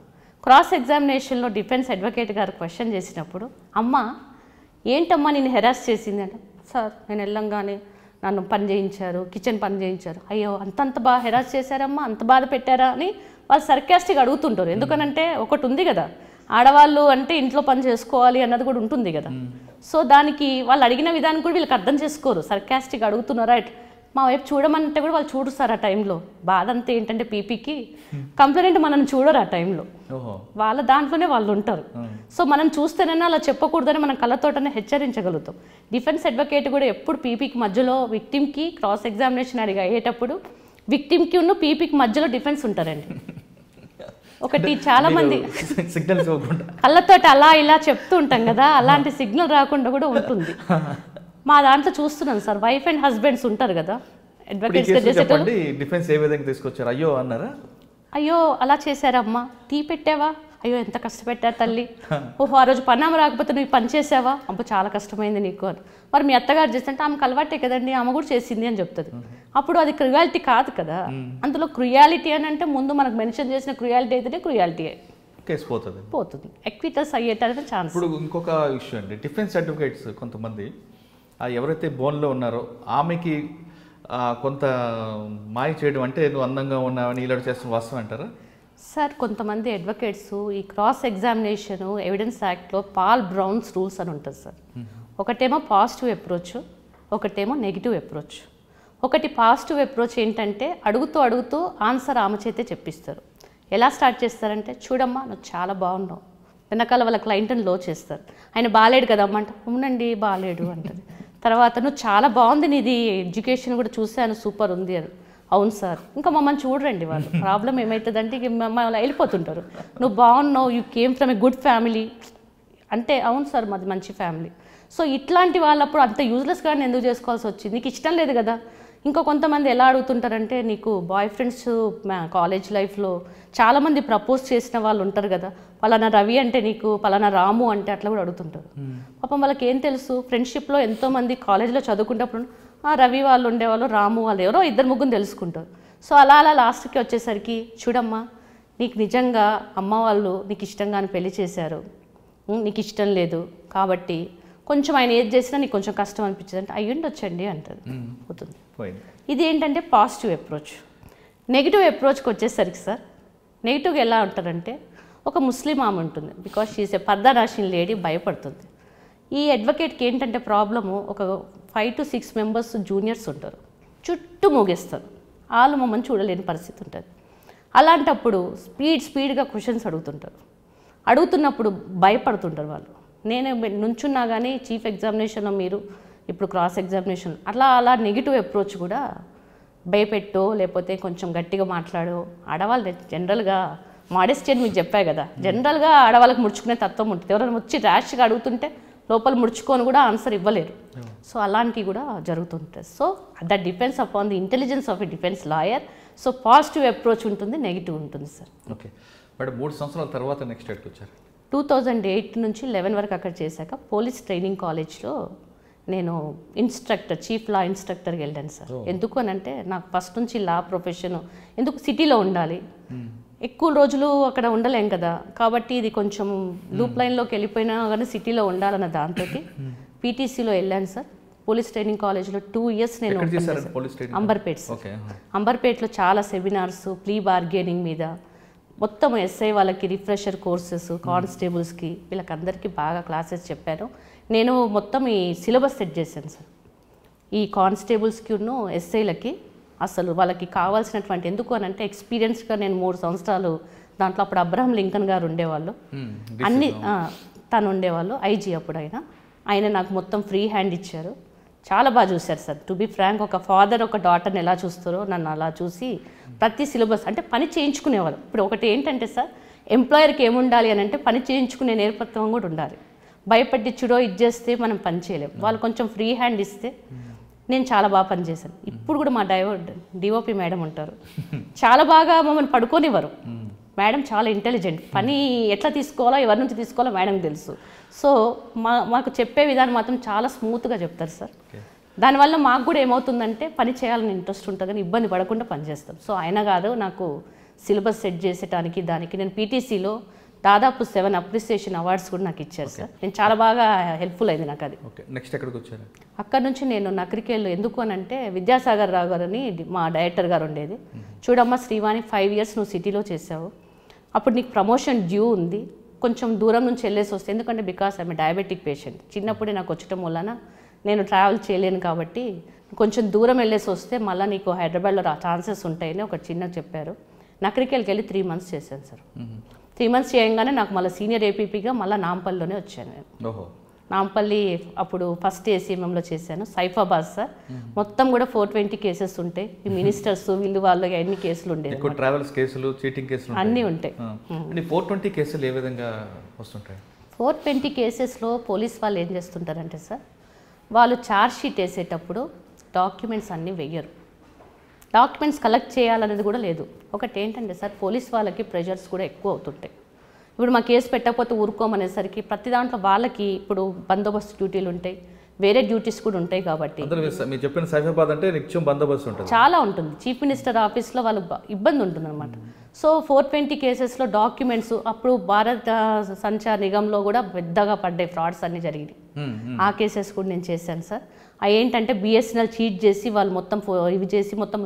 B: క్రాస్ ఎగ్జామినేషన్లో డిఫెన్స్ అడ్వకేట్ గారు క్వశ్చన్ చేసినప్పుడు అమ్మ ఏంటమ్మా నేను హెరాస్ అంట సార్ నేను వెళ్ళంగానే నన్ను పని చేయించారు కిచెన్ పని చేయించారు అయ్యో అంతంత బాగా హెరాస్ చేశారమ్మా అంత బాధ పెట్టారా అని వాళ్ళు సర్కాస్టిక్ అడుగుతుంటారు ఎందుకనంటే ఒకటి ఉంది కదా ఆడవాళ్ళు అంటే ఇంట్లో పని చేసుకోవాలి అన్నది కూడా ఉంటుంది కదా సో దానికి వాళ్ళు అడిగిన విధానం కూడా వీళ్ళకి అర్థం చేసుకోరు సర్కాస్టిక్ అడుగుతున్నారా మా వైపు చూడమంటే కూడా వాళ్ళు చూడుస్తారు ఆ టైంలో బాధ అంతా ఏంటంటే పీపీకి కంప్లైంట్ మనల్ని చూడరు ఆ టైంలో వాళ్ళ దాంట్లోనే వాళ్ళు ఉంటారు సో మనం చూస్తేనే అలా చెప్పకూడదని మనం కళ్ళతోటనే హెచ్చరించగలుగుతాం డిఫెన్స్ అడ్వకేట్ కూడా ఎప్పుడు పీపీకి మధ్యలో విక్టిమ్కి క్రాస్ ఎగ్జామినేషన్ అడిగి అయ్యేటప్పుడు విక్టిమ్కి ఉన్న పీపీకి మధ్యలో డిఫెన్స్ ఉంటారండి ఒకటి చాలా మంది సిగ్నల్ కళ్ళతోటి అలా ఇలా చెప్తూ ఉంటాం కదా అలాంటి సిగ్నల్ రాకుండా కూడా ఉంటుంది [laughs] మా దాంట్లో చూస్తున్నాను సార్ వైఫ్ అండ్ హస్బెండ్స్ ఉంటారు కదా
A: డిఫెన్స్ ఏ విధంగా తీసుకొచ్చారు అయ్యో అన్నారా
B: అయ్యో అలా చేశారమ్మా టీ పెట్టావా అయ్యో ఎంత కష్టపెట్టారు తల్లి ఓహో ఆ రోజు పన్నామ రాకపోతే నువ్వు పని చేసావా అబ్బో చాలా కష్టమైంది నీకు అని మరి మీ అత్తగారు చేస్తుంటే ఆమెకు అలవాటే కదండి ఆమె కూడా చేసింది అని చెప్తుంది అప్పుడు అది క్రియాలిటీ కాదు కదా అందులో క్రియాలిటీ అని అంటే ముందు మనకు మెన్షన్ చేసిన క్రియాలిటీ అయితేనే క్రియాలిటీ పోతుంది పోతుంది ఎక్విటస్ అయ్యేటప్పుడు ఛాన్స్ ఇప్పుడు
A: ఇంకొక విషయం అండి డిఫెన్స్ సర్టిఫికేట్స్ కొంతమంది ఎవరైతే బోన్లో ఉన్నారో ఆమెకి కొంత మాయ చేయడం అంటే నువ్వు అందంగా ఉన్నావని ఇలా చేస్తున్న వాస్తవం అంటారా
B: సార్ కొంతమంది అడ్వకేట్స్ ఈ క్రాస్ ఎగ్జామినేషన్ ఎవిడెన్స్ యాక్ట్లో పాల్ బ్రౌన్స్ రూల్స్ అని ఉంటుంది సార్ ఒకటేమో పాజిటివ్ అప్రోచ్ ఒకటేమో నెగిటివ్ అప్రోచ్ ఒకటి పాజిటివ్ అప్రోచ్ ఏంటంటే అడుగుతూ అడుగుతూ ఆన్సర్ ఆమె చేతే చెప్పిస్తారు ఎలా స్టార్ట్ చేస్తారంటే చూడమ్మా నువ్వు చాలా బాగున్నావు వెనకాల వాళ్ళ క్లయింట్ని లో చేస్తారు ఆయన బాగాలేడు కదమ్మ అంటే ఉండండి బాగాలేడు అంటది తర్వాత నువ్వు చాలా బాగుంది నీది ఎడ్యుకేషన్ కూడా చూశాను సూపర్ ఉంది అని అవును సార్ ఇంకా మమ్మల్ని చూడరండి వాళ్ళు ప్రాబ్లం ఏమవుతుందంటే ఇక మమ్మల్ని వెళ్ళిపోతుంటారు నువ్వు బాగున్నావు you came from a good family అంటే అవును సార్ మాది మంచి ఫ్యామిలీ సో ఇట్లాంటి వాళ్ళప్పుడు అంత యూజ్లెస్గా ఎందుకు చేసుకోవాల్సి వచ్చింది నీకు ఇష్టం లేదు కదా ఇంకా కొంతమంది ఎలా అడుగుతుంటారంటే నీకు బాయ్ ఫ్రెండ్స్ కాలేజ్ లైఫ్లో చాలామంది ప్రపోజ్ చేసిన వాళ్ళు ఉంటారు కదా పలానా రవి అంటే నీకు పలానా రాము అంటే అట్లా కూడా అడుగుతుంటారు పాపం వాళ్ళకి ఏం తెలుసు ఫ్రెండ్షిప్లో ఎంతోమంది కాలేజ్లో చదువుకుంటప్పుడు రవి వాళ్ళు ఉండేవాళ్ళు రాము వాళ్ళు ఎవరో ఇద్దరు ముగ్గురు తెలుసుకుంటారు సో అలా అలా లాస్ట్కి వచ్చేసరికి చూడమ్మా నీకు నిజంగా అమ్మ వాళ్ళు నీకు ఇష్టంగానే పెళ్లి చేశారు నీకు ఇష్టం లేదు కాబట్టి కొంచెం ఆయన ఏది చేసినా నీకు కొంచెం కష్టం అనిపించింది అంటే అయ్యి ఉండొచ్చండి అంటారు పోతుంది ఇది ఏంటంటే పాజిటివ్ అప్రోచ్ నెగిటివ్ అప్రోచ్కి వచ్చేసరికి సార్ నెగిటివ్గా ఎలా ఉంటారంటే ఒక ముస్లిం ఆమె ఉంటుంది బికాస్ షీఈస్ ఏ పర్దా రాసిన లేడీ భయపడుతుంది ఈ అడ్వకేట్కి ఏంటంటే ప్రాబ్లము ఒక five to six members juniors ఉంటారు చుట్టూ మోగేస్తారు వాళ్ళు మమ్మల్ని చూడలేని పరిస్థితి ఉంటుంది అలాంటప్పుడు స్పీడ్ స్పీడ్గా క్వశ్చన్స్ అడుగుతుంటారు అడుగుతున్నప్పుడు భయపడుతుంటారు వాళ్ళు నేను నుంచున్నా కానీ చీఫ్ ఎగ్జామినేషన్లో మీరు ఇప్పుడు క్రాస్ ఎగ్జామినేషన్ అట్లా అలా నెగిటివ్ అప్రోచ్ కూడా భయపెట్టో లేకపోతే కొంచెం గట్టిగా మాట్లాడో ఆడవాళ్ళు జనరల్గా మాడెస్టీ అని మీకు చెప్పా కదా జనరల్గా ఆడవాళ్ళకి ముడుచుకునే తత్వం ఉంటుంది ఎవరైనా వచ్చి ర్యాష్గా అడుగుతుంటే లోపల ముడుచుకొని కూడా ఆన్సర్ ఇవ్వలేరు సో అలాంటివి కూడా జరుగుతుంటాయి so that depends upon the intelligence of a defence lawyer so positive approach ఉంటుంది నెగిటివ్ ఉంటుంది సార్
A: ఓకే బట్ మూడు సంవత్సరాల తర్వాత నెక్స్ట్ ఎట్టు వచ్చారు
B: టూ థౌజండ్ ఎయిట్ నుంచి లెవెన్ వరకు అక్కడ చేశాక పోలీస్ ట్రైనింగ్ కాలేజ్లో నేను ఇన్స్ట్రక్టర్ చీఫ్ లా ఇన్స్ట్రక్టర్కి వెళ్ళాను సార్ ఎందుకు అని అంటే నాకు ఫస్ట్ నుంచి లా ప్రొఫెషన్ ఎందుకు సిటీలో ఉండాలి ఎక్కువ రోజులు అక్కడ ఉండలేం కదా కాబట్టి ఇది కొంచెం లూప్ లైన్లోకి వెళ్ళిపోయినా కానీ సిటీలో ఉండాలన్న దాంతో పీటీసీలో వెళ్ళాను సార్ పోలీస్ ట్రైనింగ్ కాలేజ్లో టూ ఇయర్స్ నేను అంబర్పేట్ అంబర్పేట్లో చాలా సెమినార్స్ ప్లీ బార్గెనింగ్ మీద మొత్తం ఎస్ఐ వాళ్ళకి రిఫ్రెషర్ కోర్సెస్ కానిస్టేబుల్స్కి వీళ్ళకందరికీ బాగా క్లాసెస్ చెప్పాను నేను మొత్తం ఈ సిలబస్ సెట్ చేశాను సార్ ఈ కానిస్టేబుల్స్కి ఉన్న ఎస్ఐలకి అసలు వాళ్ళకి కావాల్సినటువంటి ఎందుకు అని అంటే ఎక్స్పీరియన్స్గా నేను మూడు సంవత్సరాలు దాంట్లో అప్పుడు అబ్రహం లింకన్ గారు ఉండేవాళ్ళు hmm, అన్ని తను ఉండేవాళ్ళు ఐజీ అప్పుడు ఆయన ఆయన నాకు మొత్తం ఫ్రీ హ్యాండ్ ఇచ్చారు చాలా బాగా చూశారు సార్ టు బి ఫ్రాంక్ ఒక ఫాదర్ ఒక డాటర్ని ఎలా చూస్తారో నన్ను అలా చూసి ప్రతి సిలబస్ అంటే పని చేయించుకునేవాళ్ళు ఇప్పుడు ఒకటి ఏంటంటే సార్ ఎంప్లాయర్కి ఏముండాలి అని అంటే పని చేయించుకునే నేర్పత్వం కూడా ఉండాలి ఇది చేస్తే మనం పని చేయలేం hmm. వాళ్ళు కొంచెం ఫ్రీ హ్యాండ్ ఇస్తే నేను చాలా బాగా పనిచేశాను hmm. ఇప్పుడు కూడా మా డైవర్ డిఓపి మేడం ఉంటారు చాలా బాగా మమ్మల్ని పడుకోనివ్వరు hmm. మేడం చాలా ఇంటెలిజెంట్ పని ఎట్లా తీసుకోవాలో ఎవరి నుంచి తీసుకోవాలో మేడం తెలుసు సో మా మాకు చెప్పే విధానం మాత్రం చాలా స్మూత్గా చెప్తారు సార్ దానివల్ల మాకు కూడా ఏమవుతుందంటే పని చేయాలని ఇంట్రెస్ట్ ఉంటుంది కానీ ఇబ్బంది పడకుండా పనిచేస్తాం సో అయినా కాదు నాకు సిలబస్ సెట్ చేసేటానికి దానికి నేను పీటీసీలో దాదాపు సెవెన్ అప్రిసియేషన్ అవార్డ్స్ కూడా నాకు ఇచ్చారు సార్ నేను చాలా బాగా హెల్ప్ఫుల్ అయింది నాకు అది
A: నెక్స్ట్ ఎక్కడికి వచ్చాను
B: అక్కడ నుంచి నేను నక్రికేళ్ళు ఎందుకు అని అంటే విద్యాసాగర్ రావు గారు అని మా డైరెక్టర్ గారు ఉండేది చూడమ్మా శ్రీవాణి ఫైవ్ ఇయర్స్ నువ్వు సిటీలో చేసావు అప్పుడు నీకు ప్రమోషన్ డ్యూ ఉంది కొంచెం దూరం నుంచి వెళ్ళేసి వస్తే ఎందుకంటే బికాస్ ఐమ్ డయాబెటిక్ పేషెంట్ చిన్నప్పుడే నాకు వచ్చటం వలన నేను ట్రావెల్ చేయలేను కాబట్టి కొంచెం దూరం వెళ్ళేసి వస్తే మళ్ళీ నీకు హైదరాబాద్లో ఛాన్సెస్ ఉంటాయని ఒక చిన్న చెప్పారు నకరికెళ్ళకి వెళ్ళి త్రీ మంత్స్ చేశాను సార్ త్రీ మంత్స్ చేయగానే నాకు మళ్ళీ సీనియర్ ఏపీపీగా మళ్ళీ నాంపల్లిలోనే వచ్చాను నేను నాంపల్లి అప్పుడు ఫస్ట్ ఏసీఎంఎంలో చేశాను సైఫాబాద్ సార్ మొత్తం కూడా ఫోర్ ట్వంటీ కేసెస్ ఉంటాయి ఈ మినిస్టర్స్ వీళ్ళు వాళ్ళు అన్ని కేసులు ఉండేవి
A: ట్రావెల్స్ కేసులు చీటింగ్ కేసులు అన్నీ ఉంటాయి ఫోర్ ట్వంటీ కేసులు ఏ విధంగా
B: వస్తుంటాయి ఫోర్ ట్వంటీ కేసెస్లో పోలీస్ వాళ్ళు ఏం చేస్తుంటారంటే సార్ వాళ్ళు ఛార్జ్ షీట్ వేసేటప్పుడు డాక్యుమెంట్స్ అన్నీ వెయ్యరు డాక్యుమెంట్స్ కలెక్ట్ చేయాలనేది కూడా లేదు ఒకటి ఏంటంటే సార్ పోలీస్ వాళ్ళకి ప్రెషర్స్ కూడా ఎక్కువ అవుతుంటాయి ఇప్పుడు మా కేసు పెట్టకపోతే ఊరుకోమనేసరికి ప్రతి దాంట్లో వాళ్ళకి ఇప్పుడు బందోబస్తు డ్యూటీలు ఉంటాయి వేరే డ్యూటీస్ కూడా ఉంటాయి కాబట్టి
A: చెప్పిన సైఫాబాద్ అంటే నిత్యం బందోబస్తు ఉంటుంది
B: చాలా ఉంటుంది చీఫ్ మినిస్టర్ ఆఫీస్లో వాళ్ళు ఇబ్బంది ఉంటుంది అనమాట సో ఫోర్ ట్వంటీ కేసెస్లో డాక్యుమెంట్స్ అప్పుడు భారత సంచార్ నిగంలో కూడా పెద్దగా పడ్డాయి ఫ్రాడ్స్ అన్నీ జరిగినాయి ఆ కేసెస్ కూడా నేను చేశాను సార్ అవి ఏంటంటే బిఎస్ఎన్ఎల్ చీట్ చేసి వాళ్ళు మొత్తం ఇవి చేసి మొత్తం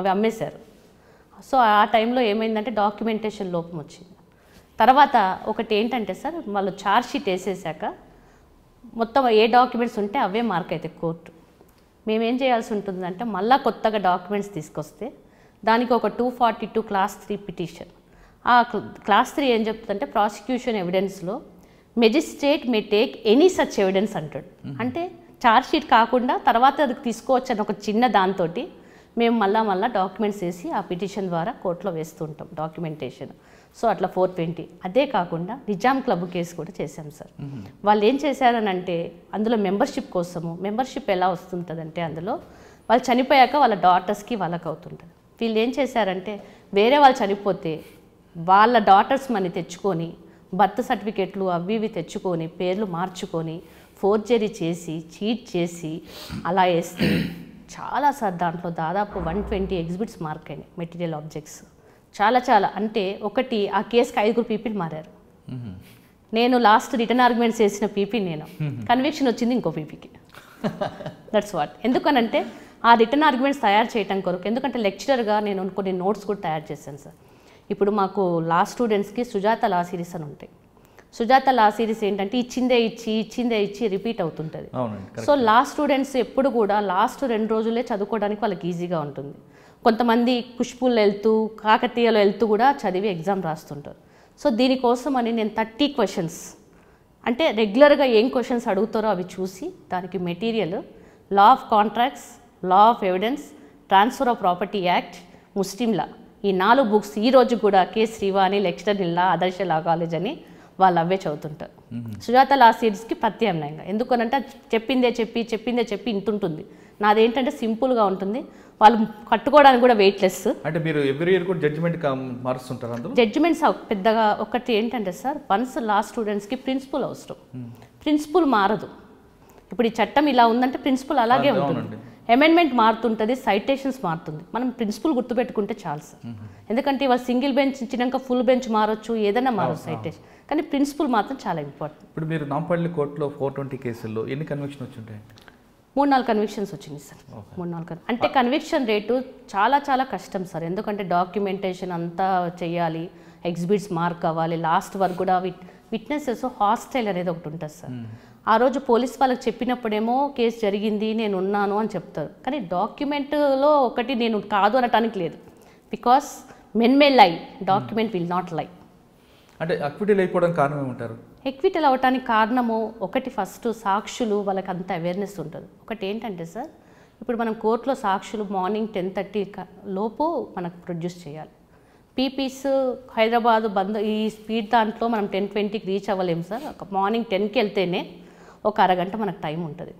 B: అవి అమ్మేశారు సో ఆ టైంలో ఏమైందంటే డాక్యుమెంటేషన్ లోపం వచ్చింది తర్వాత ఒకటి ఏంటంటే సార్ వాళ్ళు ఛార్జ్షీట్ వేసేసాక మొత్తం ఏ డాక్యుమెంట్స్ ఉంటే అవే మార్క్ అవుతాయి కోర్టు మేమేం చేయాల్సి ఉంటుందంటే మళ్ళీ కొత్తగా డాక్యుమెంట్స్ తీసుకొస్తే దానికి ఒక two forty two class three petition ఆ క్లాస్ త్రీ ఏం చెప్తుందంటే ప్రాసిక్యూషన్ ఎవిడెన్స్లో magistrate may take any such evidence అంటాడు అంటే ఛార్జ్షీట్ కాకుండా తర్వాత అది తీసుకోవచ్చు అని ఒక చిన్న దాంతో మేము మళ్ళా మళ్ళీ డాక్యుమెంట్స్ వేసి ఆ పిటిషన్ ద్వారా కోర్టులో వేస్తుంటాం డాక్యుమెంటేషన్ సో అట్లా ఫోర్ ట్వంటీ అదే కాకుండా నిజాం క్లబ్ కేసు కూడా చేశాం సార్ వాళ్ళు ఏం చేశారని అంటే అందులో మెంబర్షిప్ కోసము మెంబర్షిప్ ఎలా వస్తుంటుందంటే అందులో వాళ్ళు చనిపోయాక వాళ్ళ డాటర్స్కి వాళ్ళకి అవుతుంటుంది వీళ్ళు ఏం చేశారంటే వేరే వాళ్ళు చనిపోతే వాళ్ళ డాటర్స్ మనీ తెచ్చుకొని బర్త్ సర్టిఫికెట్లు అవి ఇవి తెచ్చుకొని పేర్లు మార్చుకొని ఫోర్జరీ చేసి చీట్ చేసి అలా వేస్తే చాలా సార్ దాంట్లో దాదాపు వన్ ట్వంటీ ఎగ్జిబిట్స్ మార్క్ అయినాయి మెటీరియల్ ఆబ్జెక్ట్స్ చాలా చాలా అంటే ఒకటి ఆ కేసుకి ఐదుగురు పీపీలు మారారు నేను లాస్ట్ రిటర్న్ ఆర్గ్యుమెంట్స్ చేసిన పీపీ నేను కన్విక్షన్ వచ్చింది ఇంకో పీపీకి దట్స్ వాట్ ఎందుకనంటే ఆ రిటర్న్ ఆర్గ్యుమెంట్స్ తయారు చేయటం కొరకు ఎందుకంటే లెక్చరర్గా నేను కొన్ని నోట్స్ కూడా తయారు చేశాను సార్ ఇప్పుడు మాకు లా స్టూడెంట్స్కి సుజాత లా సిరీస్ అని ఉంటాయి సుజాత లా సిరీస్ ఏంటంటే ఇచ్చిందే ఇచ్చి ఇచ్చిందే ఇచ్చి రిపీట్ అవుతుంటుంది సో లా స్టూడెంట్స్ ఎప్పుడు కూడా లాస్ట్ రెండు రోజులే చదువుకోవడానికి వాళ్ళకి ఈజీగా ఉంటుంది కొంతమంది కుష్పులు వెళ్తూ కాకతీయలు వెళ్తూ కూడా చదివి ఎగ్జామ్ రాస్తుంటారు సో దీనికోసం అని నేను థర్టీ క్వశ్చన్స్ అంటే రెగ్యులర్గా ఏం క్వశ్చన్స్ అడుగుతారో అవి చూసి దానికి material law of contracts law of evidence transfer of property act Muslim law ఈ నాలుగు బుక్స్ ఈ రోజు కూడా కే శ్రీవాణి లెక్చరర్ నిల్లా ఆదర్శ లా కాలేజ్ అని వాళ్ళు అవే చదువుతుంటారు సుజాత లా సీరీస్కి ప్రత్యామ్నాయంగా ఎందుకనంటే చెప్పిందే చెప్పి చెప్పిందే చెప్పి ఇంతుంటుంది నాదేంటంటే సింపుల్గా ఉంటుంది వాళ్ళు కట్టుకోవడానికి కూడా వెయిట్ లెస్
A: అంటే మీరు ఎవ్రీ ఇయర్ కూడా జడ్జిమెంట్ మారుస్తుంటారు అందులో
B: జడ్జిమెంట్స్ పెద్దగా ఒకటి ఏంటంటే సార్ వన్స్ లా స్టూడెంట్స్కి ప్రిన్సిపల్ అవసరం ప్రిన్సిపల్ hmm. మారదు ఇప్పుడు ఈ చట్టం ఇలా ఉందంటే ప్రిన్సిపల్ అలాగే ఉంటుంది అమెండ్మెంట్ మారుతుంటుంది సైటేషన్స్ మారుతుంది మనం ప్రిన్సిపల్ గుర్తుపెట్టుకుంటే చాలు సార్ hmm. ఎందుకంటే ఇవాళ సింగిల్ బెంచ్ ఇచ్చినాక ఫుల్ బెంచ్ మారొచ్చు ఏదైనా మారొచ్చు సైటేషన్ కానీ ప్రిన్సిపల్ మాత్రం చాలా ఇంపార్టెంట్
A: ఇప్పుడు మీరు నాంపల్లి కోర్టులో ఫోర్ ట్వంటీ కేసుల్లో ఎన్ని కన్వెక్షన్ వచ్చి
B: మూడు నాలుగు కన్విక్షన్స్ వచ్చింది సార్ మూడు నాలుగు అంటే కన్విక్షన్ రేటు చాలా చాలా కష్టం సార్ ఎందుకంటే డాక్యుమెంటేషన్ అంతా చేయాలి ఎగ్జిబిట్స్ మార్క్ అవ్వాలి లాస్ట్ వరకు కూడా విట్ విట్నెసెస్ హాస్టైల్ అనేది ఒకటి ఉంటుంది సార్ ఆ రోజు పోలీస్ వాళ్ళకి చెప్పినప్పుడేమో కేసు జరిగింది నేను ఉన్నాను అని చెప్తారు కానీ డాక్యుమెంట్లో ఒకటి నేను కాదు అనటానికి లేదు బికాస్ మెన్ మే లై డాక్యుమెంట్ విల్ నాట్ లై
A: అంటే అక్విటీ లేకపోవడం కారణం ఏమంటారు
B: ఎక్విటల్ అవటానికి కారణము ఒకటి ఫస్ట్ సాక్షులు వాళ్ళకి అంత అవేర్నెస్ ఉంటుంది ఒకటి ఏంటంటే సార్ ఇప్పుడు మనం కోర్టులో సాక్షులు మార్నింగ్ టెన్ థర్టీ లోపు మనకు ప్రొడ్యూస్ చేయాలి పీపీస్ హైదరాబాద్ బంద్ ఈ స్పీడ్ దాంట్లో మనం టెన్ ట్వంటీకి రీచ్ అవ్వలేము సార్ ఒక మార్నింగ్ టెన్కి వెళ్తేనే ఒక అరగంట మనకు టైం ఉంటుంది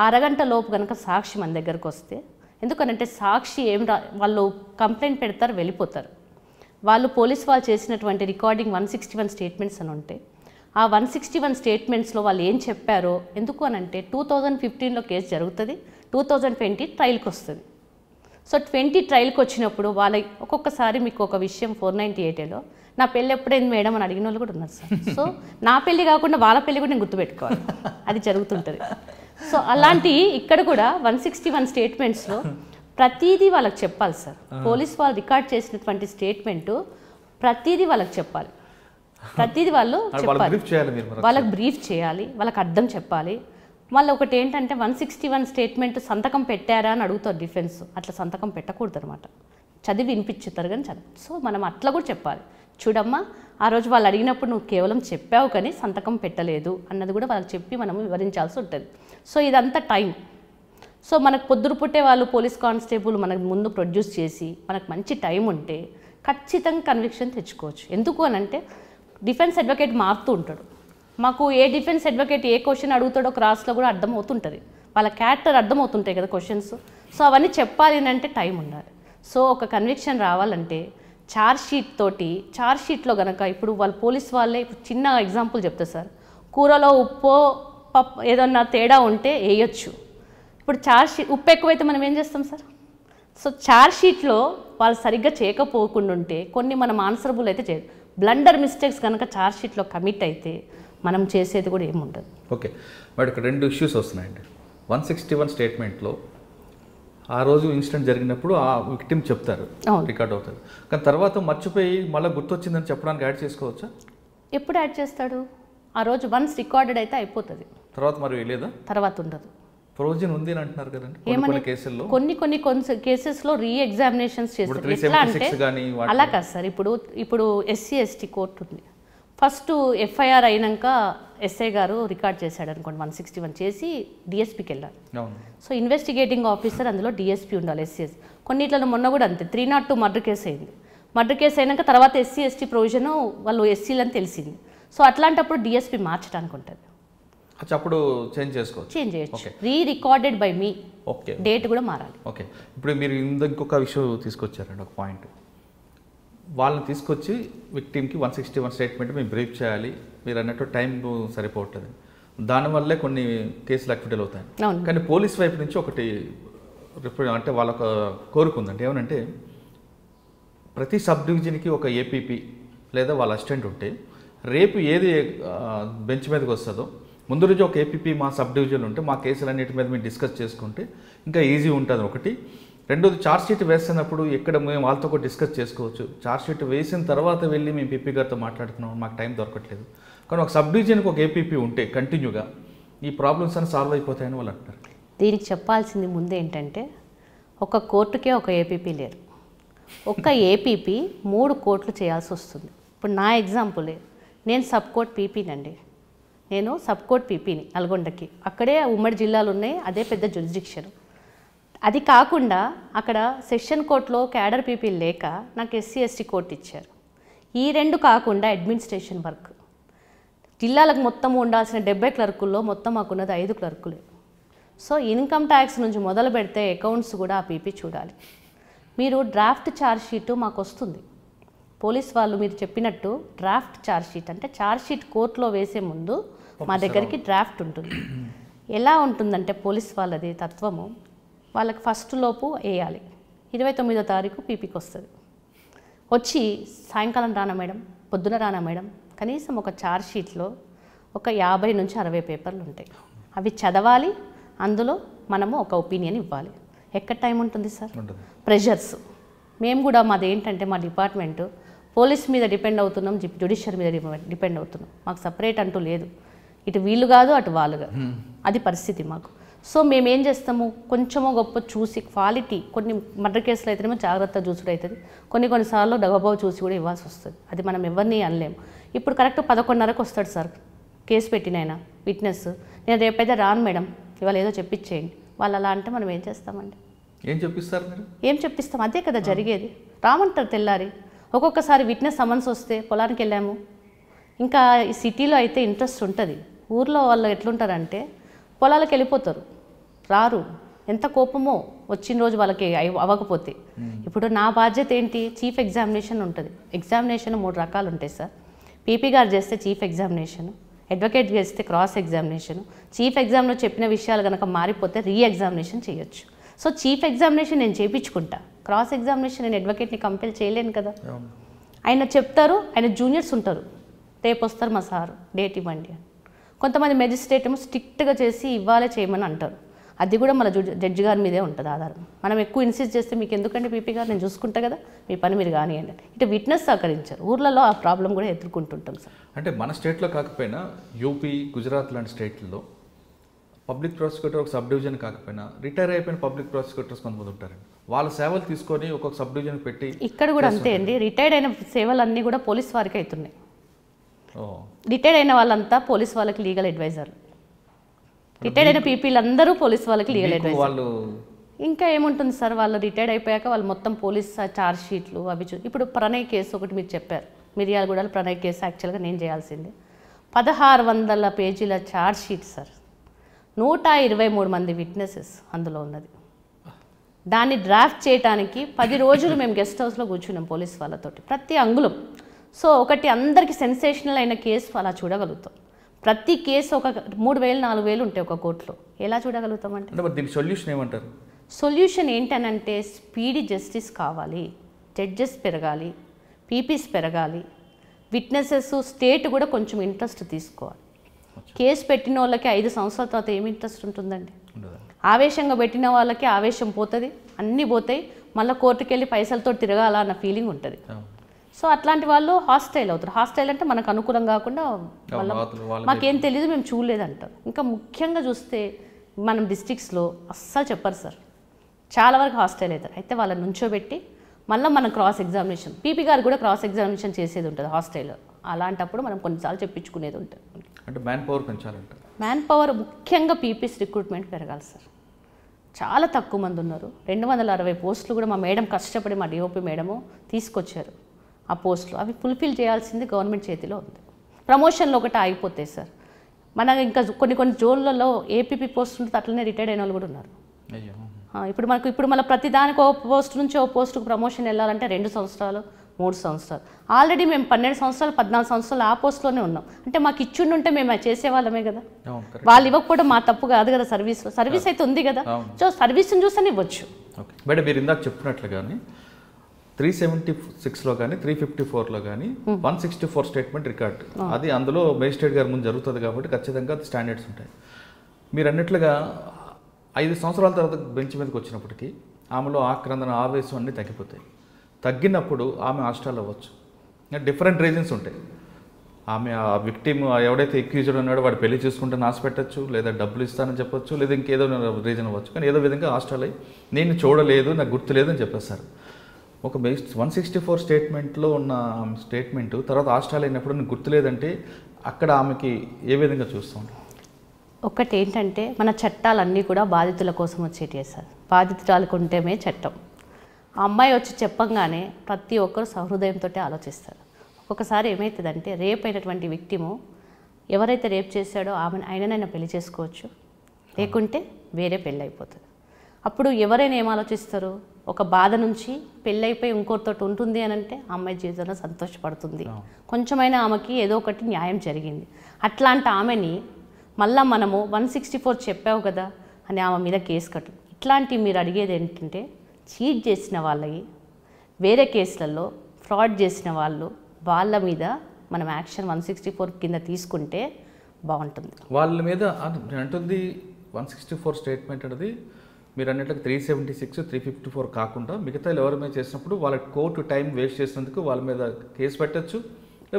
B: ఆ అరగంట లోపు కనుక సాక్షి మన దగ్గరకు వస్తే ఎందుకనంటే సాక్షి ఏం రా వాళ్ళు కంప్లైంట్ పెడతారు వెళ్ళిపోతారు వాళ్ళు పోలీస్ వాళ్ళు చేసినటువంటి recording one sixty one statements అని ఉంటాయి ఆ వన్ సిక్స్టీ వన్ స్టేట్మెంట్స్లో వాళ్ళు ఏం చెప్పారో ఎందుకు అని అంటే టూ థౌజండ్ ఫిఫ్టీన్లో కేసు జరుగుతుంది టూ థౌజండ్ ట్వంటీ ట్రయల్కి వస్తుంది సో ట్వంటీ ట్రయల్కి వచ్చినప్పుడు వాళ్ళ ఒక్కొక్కసారి మీకు ఒక విషయం ఫోర్ నైంటీ ఎయిట్లో నా పెళ్ళి ఎప్పుడైంది మేడం అని అడిగిన వాళ్ళు కూడా ఉన్నారు సార్ సో నా పెళ్ళి కాకుండా వాళ్ళ పెళ్ళి కూడా నేను గుర్తుపెట్టుకోవాలి అది జరుగుతుంటుంది సో అలాంటి ఇక్కడ కూడా వన్ సిక్స్టీ వన్ స్టేట్మెంట్స్లో ప్రతీది వాళ్ళకి చెప్పాలి సార్ పోలీస్ వాళ్ళు రికార్డ్ చేసినటువంటి స్టేట్మెంటు ప్రతీది వాళ్ళకి చెప్పాలి ప్రతిది వాళ్ళు చెప్పాలి వాళ్ళకి బ్రీఫ్ చేయాలి వాళ్ళకి అర్థం చెప్పాలి మళ్ళీ ఒకటి ఏంటంటే వన్ సిక్స్టీ వన్ స్టేట్మెంట్ సంతకం పెట్టారా అని అడుగుతారు డిఫెన్స్ అట్లా సంతకం పెట్టకూడదు అనమాట చదివి వినిపించుతారు కానీ చదువు సో మనం అట్లా కూడా చెప్పాలి చూడమ్మా ఆ రోజు వాళ్ళు అడిగినప్పుడు నువ్వు కేవలం చెప్పావు కానీ సంతకం పెట్టలేదు అన్నది కూడా వాళ్ళకి చెప్పి మనం వివరించాల్సి ఉంటుంది సో ఇదంతా టైం సో మనకు పొద్దురు పుట్టే వాళ్ళు పోలీస్ కానిస్టేబుల్ మనకు ముందు ప్రొడ్యూస్ చేసి మనకు మంచి టైం ఉంటే ఖచ్చితంగా కన్విక్షన్ తెచ్చుకోవచ్చు ఎందుకు అని అంటే డిఫెన్స్ అడ్వకేట్ మారుతూ ఉంటాడు మాకు ఏ డిఫెన్స్ అడ్వకేట్ ఏ క్వశ్చన్ అడుగుతాడో క్రాస్లో కూడా అర్థమవుతుంటుంది వాళ్ళ క్యారెక్టర్ అర్థమవుతుంటాయి కదా క్వశ్చన్స్ సో అవన్నీ చెప్పాలి అంటే టైం ఉండాలి సో ఒక కన్విక్షన్ రావాలంటే షీట్ తోటి షీట్లో కనుక ఇప్పుడు వాళ్ళు పోలీస్ వాళ్ళే ఇప్పుడు చిన్న ఎగ్జాంపుల్ చెప్తా సార్ కూరలో ఉప్పు పప్పు ఏదన్నా తేడా ఉంటే వేయొచ్చు ఇప్పుడు షీట్ ఉప్పు ఎక్కువైతే మనం ఏం చేస్తాం సార్ సో షీట్లో వాళ్ళు సరిగ్గా చేయకపోకుండా ఉంటే కొన్ని మనం ఆన్సరబుల్ అయితే చేయదు బ్లండర్ మిస్టేక్స్ కనుక ఛార్జ్షీట్లో కమిట్ అయితే మనం చేసేది కూడా ఏముండదు
A: ఓకే బట్ ఇక్కడ రెండు ఇష్యూస్ వస్తున్నాయండి వన్ సిక్స్టీ వన్ స్టేట్మెంట్లో ఆ రోజు ఇన్సిడెంట్ జరిగినప్పుడు ఆ విక్టిమ్ చెప్తారు రికార్డ్ అవుతుంది కానీ తర్వాత మర్చిపోయి మళ్ళీ గుర్తొచ్చిందని చెప్పడానికి యాడ్ చేసుకోవచ్చా
B: ఎప్పుడు యాడ్ చేస్తాడు ఆ రోజు వన్స్ రికార్డెడ్ అయితే అయిపోతుంది
A: తర్వాత మరి లేదా తర్వాత ఉండదు ప్రొవిజన్ ఉంది అంటున్నారు కదండి కేసుల్లో కొన్ని
B: కొన్ని కేసెస్ లో రీ ఎగ్జామినేషన్స్ చేస్తారు ఎట్లా అంటే అలా కాదు సార్ ఇప్పుడు ఇప్పుడు ఎస్సీ ఎస్టీ కోర్టు ఉంది ఫస్ట్ ఎఫ్ఐఆర్ అయినాక ఎస్ఐ గారు రికార్డ్ చేశాడు అనుకోండి వన్ సిక్స్టీ వన్ చేసి డిఎస్పీకి వెళ్ళారు సో ఇన్వెస్టిగేటింగ్ ఆఫీసర్ అందులో డిఎస్పీ ఉండాలి ఎస్సీఎస్ కొన్నిట్లలో మొన్న కూడా అంతే three not two murder case అయింది మర్డర్ కేసు అయినాక తర్వాత ఎస్సీ ఎస్టీ ప్రొవిజన్ వాళ్ళు ఎస్సీలని తెలిసింది సో అట్లాంటప్పుడు డిఎస్పీ మార్చడానికి ఉంటుంది
A: అప్పుడు చేంజ్ చేసుకోవచ్చు చేంజ్ చేయొచ్చు re
B: recorded by me okay date కూడా మారాలి
A: ఓకే ఇప్పుడు మీరు ఇంకొక విషయం తీసుకొచ్చారండి ఒక పాయింట్ వాళ్ళని తీసుకొచ్చి విక్టిమ్కి వన్ సిక్స్టీ వన్ స్టేట్మెంట్ మేము బ్రీఫ్ చేయాలి మీరు అన్నట్టు టైం సరిపోతుంది దానివల్లే కొన్ని కేసులు అక్విటల్ అవుతాయి కానీ పోలీస్ వైపు నుంచి ఒకటి అంటే వాళ్ళొక కోరుకుందండి ఏమనంటే ప్రతి సబ్ డివిజన్కి ఒక ఏపీపీ లేదా వాళ్ళ అసిస్టెంట్ ఉంటే రేపు ఏది బెంచ్ మీదకి వస్తుందో ముందు రోజు ఒక ఏపీపీ మా సబ్ డివిజన్ ఉంటే మా కేసులన్నిటి మీద మేము డిస్కస్ చేసుకుంటే ఇంకా ఈజీ ఉంటుంది ఒకటి రెండోది ఛార్జ్ షీట్ వేస్తున్నప్పుడు ఎక్కడ మేము వాళ్ళతో కూడా డిస్కస్ చేసుకోవచ్చు ఛార్జ్ షీట్ వేసిన తర్వాత వెళ్ళి మేము పీపీ గారితో మాట్లాడుతున్నాం మాకు టైం దొరకట్లేదు కానీ ఒక సబ్ డివిజన్కి ఒక ఏపీపీ ఉంటే కంటిన్యూగా ఈ ప్రాబ్లమ్స్ అని సాల్వ్ అయిపోతాయని వాళ్ళు అంటారు
B: దీనికి చెప్పాల్సింది ముందు ఏంటంటే ఒక కోర్టుకే ఒక ఏపీపీ లేరు ఒక్క ఏపీపీ మూడు కోర్టులు చేయాల్సి వస్తుంది ఇప్పుడు నా ఎగ్జాంపులే నేను సబ్ కోర్ట్ పీపీనండి నేను సబ్కోర్ట్ పీపీని నల్గొండకి అక్కడే ఉమ్మడి జిల్లాలు ఉన్నాయి అదే పెద్ద జుల్జిక్షన్ అది కాకుండా అక్కడ సెషన్ కోర్టులో క్యాడర్ పీపీలు లేక నాకు ఎస్సీ ఎస్టీ కోర్టు ఇచ్చారు ఈ రెండు కాకుండా అడ్మినిస్ట్రేషన్ వర్క్ జిల్లాలకు మొత్తం ఉండాల్సిన డెబ్బై క్లర్కుల్లో మొత్తం మాకున్నది ఐదు క్లర్కులే సో ఇన్కమ్ ట్యాక్స్ నుంచి మొదలు పెడితే అకౌంట్స్ కూడా ఆ పీపీ చూడాలి మీరు డ్రాఫ్ట్ ఛార్జ్ షీటు మాకు వస్తుంది పోలీస్ వాళ్ళు మీరు చెప్పినట్టు డ్రాఫ్ట్ ఛార్జ్ షీట్ అంటే ఛార్జ్ షీట్ కోర్టులో వేసే ముందు మా దగ్గరికి డ్రాఫ్ట్ ఉంటుంది ఎలా ఉంటుందంటే పోలీస్ వాళ్ళది తత్వము వాళ్ళకి ఫస్ట్ లోపు వేయాలి ఇరవై తొమ్మిదో తారీఖు పీపీకి వస్తుంది వచ్చి సాయంకాలం రానా మేడం పొద్దున రానా మేడం కనీసం ఒక చార్జ్ షీట్లో ఒక యాభై నుంచి అరవై పేపర్లు ఉంటాయి అవి చదవాలి అందులో మనము ఒక ఒపీనియన్ ఇవ్వాలి ఎక్కడ టైం ఉంటుంది సార్ ప్రెషర్స్ మేము కూడా మాది ఏంటంటే మా డిపార్ట్మెంటు పోలీస్ మీద డిపెండ్ అవుతున్నాం జ్యుడిషియర్ మీద డిపెండ్ అవుతున్నాం మాకు సపరేట్ అంటూ లేదు ఇటు వీళ్ళు కాదు అటు వాళ్ళు కాదు అది పరిస్థితి మాకు సో మేము ఏం చేస్తాము కొంచెమో గొప్ప చూసి క్వాలిటీ కొన్ని మర్డర్ కేసులు అయితేనేమో జాగ్రత్తగా చూసుడు అవుతుంది కొన్ని కొన్నిసార్లు డగబాబు చూసి కూడా ఇవ్వాల్సి వస్తుంది అది మనం ఎవరిని అనలేము ఇప్పుడు కరెక్ట్ పదకొండున్నరకు వస్తాడు సార్ కేసు పెట్టిన ఆయన విట్నెస్ నేను రేపైతే రాను మేడం ఇవాళ ఏదో చెప్పించేయండి వాళ్ళు అలా అంటే మనం ఏం చేస్తామండి
A: ఏం చెప్పిస్తారు మీరు
B: ఏం చెప్పిస్తాం అదే కదా జరిగేది రామంటారు తెల్లారి ఒక్కొక్కసారి విట్నెస్ సమన్స్ వస్తే పొలానికి వెళ్ళాము ఇంకా ఈ సిటీలో అయితే ఇంట్రెస్ట్ ఉంటుంది ఊర్లో వాళ్ళు ఎట్లుంటారంటే పొలాలకు వెళ్ళిపోతారు రారు ఎంత కోపమో వచ్చిన రోజు వాళ్ళకి అవ్వకపోతే ఇప్పుడు నా బాధ్యత ఏంటి చీఫ్ ఎగ్జామినేషన్ ఉంటుంది ఎగ్జామినేషన్ మూడు రకాలు ఉంటాయి సార్ పీపీ గారు చేస్తే చీఫ్ ఎగ్జామినేషన్ అడ్వకేట్ చేస్తే క్రాస్ ఎగ్జామినేషన్ చీఫ్ ఎగ్జామ్లో చెప్పిన విషయాలు కనుక మారిపోతే రీ ఎగ్జామినేషన్ చేయొచ్చు సో చీఫ్ ఎగ్జామినేషన్ నేను చేయించుకుంటా క్రాస్ ఎగ్జామినేషన్ నేను అడ్వకేట్ని కంపెల్ చేయలేను కదా ఆయన చెప్తారు ఆయన జూనియర్స్ ఉంటారు రేపు వస్తారు మా సారు డేట్ ఇవ్వండి కొంతమంది మెజిస్ట్రేట్ ఏమో స్ట్రిక్ట్గా చేసి ఇవ్వాలి చేయమని అంటారు అది కూడా మన జడ్జి గారి మీదే ఉంటుంది ఆధారం మనం ఎక్కువ ఇన్సిస్ట్ చేస్తే మీకు ఎందుకంటే పీపీ గారు నేను చూసుకుంటా కదా మీ పని మీరు కానివ్వండి ఇటు విట్నెస్ సహకరించారు ఊర్లలో ఆ ప్రాబ్లం కూడా ఎదుర్కొంటుంటాం సార్
A: అంటే మన స్టేట్లో కాకపోయినా యూపీ గుజరాత్ లాంటి స్టేట్లలో పబ్లిక్ ప్రాసిక్యూటర్ ఒక సబ్ డివిజన్ కాకపోయినా రిటైర్ అయిపోయిన పబ్లిక్ ప్రాసిక్యూటర్స్ కొంతమంది ఉంటారండి వాళ్ళ సేవలు తీసుకొని ఒక్కొక్క సబ్ డివిజన్ పెట్టి ఇక్కడ కూడా అంతే అండి
B: రిటైర్డ్ అయిన సేవలు అన్నీ కూడా పోలీస్ వారికి అవుతున్నాయి రిటైర్డ్ అయిన వాళ్ళంతా పోలీస్ వాళ్ళకి లీగల్ అడ్వైజర్ రిటైర్డ్ అయిన పీపీలు అందరూ పోలీస్ వాళ్ళకి లీగల్ అడ్వైజర్ వాళ్ళు ఇంకా ఏముంటుంది సార్ వాళ్ళు రిటైర్డ్ అయిపోయాక వాళ్ళు మొత్తం పోలీస్ చార్జ్ షీట్లు అవి ఇప్పుడు ప్రణయ్ కేసు ఒకటి మీరు చెప్పారు మిర్యాలగూడలో ప్రణయ్ కేసు యాక్చువల్గా నేను చేయాల్సింది పదహారు వందల పేజీల చార్జ్ షీట్ సార్ నూట ఇరవై మూడు మంది విట్నెసెస్ అందులో ఉన్నది దాన్ని డ్రాఫ్ట్ చేయడానికి పది రోజులు మేము గెస్ట్ హౌస్లో కూర్చున్నాం పోలీస్ వాళ్ళతో ప్రతి అంగుళం సో ఒకటి అందరికీ సెన్సేషనల్ అయిన కేసు అలా చూడగలుగుతాం ప్రతి కేసు ఒక మూడు వేలు నాలుగు వేలు ఉంటాయి ఒక కోర్టులో ఎలా చూడగలుగుతాం అంటే
A: సొల్యూషన్ ఏమంటారు
B: సొల్యూషన్ ఏంటనంటే స్పీడీ జస్టిస్ కావాలి జడ్జెస్ పెరగాలి పీపీస్ పెరగాలి విట్నెసెస్ స్టేట్ కూడా కొంచెం ఇంట్రెస్ట్ తీసుకోవాలి కేసు పెట్టిన వాళ్ళకి ఐదు సంవత్సరాల తర్వాత ఏమి ఇంట్రెస్ట్ ఉంటుందండి ఆవేశంగా పెట్టిన వాళ్ళకి ఆవేశం పోతుంది అన్నీ పోతాయి మళ్ళీ కోర్టుకెళ్ళి పైసలతో తిరగాల అన్న ఫీలింగ్ ఉంటుంది సో అట్లాంటి వాళ్ళు హాస్టైల్ అవుతారు హాస్టైల్ అంటే మనకు అనుకూలం కాకుండా మాకేం తెలియదు మేము చూడలేదు అంటారు ఇంకా ముఖ్యంగా చూస్తే మనం డిస్ట్రిక్ట్స్లో అస్సలు చెప్పరు సార్ చాలా వరకు హాస్టైల్ అవుతారు అయితే వాళ్ళని నుంచోబెట్టి మళ్ళీ మనం క్రాస్ ఎగ్జామినేషన్ పీపీ గారు కూడా క్రాస్ ఎగ్జామినేషన్ చేసేది ఉంటుంది హాస్టైల్లో అలాంటప్పుడు మనం కొన్నిసార్లు చెప్పించుకునేది ఉంటుంది
A: అంటే మ్యాన్ పవర్ పెంచాలంట
B: మ్యాన్ పవర్ ముఖ్యంగా పీపీస్ రిక్రూట్మెంట్ పెరగాలి సార్ చాలా తక్కువ మంది ఉన్నారు రెండు వందల అరవై పోస్టులు కూడా మా మేడం కష్టపడి మా డిఓపి మేడము తీసుకొచ్చారు ఆ పోస్టులు అవి ఫుల్ఫిల్ చేయాల్సింది గవర్నమెంట్ చేతిలో ఉంది ప్రమోషన్లు ఒకటి ఆగిపోతాయి సార్ మన ఇంకా కొన్ని కొన్ని జోన్లలో ఏపీపీ పోస్ట్ ఉంటుంది అట్లనే రిటైర్డ్ అయిన వాళ్ళు కూడా ఉన్నారు ఇప్పుడు మనకు ఇప్పుడు మన ప్రతి దానికి ఓ పోస్ట్ నుంచి ఓ పోస్టుకు ప్రమోషన్ వెళ్ళాలంటే రెండు సంవత్సరాలు మూడు సంవత్సరాలు ఆల్రెడీ మేము పన్నెండు సంవత్సరాలు పద్నాలుగు సంవత్సరాలు ఆ పోస్ట్లోనే ఉన్నాం అంటే మాకు ఇచ్చిండి ఉంటే మేము చేసేవాళ్ళమే కదా వాళ్ళు ఇవ్వకపోవడం మా తప్పు కాదు కదా సర్వీస్ సర్వీస్ అయితే ఉంది కదా సో సర్వీస్ని చూస్తే ఇవ్వచ్చు
A: బట్ మీరు ఇందాక త్రీ సెవెంటీ సిక్స్లో కానీ త్రీ ఫిఫ్టీ ఫోర్లో కానీ hmm. One sixty four statement record oh. అది అందులో మేజిస్ట్రేట్ గారి ముందు జరుగుతుంది కాబట్టి ఖచ్చితంగా స్టాండర్డ్స్ ఉంటాయి మీరు అన్నిట్లుగా ఐదు సంవత్సరాల తర్వాత బెంచ్ మీదకి వచ్చినప్పటికీ ఆమెలో ఆక్రందన ఆవేశం అన్నీ తగ్గిపోతాయి తగ్గినప్పుడు ఆమె హాస్టల్ అవ్వచ్చు డిఫరెంట్ రీజన్స్ ఉంటాయి ఆమె ఆ విక్టీమ్ ఎవడైతే ఎక్యూజ్డ్ ఉన్నాడో వాడు పెళ్లి చూసుకుంటే నాశ పెట్టచ్చు లేదా డబ్బులు ఇస్తానని చెప్పొచ్చు లేదా ఇంకేదో రీజన్ అవ్వచ్చు కానీ ఏదో విధంగా హాస్టల్ అయ్యి నేను చూడలేదు నాకు గుర్తులేదు అని చెప్పేస్తారు ఒక బేస్ట్ వన్ సిక్స్టీ ఫోర్ స్టేట్మెంట్లో ఉన్న స్టేట్మెంట్ తర్వాత ఆస్ట్రేలియా అయినప్పుడు నేను గుర్తులేదంటే అక్కడ ఆమెకి ఏ విధంగా చూస్తాం
B: ఒకటి ఏంటంటే మన చట్టాలన్నీ కూడా బాధితుల కోసం వచ్చేటివి సార్ బాధితురాలకు ఉంటేమే చట్టం ఆ అమ్మాయి వచ్చి చెప్పంగానే ప్రతి ఒక్కరు సహృదయంతో ఆలోచిస్తారు ఒక్కొక్కసారి ఏమవుతుందంటే రేప్ అయినటువంటి విక్టిము ఎవరైతే రేప్ చేశాడో ఆమెను ఆయననైనా పెళ్లి చేసుకోవచ్చు లేకుంటే వేరే పెళ్ళి అయిపోతుంది అప్పుడు ఎవరైనా ఏం ఆలోచిస్తారు ఒక బాధ నుంచి పెళ్ళైపోయి ఇంకోరితోటి ఉంటుంది అని అంటే ఆ అమ్మాయి జీవితంలో సంతోషపడుతుంది కొంచెమైనా ఆమెకి ఏదో ఒకటి న్యాయం జరిగింది అట్లాంటి ఆమెని మళ్ళా మనము వన్ సిక్స్టీ ఫోర్ చెప్పావు కదా అని ఆమె మీద కేసు కట్టు ఇట్లాంటివి మీరు అడిగేది ఏంటంటే చీట్ చేసిన వాళ్ళకి వేరే కేసులలో ఫ్రాడ్ చేసిన వాళ్ళు వాళ్ళ మీద మనం యాక్షన్ వన్ సిక్స్టీ ఫోర్ కింద తీసుకుంటే బాగుంటుంది
A: వాళ్ళ మీద అంటుంది వన్ సిక్స్టీ ఫోర్ స్టేట్మెంట్ అనేది మీరు అన్నిటికీ three seventy six three fifty four కాకుండా మిగతా ఎవరి మీద చేసినప్పుడు వాళ్ళ కోర్టు టైం వేస్ట్ చేసినందుకు వాళ్ళ మీద కేసు పెట్టచ్చు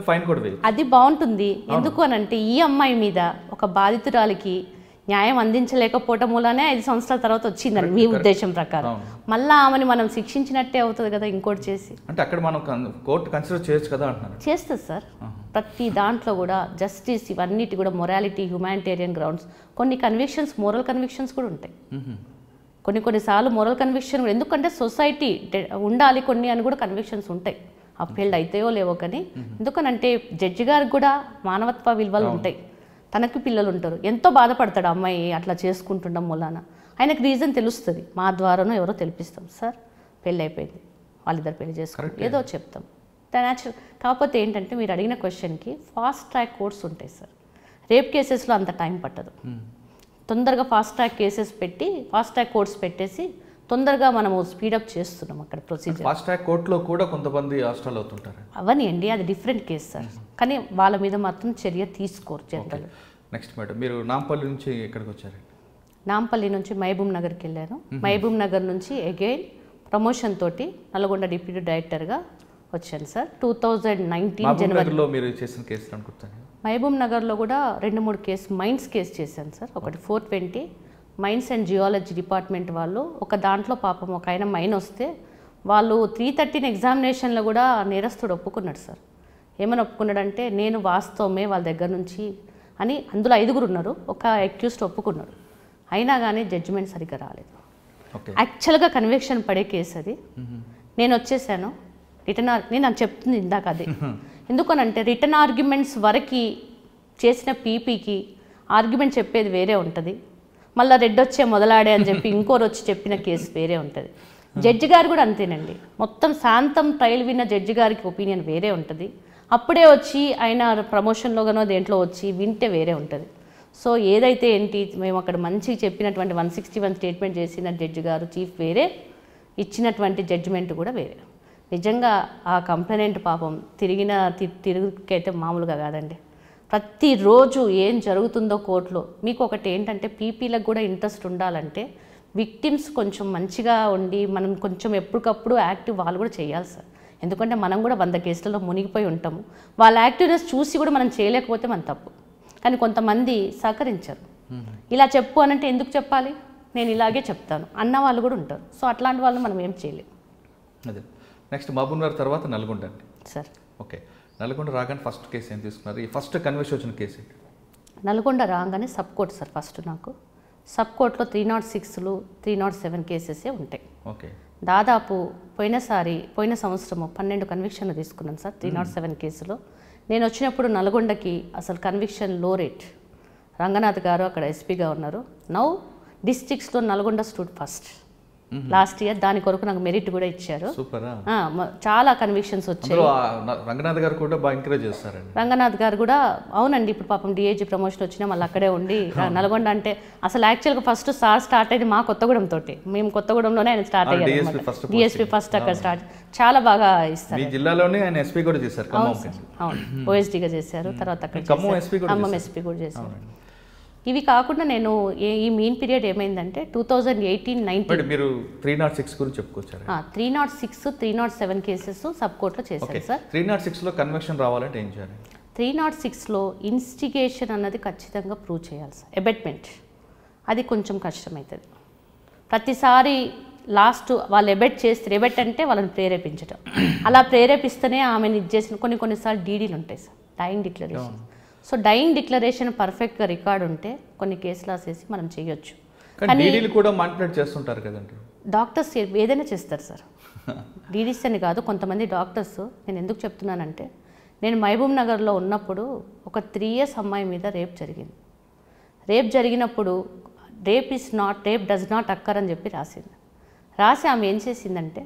A: ఫైన్ కూడా వేయచ్చు
B: అది బాగుంటుంది ఎందుకు అంటే ఈ అమ్మాయి మీద ఒక బాధితురాలికి న్యాయం అందించలేకపోవటం మూలనే ఐదు సంవత్సరాల తర్వాత వచ్చిందని మీ ఉద్దేశం ప్రకారం మళ్ళీ ఆమెని మనం శిక్షించినట్టే అవుతుంది కదా ఇంకోటి చేసి
A: అంటే అక్కడ మనం కోర్టు కన్సిడర్ చేయొచ్చు కదా అంటున్నారు
B: చేస్తుంది సార్ ప్రతి దాంట్లో కూడా జస్టిస్ ఇవన్నిటి కూడా మొరాలిటీ హ్యుమానిటేరియన్ గ్రౌండ్స్ కొన్ని కన్విక్షన్స్ మోరల్ కన్విక్షన్స్ కూడా ఉంటాయి కొన్ని కొన్నిసార్లు మోరల్ కన్విక్షన్ కూడా ఎందుకంటే సొసైటీ ఉండాలి కొన్ని అని కూడా కన్విక్షన్స్ ఉంటాయి అప్హెల్డ్ అవుతాయో లేవో కానీ ఎందుకనంటే జడ్జి గారికి కూడా మానవత్వ విలువలు ఉంటాయి తనకి పిల్లలు ఉంటారు ఎంతో బాధపడతాడు అమ్మాయి అట్లా చేసుకుంటుండం మూలాన ఆయనకు రీజన్ తెలుస్తుంది మా ద్వారానో ఎవరో తెలిపిస్తాం సార్ పెళ్ళి అయిపోయింది వాళ్ళిద్దరు పెళ్లి చేసుకుంటారు ఏదో చెప్తాం న్యాచురల్ కాకపోతే ఏంటంటే మీరు అడిగిన క్వశ్చన్కి ఫాస్ట్ ట్రాక్ కోర్స్ ఉంటాయి సార్ రేప్ కేసెస్లో అంత టైం పట్టదు తొందరగా ఫాస్ట్ ట్రాక్ కేసెస్ పెట్టి ఫాస్ట్ ట్రాక్ కోర్ట్స్ పెట్టేసి తొందరగా మనము స్పీడప్ చేస్తున్నాం అక్కడ ప్రొసీజర్
A: ఫాస్ట్ ట్రాక్ కోర్టులో కూడా కొంతమంది హాస్టల్ అవుతుంటారు
B: అండి అది డిఫరెంట్ కేసు సార్ కానీ వాళ్ళ మీద మాత్రం చర్య తీసుకోరు జనరల్
A: నెక్స్ట్ మేడం మీరు నాంపల్లి నుంచి ఎక్కడికి వచ్చారండి
B: నాంపల్లి నుంచి మహబూబ్ నగర్కి వెళ్ళాను మహబూబ్ నగర్ నుంచి అగైన్ ప్రమోషన్ తోటి నల్గొండ డిప్యూటీ డైరెక్టర్గా వచ్చాను సార్ టూ థౌజండ్ నైన్టీన్ జనవరిలో
A: మీరు చేసిన కేసులు అనుకుంటాను
B: మహబూబ్ నగర్లో కూడా రెండు మూడు కేసు మైన్స్ కేసు చేశాను సార్ ఒకటి four twenty mines and geology department వాళ్ళు ఒక దాంట్లో పాపం ఒక ఆయన మైన్ వస్తే వాళ్ళు త్రీ థర్టీన్ ఎగ్జామినేషన్లో కూడా నేరస్తుడు ఒప్పుకున్నాడు సార్ ఏమని ఒప్పుకున్నాడంటే నేను వాస్తవమే వాళ్ళ దగ్గర నుంచి అని అందులో ఐదుగురు ఉన్నారు ఒక అక్యూస్డ్ ఒప్పుకున్నాడు అయినా కానీ జడ్జిమెంట్ సరిగ్గా రాలేదు యాక్చువల్గా కన్వెక్షన్ పడే కేసు అది నేను వచ్చేసాను రిటర్న్ నేను అది చెప్తుంది ఇందాక అదే ఎందుకనంటే రిటర్న్ ఆర్గ్యుమెంట్స్ వరకు చేసిన పీపీకి ఆర్గ్యుమెంట్ చెప్పేది వేరే ఉంటుంది మళ్ళీ రెడ్ వచ్చే మొదలాడే అని చెప్పి [laughs] ఇంకోరు వచ్చి చెప్పిన కేసు వేరే ఉంటుంది జడ్జి గారు కూడా అంతేనండి మొత్తం శాంతం ట్రయల్ విన్న జడ్జి గారికి ఒపీనియన్ వేరే ఉంటుంది అప్పుడే వచ్చి ఆయన ప్రమోషన్లో కానో దేంట్లో వచ్చి వింటే వేరే ఉంటుంది సో ఏదైతే ఏంటి మేము అక్కడ మంచి చెప్పినటువంటి వన్ సిక్స్టీ వన్ స్టేట్మెంట్ చేసిన జడ్జి గారు చీఫ్ వేరే ఇచ్చినటువంటి జడ్జిమెంట్ కూడా వేరే నిజంగా ఆ కంప్లైనెంట్ పాపం తిరిగిన తిరుగుకైతే మామూలుగా కాదండి ప్రతిరోజు ఏం జరుగుతుందో కోర్టులో మీకు ఒకటి ఏంటంటే పీపీలకు కూడా ఇంట్రెస్ట్ ఉండాలంటే విక్టిమ్స్ కొంచెం మంచిగా ఉండి మనం కొంచెం ఎప్పటికప్పుడు యాక్టివ్ వాళ్ళు కూడా చేయాలి సార్ ఎందుకంటే మనం కూడా వంద కేసులలో మునిగిపోయి ఉంటాము వాళ్ళ యాక్టివ్నెస్ చూసి కూడా మనం చేయలేకపోతే మన తప్పు కానీ కొంతమంది సహకరించరు ఇలా చెప్పు అనంటే ఎందుకు చెప్పాలి నేను ఇలాగే చెప్తాను అన్న వాళ్ళు కూడా ఉంటారు సో అట్లాంటి వాళ్ళు మనం ఏం చేయలేము
A: అదే నెక్స్ట్ మహబూబ్నగర్ తర్వాత నల్గొండ అండి సార్ ఓకే నల్గొండ రాగానే ఫస్ట్ కేసు ఏం తీసుకున్నారు ఈ ఫస్ట్ కన్వెన్స్ వచ్చిన కేసు
B: నల్గొండ రాగానే సబ్ కోర్ట్ సార్ ఫస్ట్ నాకు సబ్ కోర్టులో త్రీ నాట్ సిక్స్లు త్రీ నాట్ సెవెన్ కేసెసే ఉంటాయి ఓకే దాదాపు పోయినసారి పోయిన సంవత్సరము పన్నెండు కన్విక్షన్లు తీసుకున్నాను సార్ త్రీ నాట్ సెవెన్ కేసులో నేను వచ్చినప్పుడు నల్గొండకి అసలు కన్విక్షన్ లో రేట్ రంగనాథ్ గారు అక్కడ ఎస్పీగా ఉన్నారు నౌ డిస్టిక్స్లో Nalgonda stood first Mm-hmm. Last year దాని కొరకు నాకు మెరిట్ కూడా ఇచ్చారు చాలా కన్విక్షన్స్ వచ్చాయి
A: రంగనాథ్ గారు కూడా
B: రంగనాథ్ గారు కూడా అవునండి ఇప్పుడు పాపం డిఏజీ ప్రమోషన్ వచ్చినా మళ్ళీ అక్కడే ఉండి [laughs] నల్గొండ అంటే అసలు యాక్చువల్గా ఫస్ట్ సార్ స్టార్ట్ అయింది మా కొత్తగూడెం తోటి మేము కొత్తగూడెంలోనే ఆయన స్టార్ట్ అయ్యారు డిఎస్పీ ఫస్ట్ అక్కడ స్టార్ట్ చాలా బాగా ఇస్తారు
A: జిల్లాలోనే ఆయన ఎస్పీ కూడా చేశారు అవును
B: ఓఎస్డీగా చేశారు hmm. తర్వాత అక్కడ ఖమ్మం ఎస్పీ కూడా చేశారు ఇవి కాకుండా నేను ఈ మెయిన్ పీరియడ్ ఏమైందంటే టూ థౌజండ్ ఎయిటీన్ నైన్టీన్
A: మీరు త్రీ నాట్ సిక్స్ గురించి చెప్పుకోవచ్చు
B: three not six three not seven cases sub కోర్టులో చేశాను సార్
A: త్రీ నాట్ సిక్స్లో కన్వెక్షన్ రావాలంటే ఏం చేయాలి
B: త్రీ నాట్ సిక్స్లో ఇన్స్టిగేషన్ అన్నది ఖచ్చితంగా ప్రూవ్ చేయాలి సార్ ఎబెట్మెంట్ అది కొంచెం కష్టమవుతుంది ప్రతిసారి లాస్ట్ వాళ్ళు ఎబెట్ చేస్తే ఎబెట్ అంటే వాళ్ళని ప్రేరేపించడం అలా ప్రేరేపిస్తేనే ఆమెను ఇది చేసిన కొన్ని కొన్నిసార్లు డీడీలు ఉంటాయి sir dying declaration so dying declaration పర్ఫెక్ట్గా రికార్డ్ ఉంటే కొన్ని కేసులు వేసి మనం చేయొచ్చు కూడా
A: మానిపులేట్ చేస్తుంటారు
B: కదండి డాక్టర్స్ ఏదైనా చేస్తారు సార్ డీడీస్ అని కాదు కొంతమంది డాక్టర్స్ నేను ఎందుకు చెప్తున్నానంటే నేను మహబూబ్ నగర్లో ఉన్నప్పుడు ఒక త్రీ ఇయర్స్ అమ్మాయి మీద రేప్ జరిగింది రేప్ జరిగినప్పుడు rape is not rape does not occur అని చెప్పి రాసింది రాసి ఆమె ఏం చేసిందంటే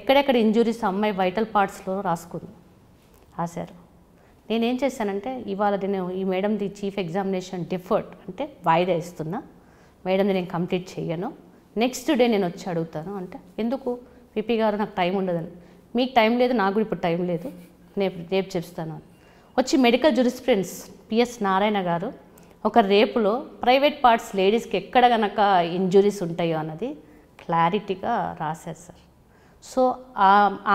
B: ఎక్కడెక్కడ ఇంజురీస్ అమ్మాయి వైటల్ పార్ట్స్లో రాసుకుంది రాశారు నేనేం చేశానంటే ఇవాళ నేను ఈ మేడంది చీఫ్ ఎగ్జామినేషన్ డిఫర్ట్ అంటే వాయిదా ఇస్తున్నా మేడంది నేను కంప్లీట్ చేయను నెక్స్ట్ డే నేను వచ్చి అడుగుతాను అంటే ఎందుకు పిపి గారు నాకు టైం ఉండదని మీకు టైం లేదు నాకు కూడా ఇప్పుడు టైం లేదు నేను రేపు చెప్తాను అని వచ్చి మెడికల్ ఫ్రెండ్స్ పిఎస్ నారాయణ గారు ఒక రేపులో ప్రైవేట్ పార్ట్స్ లేడీస్కి ఎక్కడ గనక ఇంజురీస్ ఉంటాయో అన్నది క్లారిటీగా రాశారు సార్ సో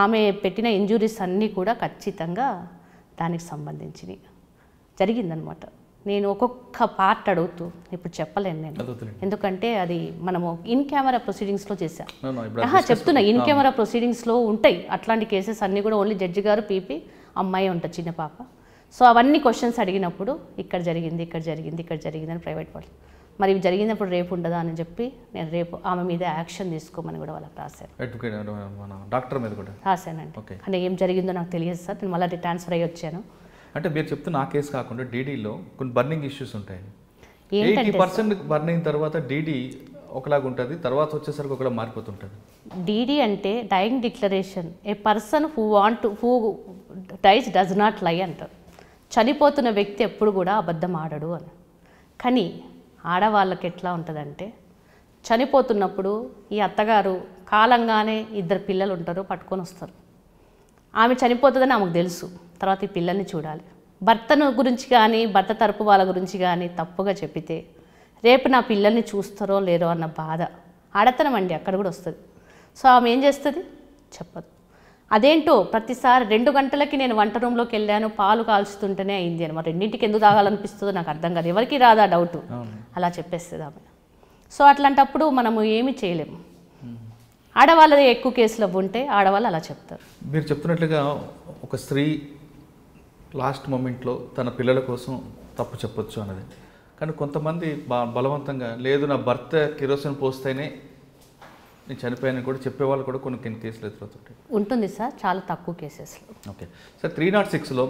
B: ఆమె పెట్టిన ఇంజురీస్ అన్నీ కూడా ఖచ్చితంగా దానికి సంబంధించినవి జరిగిందనమాట నేను ఒక్కొక్క పార్ట్ అడుగుతూ ఇప్పుడు చెప్పలేను నేను ఎందుకంటే అది మనము ఇన్ కెమెరా ప్రొసీడింగ్స్లో చేశాం చెప్తున్నా ఇన్ కెమెరా ప్రొసీడింగ్స్లో ఉంటాయి అట్లాంటి కేసెస్ అన్నీ కూడా ఓన్లీ జడ్జి గారు పీపీ అమ్మాయి ఉంటుంది చిన్న పాప సో అవన్నీ క్వశ్చన్స్ అడిగినప్పుడు ఇక్కడ జరిగింది ఇక్కడ జరిగింది ఇక్కడ జరిగింది అని ప్రైవేట్ వాళ్ళు మరి జరిగినప్పుడు రేపు ఉండదా అని చెప్పి నేను రేపు ఆమె మీద యాక్షన్ తీసుకోమని కూడా వాళ్ళకి
A: రాశారు డాక్టర్ మీద కూడా
B: రాశానండి అంటే ఏం జరిగిందో నాకు తెలియదు సార్ నేను మళ్ళీ ట్రాన్స్ఫర్ అయ్యి వచ్చాను
A: అంటే మీరు చెప్తున్న నా కేసు కాకుండా డీడీలో కొన్ని బర్నింగ్ ఇష్యూస్ ఉంటాయి ఎయిటీ పర్సెంట్ బర్నింగ్ తర్వాత డీడీ ఒకలాగా ఉంటుంది తర్వాత వచ్చేసరికి ఒకలా మారిపోతుంటుంది
B: డీడీ అంటే dying declaration a person who want who dies does not lie అంటారు చనిపోతున్న వ్యక్తి ఎప్పుడు కూడా అబద్ధం ఆడడు అని కానీ ఆడవాళ్ళకి ఎట్లా ఉంటుందంటే చనిపోతున్నప్పుడు ఈ అత్తగారు కాలంగానే ఇద్దరు పిల్లలు ఉంటారు పట్టుకొని వస్తారు ఆమె చనిపోతుందని ఆమెకు తెలుసు తర్వాత ఈ పిల్లల్ని చూడాలి భర్తను గురించి కానీ భర్త తరపు వాళ్ళ గురించి కానీ తప్పుగా చెప్పితే రేపు నా పిల్లల్ని చూస్తారో లేరో అన్న బాధ ఆడతనం అండి అక్కడ కూడా వస్తుంది సో ఆమె ఏం చేస్తుంది చెప్పదు అదేంటో ప్రతిసారి రెండు గంటలకి నేను వంట రూమ్లోకి వెళ్ళాను పాలు కాల్చుతుంటేనే అయింది అనమాట రెండింటికి ఎందుకు తాగాలనిపిస్తుందో నాకు అర్థం కాదు ఎవరికి రాదా డౌట్ అలా చెప్పేస్తుంది ఆమె సో అట్లాంటప్పుడు మనము ఏమి చేయలేము ఆడవాళ్ళది ఎక్కువ కేసులు ఉంటే ఆడవాళ్ళు అలా చెప్తారు
A: మీరు చెప్తున్నట్లుగా ఒక స్త్రీ లాస్ట్ మూమెంట్లో తన పిల్లల కోసం తప్పు చెప్పొచ్చు అన్నది కానీ కొంతమంది బా బలవంతంగా లేదు నా భర్త కిరోసిన్ పోస్తేనే నేను చనిపోయాను కూడా చెప్పేవాళ్ళు కూడా కొన్ని కొన్ని కేసులు ఎదురవుతుంటాయి
B: ఉంటుంది సార్ చాలా తక్కువ కేసెస్లో
A: ఓకే సార్ త్రీ నాట్ సిక్స్లో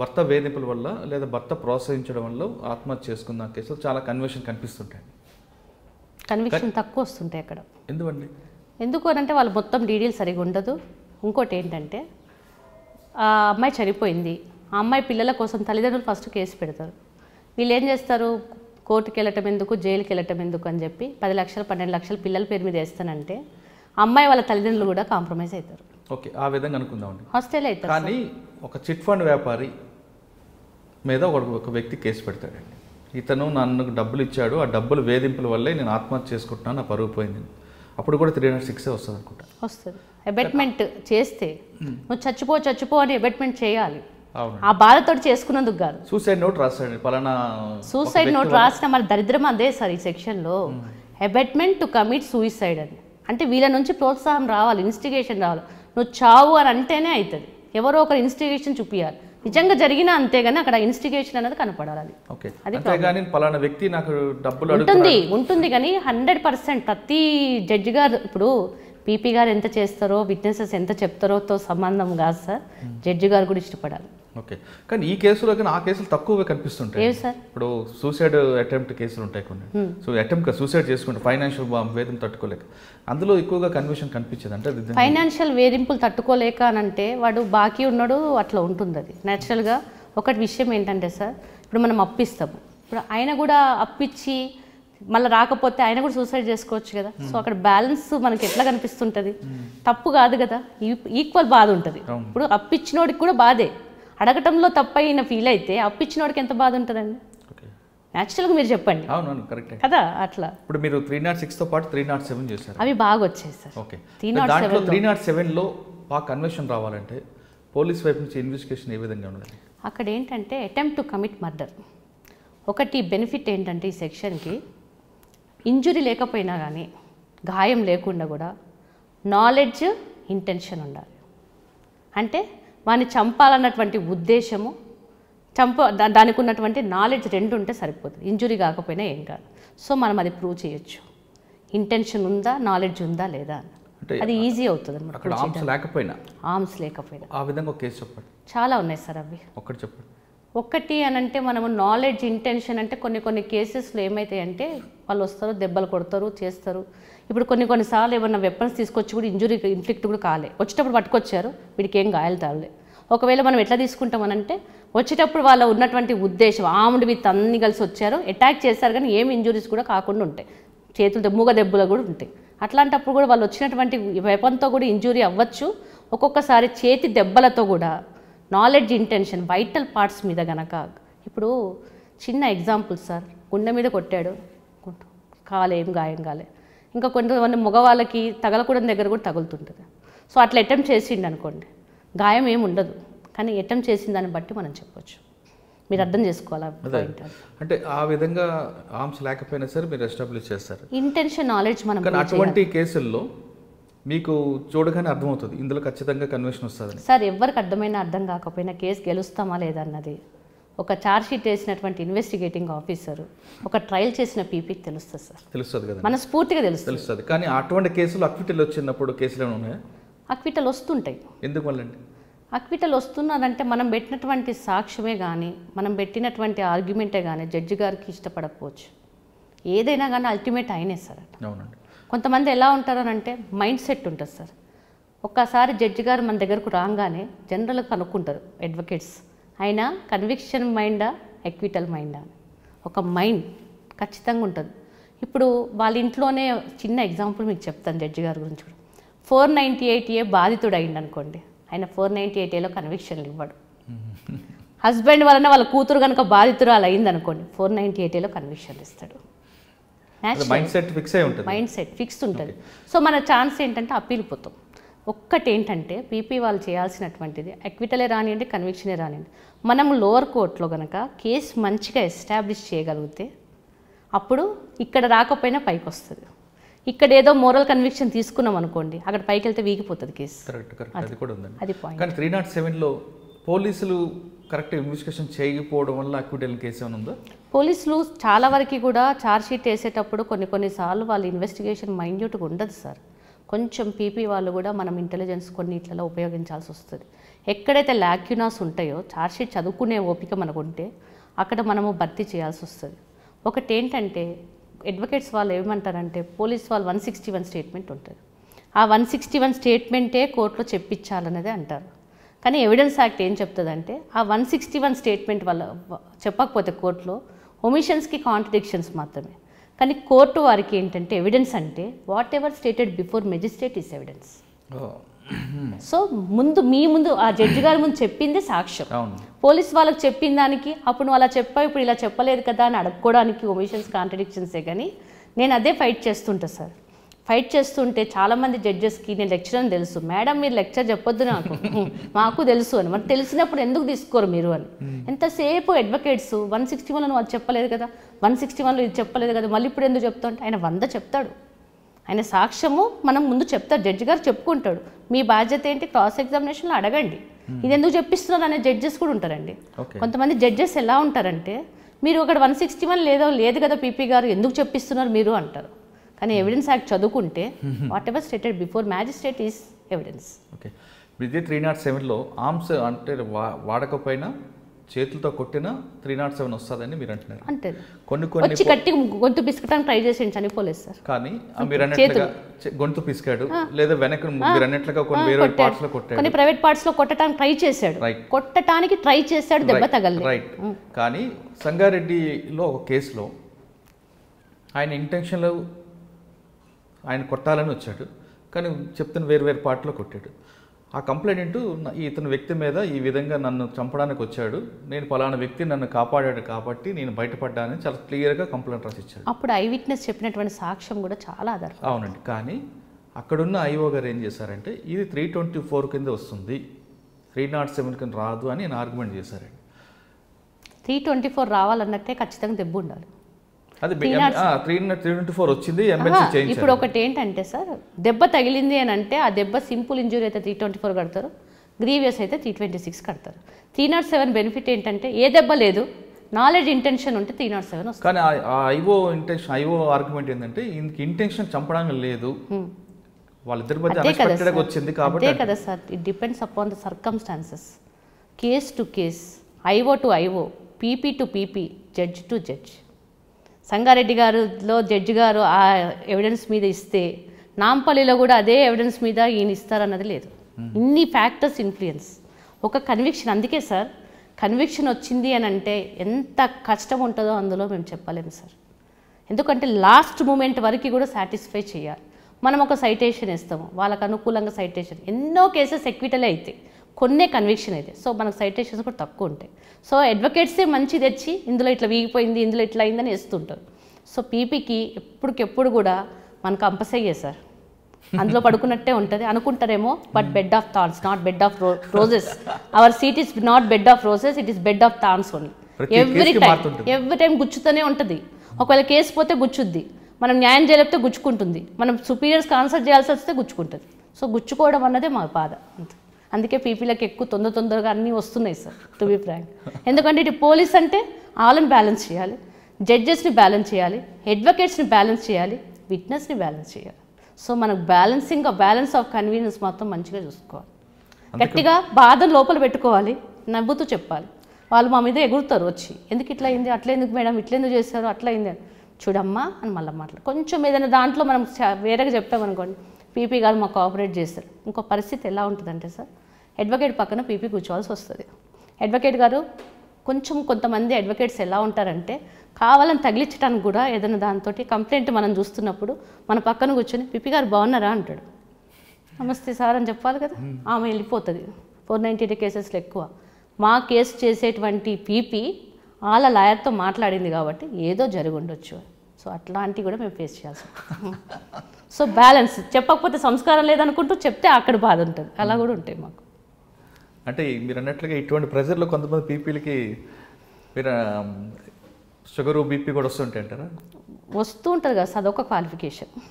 A: భర్త వేధింపుల వల్ల లేదా భర్త ప్రోత్సహించడం వల్ల ఆత్మహత్య చేసుకున్న కేసులు చాలా కన్విషన్ కనిపిస్తుంటాయి
B: కన్విక్షన్ తక్కువ వస్తుంటాయి అక్కడ ఎందుకండి ఎందుకు అని అంటే వాళ్ళు మొత్తం డీటెయిల్ సరిగా ఉండదు ఇంకోటి ఏంటంటే ఆ అమ్మాయి చనిపోయింది ఆ అమ్మాయి పిల్లల కోసం తల్లిదండ్రులు ఫస్ట్ కేసు పెడతారు వీళ్ళు ఏం చేస్తారు కోర్టుకి వెళ్ళటం ఎందుకు జైలుకి వెళ్ళటం ఎందుకు అని చెప్పి పది లక్షలు పన్నెండు లక్షలు పిల్లల పేరు మీద వేస్తానంటే అమ్మాయి వాళ్ళ తల్లిదండ్రులు కూడా కాంప్రమైజ్ అవుతారు
A: ఓకే ఆ విధంగా అనుకుందామండి
B: హాస్టల్ అవుతారు కానీ
A: ఒక చిట్ ఫండ్ వ్యాపారి మీద ఒక వ్యక్తి కేసు పెడతాడండి ఇతను నన్ను డబ్బులు ఇచ్చాడు ఆ డబ్బులు వేధింపుల వల్లే నేను ఆత్మహత్య చేసుకుంటున్నాను నా పరుగు పోయింది అప్పుడు కూడా త్రీ హండ్రెడ్ సిక్స్ వస్తుంది అనుకుంటా
B: వస్తుంది అబెట్మెంట్ చేస్తే నువ్వు చచ్చిపో చచ్చిపో అని అబెట్మెంట్ చేయాలి ఆ బాధతో చేసుకున్నందుకు కాదు
A: సూసైడ్ నోట్ రాస్తాడు పలానా సూసైడ్ నోట్ రాసిన
B: మన దరిద్రం అదే సార్ ఈ సెక్షన్లో అబెట్మెంట్ టు కమిట్ సూసైడ్ అని అంటే వీళ్ళ నుంచి ప్రోత్సాహం రావాలి ఇన్స్టిగేషన్ రావాలి నువ్వు చావు అని అంటేనే అవుతుంది ఎవరో ఒకరు ఇన్స్టిగేషన్ చూపించాలి నిజంగా జరిగినా అంతేగాని అక్కడ ఇన్స్టిగేషన్ అనేది కనపడాలి
A: అది వ్యక్తి నాకు ఉంటుంది
B: ఉంటుంది కానీ హండ్రెడ్ పర్సెంట్ ప్రతి జడ్జి గారు ఇప్పుడు పీపీ గారు ఎంత చేస్తారో విట్నెసెస్ ఎంత చెప్తారోతో సంబంధం కాదు సార్ జడ్జి గారు కూడా ఇష్టపడాలి
A: ఓకే కానీ ఈ కేసులో కానీ ఆ కేసులు తక్కువగా కనిపిస్తుంటాయి ఇప్పుడు సూసైడ్ అటెంప్ట్ కేసులు ఉంటాయి కొన్ని సో అటెంప్ట్ సూసైడ్ చేసుకుంటే ఫైనాన్షియల్ వేదం తట్టుకోలేక అందులో ఎక్కువగా కన్విషన్ కనిపించదు అంటే ఫైనాన్షియల్
B: వేధింపులు తట్టుకోలేక అని అంటే వాడు బాకీ ఉన్నాడు అట్లా ఉంటుంది అది న్యాచురల్గా ఒకటి విషయం ఏంటంటే సార్ ఇప్పుడు మనం అప్పిస్తాము ఇప్పుడు ఆయన కూడా అప్పిచ్చి మళ్ళీ రాకపోతే ఆయన కూడా సూసైడ్ చేసుకోవచ్చు కదా సో అక్కడ బ్యాలెన్స్ మనకి ఎట్లా కనిపిస్తుంటుంది తప్పు కాదు కదా ఈక్వల్ బాధ ఉంటుంది ఇప్పుడు అప్పిచ్చినోడికి కూడా బాధే అడగటంలో తప్పైన ఫీల్ అయితే అప్పు వాడికి ఎంత బాధ ఉంటుందండి న్యాచురల్గా మీరు చెప్పండి అవునవును కరెక్ట్ కదా అట్లా
A: ఇప్పుడు మీరు త్రీ నాట్ సిక్స్తో పాటు త్రీ నాట్ సెవెన్ చేశారు
B: అవి బాగా వచ్చాయి సార్
A: ఓకే దాంట్లో త్రీ నాట్ సెవెన్లో బాగా కన్వెషన్ రావాలంటే పోలీస్ వైపు నుంచి ఇన్వెస్టిగేషన్ ఏ విధంగా ఉండాలి
B: అక్కడ ఏంటంటే అటెంప్ట్ టు కమిట్ మర్డర్ ఒకటి బెనిఫిట్ ఏంటంటే ఈ సెక్షన్కి ఇంజురీ లేకపోయినా కానీ గాయం లేకుండా కూడా నాలెడ్జ్ ఇంటెన్షన్ ఉండాలి అంటే వాడిని చంపాలన్నటువంటి ఉద్దేశము చంప దానికి ఉన్నటువంటి నాలెడ్జ్ రెండు ఉంటే సరిపోతుంది ఇంజురీ కాకపోయినా ఏం కాదు సో మనం అది ప్రూవ్ చేయొచ్చు ఇంటెన్షన్ ఉందా నాలెడ్జ్ ఉందా లేదా అది ఈజీ అవుతుంది అక్కడ ఆర్మ్స్ లేకపోయినా ఆర్మ్స్ లేకపోయినా
A: ఆ విధంగా కేసు చెప్పండి
B: చాలా ఉన్నాయి సార్ అవి ఒకటి చెప్పండి ఒకటి అని అంటే మనము నాలెడ్జ్ ఇంటెన్షన్ అంటే కొన్ని కొన్ని కేసెస్లో ఏమైతాయంటే వాళ్ళు వస్తారు దెబ్బలు కొడతారు చేస్తారు ఇప్పుడు కొన్ని కొన్నిసార్లు ఏమన్నా వెపన్స్ తీసుకొచ్చి కూడా ఇంజురీ ఇన్ఫ్లిక్ట్ కూడా కాలే వచ్చేటప్పుడు పట్టుకొచ్చారు వీడికి ఏం గాయాలు తాగలే ఒకవేళ మనం ఎట్లా తీసుకుంటామనంటే వచ్చేటప్పుడు వాళ్ళ ఉన్నటువంటి ఉద్దేశం ఆముడి విత్ అన్ని కలిసి వచ్చారు అటాక్ చేశారు కానీ ఏం ఇంజురీస్ కూడా కాకుండా ఉంటాయి చేతులు దెబ్బ దెబ్బలు కూడా ఉంటాయి అట్లాంటప్పుడు కూడా వాళ్ళు వచ్చినటువంటి వెపన్తో కూడా ఇంజురీ అవ్వచ్చు ఒక్కొక్కసారి చేతి దెబ్బలతో కూడా నాలెడ్జ్ ఇంటెన్షన్ వైటల్ పార్ట్స్ మీద గనక ఇప్పుడు చిన్న ఎగ్జాంపుల్ సార్ గుండె మీద కొట్టాడు కాలేం గాయం కాలే ఇంకా కొంతమంది మగవాళ్ళకి తగలకూడని దగ్గర కూడా తగులుతుంటుంది సో అట్లా అటెంప్ట్ చేసిండు అనుకోండి గాయం ఏమి ఉండదు కానీ అటెంప్ట్ చేసిన దాన్ని బట్టి మనం చెప్పొచ్చు మీరు అర్థం చేసుకోవాలా
A: అంటే ఆ విధంగా ఆర్మ్స్ లేకపోయినా సరే మీరు ఎస్టాబ్లిష్ చేస్తారు
B: ఇంటెన్షన్ నాలెడ్జ్ మనం అటువంటి
A: కేసుల్లో మీకు చూడగానే అర్థమవుతుంది ఇందులో ఖచ్చితంగా కన్వెన్షన్ వస్తుంది
B: సార్ ఎవరికి అర్థమైనా అర్థం కాకపోయినా కేసు గెలుస్తామా లేదన్నది ఒక చార్జ్షీట్ వేసినటువంటి ఇన్వెస్టిగేటింగ్ ఆఫీసర్ ఒక ట్రయల్ చేసిన పీపీకి తెలుస్తుంది సార్
A: తెలుస్తుంది కదా
B: స్ఫూర్తిగా తెలుస్తుంది
A: తెలుస్తుంది కానీ అటువంటి కేసులు అక్విటల్ వచ్చినప్పుడు కేసులు ఉన్నాయా
B: అక్విటల్ వస్తుంటాయి ఎందుకు వల్లండి అక్విటల్ వస్తున్నదంటే మనం పెట్టినటువంటి సాక్ష్యమే కానీ మనం పెట్టినటువంటి ఆర్గ్యుమెంటే కానీ జడ్జి గారికి ఇష్టపడకపోవచ్చు ఏదైనా కానీ అల్టిమేట్ అయినే సార్ అవునండి కొంతమంది ఎలా ఉంటారనంటే మైండ్ సెట్ ఉంటుంది సార్ ఒక్కసారి జడ్జి గారు మన దగ్గరకు రాగానే జనరల్గా కనుక్కుంటారు అడ్వకేట్స్ ఆయన కన్విక్షన్ మైండా ఎక్విటల్ మైండా ఒక మైండ్ ఖచ్చితంగా ఉంటుంది ఇప్పుడు వాళ్ళ ఇంట్లోనే చిన్న ఎగ్జాంపుల్ మీకు చెప్తాను జడ్జి గారి గురించి కూడా ఫోర్ నైంటీ ఎయిట్ ఏ బాధితుడు అయింది అనుకోండి ఆయన ఫోర్ నైంటీ ఎయిట్ ఏలో కన్విక్షన్లు ఇవ్వడు హస్బెండ్ [laughs] వలన వాళ్ళ కూతురు కనుక బాధితురాలు అయింది అనుకోండి ఫోర్ నైంటీ ఎయిట్ ఏలో కన్విక్షన్ ఇస్తాడు మైండ్ సెట్ ఫిక్స్ ఉంటుంది మైండ్ సెట్ ఫిక్స్ ఉంటుంది సో మన ఛాన్స్ ఏంటంటే అప్పీల్ పోతాం ఒక్కటేంటంటే పీపీ వాళ్ళు చేయాల్సినటువంటిది ఎక్విటలే రానివ్వండి కన్విక్షనే రానివ్వండి మనం లోవర్ కోర్టులో కనుక కేసు మంచిగా ఎస్టాబ్లిష్ చేయగలిగితే అప్పుడు ఇక్కడ రాకపోయినా పైకి వస్తుంది ఇక్కడ ఏదో మోరల్ కన్విక్షన్ తీసుకున్నాం అనుకోండి అక్కడ పైకి వెళ్తే వీగిపోతుంది కేసు కరెక్ట్
A: కూడా కానీ త్రీ నాట్ సెవెన్లో పోలీసులు కరెక్ట్ ఇన్వెస్టిగేషన్ చేయకపోవడం వల్ల అక్విటల్ కేసు ఏమైనా ఉందా
B: పోలీసులు చాలా వరకు కూడా ఛార్జ్ షీట్ వేసేటప్పుడు కొన్ని కొన్నిసార్లు వాళ్ళ ఇన్వెస్టిగేషన్ మైన్యూట్గా ఉండదు సార్ కొంచెం పీపీ వాళ్ళు కూడా మనం ఇంటెలిజెన్స్ కొన్నిట్లలో ఉపయోగించాల్సి వస్తుంది ఎక్కడైతే ల్యాక్యునాస్ ఉంటాయో చార్జ్షీట్ చదువుకునే ఓపిక మనకు ఉంటే అక్కడ మనము భర్తీ చేయాల్సి వస్తుంది ఒకటి ఏంటంటే అడ్వకేట్స్ వాళ్ళు ఏమంటారంటే పోలీస్ వాళ్ళు వన్ సిక్స్టీ వన్ స్టేట్మెంట్ ఉంటుంది ఆ వన్ సిక్స్టీ వన్ స్టేట్మెంటే కోర్టులో చెప్పించాలనేది అంటారు కానీ ఎవిడెన్స్ యాక్ట్ ఏం చెప్తుందంటే ఆ వన్ సిక్స్టీ వన్ స్టేట్మెంట్ వల్ల చెప్పకపోతే కోర్టులో ఒమిషన్స్కి కాంట్రడిక్షన్స్ మాత్రమే కానీ కోర్టు వారికి ఏంటంటే ఎవిడెన్స్ అంటే whatever stated before magistrate is evidence so ముందు మీ ముందు ఆ జడ్జి గారి ముందు చెప్పింది సాక్ష్యం పోలీస్ వాళ్ళకి చెప్పిన దానికి అప్పుడు నువ్వు అలా చెప్పావు ఇప్పుడు ఇలా చెప్పలేదు కదా అని అడుక్కోవడానికి ఒమిషన్స్ కాంట్రడిక్షన్సే కానీ నేను అదే ఫైట్ చేస్తుంటా సార్ ఫైట్ చేస్తుంటే చాలామంది జడ్జెస్కి నేను లెక్చర్ అని తెలుసు మేడం మీరు లెక్చర్ చెప్పొద్దు నాకు [laughs] మాకు తెలుసు అని మరి తెలిసినప్పుడు ఎందుకు తీసుకోరు మీరు అని hmm. ఎంతసేపు అడ్వకేట్స్ వన్ సిక్స్టీ వన్లో అది చెప్పలేదు కదా వన్ సిక్స్టీ వన్లో ఇది చెప్పలేదు కదా మళ్ళీ ఇప్పుడు ఎందుకు చెప్తా అంటే ఆయన వంద చెప్తాడు ఆయన సాక్ష్యము మనం ముందు చెప్తాడు జడ్జి గారు చెప్పుకుంటాడు మీ బాధ్యత ఏంటి క్రాస్ ఎగ్జామినేషన్లో అడగండి hmm. ఇది ఎందుకు చెప్పిస్తున్నారు అనే జడ్జెస్ కూడా ఉంటారండి కొంతమంది జడ్జెస్ ఎలా ఉంటారంటే మీరు ఒకటి వన్ సిక్స్టీ వన్ లేదో లేదు కదా పీపీ గారు ఎందుకు చెప్పిస్తున్నారు మీరు అంటారు కానీ ఎవిడెన్స్ యాక్ట్ చదువుకుంటే whatever stated before magistrate is evidence okay
A: ఇది త్రీ నాట్ సెవెన్లో ఆర్మ్స్ అంటే వాడకపోయినా చేతులతో కొట్టిన త్రీ నాట్ సెవెన్ వస్తుందని మీరు అంటున్నారు అంటే కొన్ని కొన్ని కట్టి
B: గొంతు పిసుకటానికి ట్రై చేసి చనిపోలేదు సార్
A: కానీ మీరు అన్నట్లుగా గొంతు పిసికాడు లేదా వెనక మీరు అన్నట్లుగా కొన్ని వేరే పార్ట్స్ లో కొట్టాడు కొన్ని
B: ప్రైవేట్ పార్ట్స్ లో కొట్టడానికి ట్రై చేశాడు కొట్టడానికి ట్రై చేశాడు దెబ్బ తగల రైట్
A: కానీ సంగారెడ్డిలో ఒక కేసులో ఆయన ఇంటెన్షన్లో ఆయన కొట్టాలని వచ్చాడు కానీ చెప్తున్న వేరు వేరు పార్ట్లో కొట్టాడు ఆ కంప్లైంట్ ఇతని వ్యక్తి మీద ఈ విధంగా నన్ను చంపడానికి వచ్చాడు నేను పలానా వ్యక్తి నన్ను కాపాడాడు కాబట్టి నేను బయటపడ్డానని చాలా క్లియర్గా కంప్లైంట్ రాసిచ్చాడు
B: అప్పుడు ఐ విట్నెస్ చెప్పినటువంటి సాక్ష్యం కూడా చాలా ఆధారం
A: అవునండి కానీ అక్కడున్న ఐఓ గారు ఏం చేశారంటే ఇది త్రీ ట్వంటీ ఫోర్ కింద వస్తుంది త్రీ నాట్ సెవెన్ కింద రాదు అని నేను ఆర్గ్యుమెంట్ చేశారండి
B: త్రీ ట్వంటీ ఫోర్ రావాలన్నట్టే ఖచ్చితంగా దెబ్బ ఉండాలి ఇప్పుడు ఒకటి ఏంటంటే సార్ దెబ్బ తగిలింది అని అంటే ఆ దెబ్బ సింపుల్ ఇంజురీ అయితే త్రీ ట్వంటీ ఫోర్ కడతారు గ్రీవియస్ అయితే త్రీ ట్వంటీ సిక్స్ కడతారు త్రీ నాట్ సెవెన్ బెనిఫిట్ ఏంటంటే ఏ దెబ్బ లేదు నాలెడ్జ్ ఇంటెన్షన్ ఉంటే త్రీ నాట్ సెవెన్
A: కానీ ఐఓ ఇంటెన్షన్ ఐఓ ఆర్గ్యుమెంట్ ఏంటంటే ఇంటెన్షన్ చంపడానికి లేదు వాళ్ళిద్దరి వచ్చింది కాబట్టి అదే కదా
B: sir it depends upon the circumstances case to case IO to IO PP to PP judge to judge Sangareddy గారులో జడ్జి గారు ఆ ఎవిడెన్స్ మీద ఇస్తే నాంపల్లిలో కూడా అదే ఎవిడెన్స్ మీద ఈయన ఇస్తారన్నది లేదు ఇన్ని ఫ్యాక్టర్స్ ఇన్ఫ్లుయెన్స్ ఒక కన్విక్షన్ అందుకే సార్ కన్విక్షన్ వచ్చింది అని అంటే ఎంత కష్టం ఉంటుందో అందులో మేము చెప్పలేము సార్ ఎందుకంటే లాస్ట్ మూమెంట్ వరకు కూడా సాటిస్ఫై చేయాలి మనం ఒక సైటేషన్ ఇస్తాము వాళ్ళకు అనుకూలంగా సైటేషన్ ఎన్నో కేసెస్ ఎక్విటలే అవుతాయి కొన్నే కన్విక్షన్ అయితే సో మనకు సైటేషన్స్ కూడా తక్కువ ఉంటాయి సో అడ్వకేట్సే మంచి తెచ్చి ఇందులో ఇట్లా వీగిపోయింది ఇందులో ఇట్లా అయిందని వేస్తుంటారు సో పీపీకి ఎప్పటికెప్పుడు కూడా మన కంపల్సరీ సార్ అందులో పడుకున్నట్టే ఉంటుంది అనుకుంటారేమో but bed of thorns not bed of roses our seat is not bed of roses it is bed of thorns only every time every time గుచ్చుతూనే ఉంటుంది ఒకవేళ కేసు పోతే గుచ్చుద్ది మనం న్యాయం చేయలేకపోతే గుచ్చుకుంటుంది మనం సుపీరియర్స్కి ఆన్సర్ చేయాల్సి వస్తే గుచ్చుకుంటుంది సో గుచ్చుకోవడం అన్నదే మా బాధ అంతే అందుకే పీపీలకు ఎక్కువ తొందర తొందరగా అన్నీ వస్తున్నాయి సార్ టు బి ఫ్రాంక్ ఎందుకంటే ఇటు పోలీస్ అంటే ఆలను బ్యాలెన్స్ చేయాలి జడ్జెస్ని బ్యాలెన్స్ చేయాలి అడ్వకేట్స్ని బ్యాలెన్స్ చేయాలి విట్నెస్ని బ్యాలెన్స్ చేయాలి సో మనకు బ్యాలెన్సింగ్ బ్యాలెన్స్ ఆఫ్ కన్వీనియన్స్ మాత్రం మంచిగా చూసుకోవాలి గట్టిగా బాధ లోపల పెట్టుకోవాలి నవ్వుతూ చెప్పాలి వాళ్ళు మా మీద ఎగురుతారు వచ్చి ఎందుకు ఇట్లా అయింది అట్లా ఎందుకు మేడం ఇట్లా ఎందుకు చేశారు అట్లా అయింది అని చూడమ్మా అని మళ్ళీ మాట్లాడు కొంచెం ఏదైనా దాంట్లో మనం వేరేగా చెప్పామనుకోండి పీపీ గారు మాకు కోఆపరేట్ చేస్తారు ఇంకో పరిస్థితి ఎలా ఉంటుందంటే సార్ అడ్వకేట్ పక్కన పీపీ కూర్చోవాల్సి వస్తుంది అడ్వకేట్ గారు కొంచెం కొంతమంది అడ్వకేట్స్ ఎలా ఉంటారంటే కావాలని తగిలించడానికి కూడా ఏదైనా దాంతో కంప్లైంట్ మనం చూస్తున్నప్పుడు మన పక్కన కూర్చొని పిపి గారు బాగున్నారా అంటాడు నమస్తే సార్ అని చెప్పాలి కదా ఆమె వెళ్ళిపోతుంది ఫోర్ నైంటీ ఎయిట్ కేసెస్లో ఎక్కువ మా కేసు చేసేటువంటి పీపీ వాళ్ళ లాయర్తో మాట్లాడింది కాబట్టి ఏదో జరిగి ఉండొచ్చు సో అట్లాంటివి కూడా మేము ఫేస్ చేయాల్సి [laughs] సో బ్యాలెన్స్ చెప్పకపోతే సంస్కారం లేదనుకుంటూ చెప్తే అక్కడ బాధ ఉంటుంది అలా కూడా ఉంటాయి మాకు
A: అంటే మీరు అన్నట్లుగా ఇటువంటి ప్రెజర్లో కొంతమంది పీపీలకి మీరు షుగరు బీపీ కూడా వస్తుంటాయి అంటారా
B: వస్తూ ఉంటుంది కదా అదొక క్వాలిఫికేషన్ [laughs]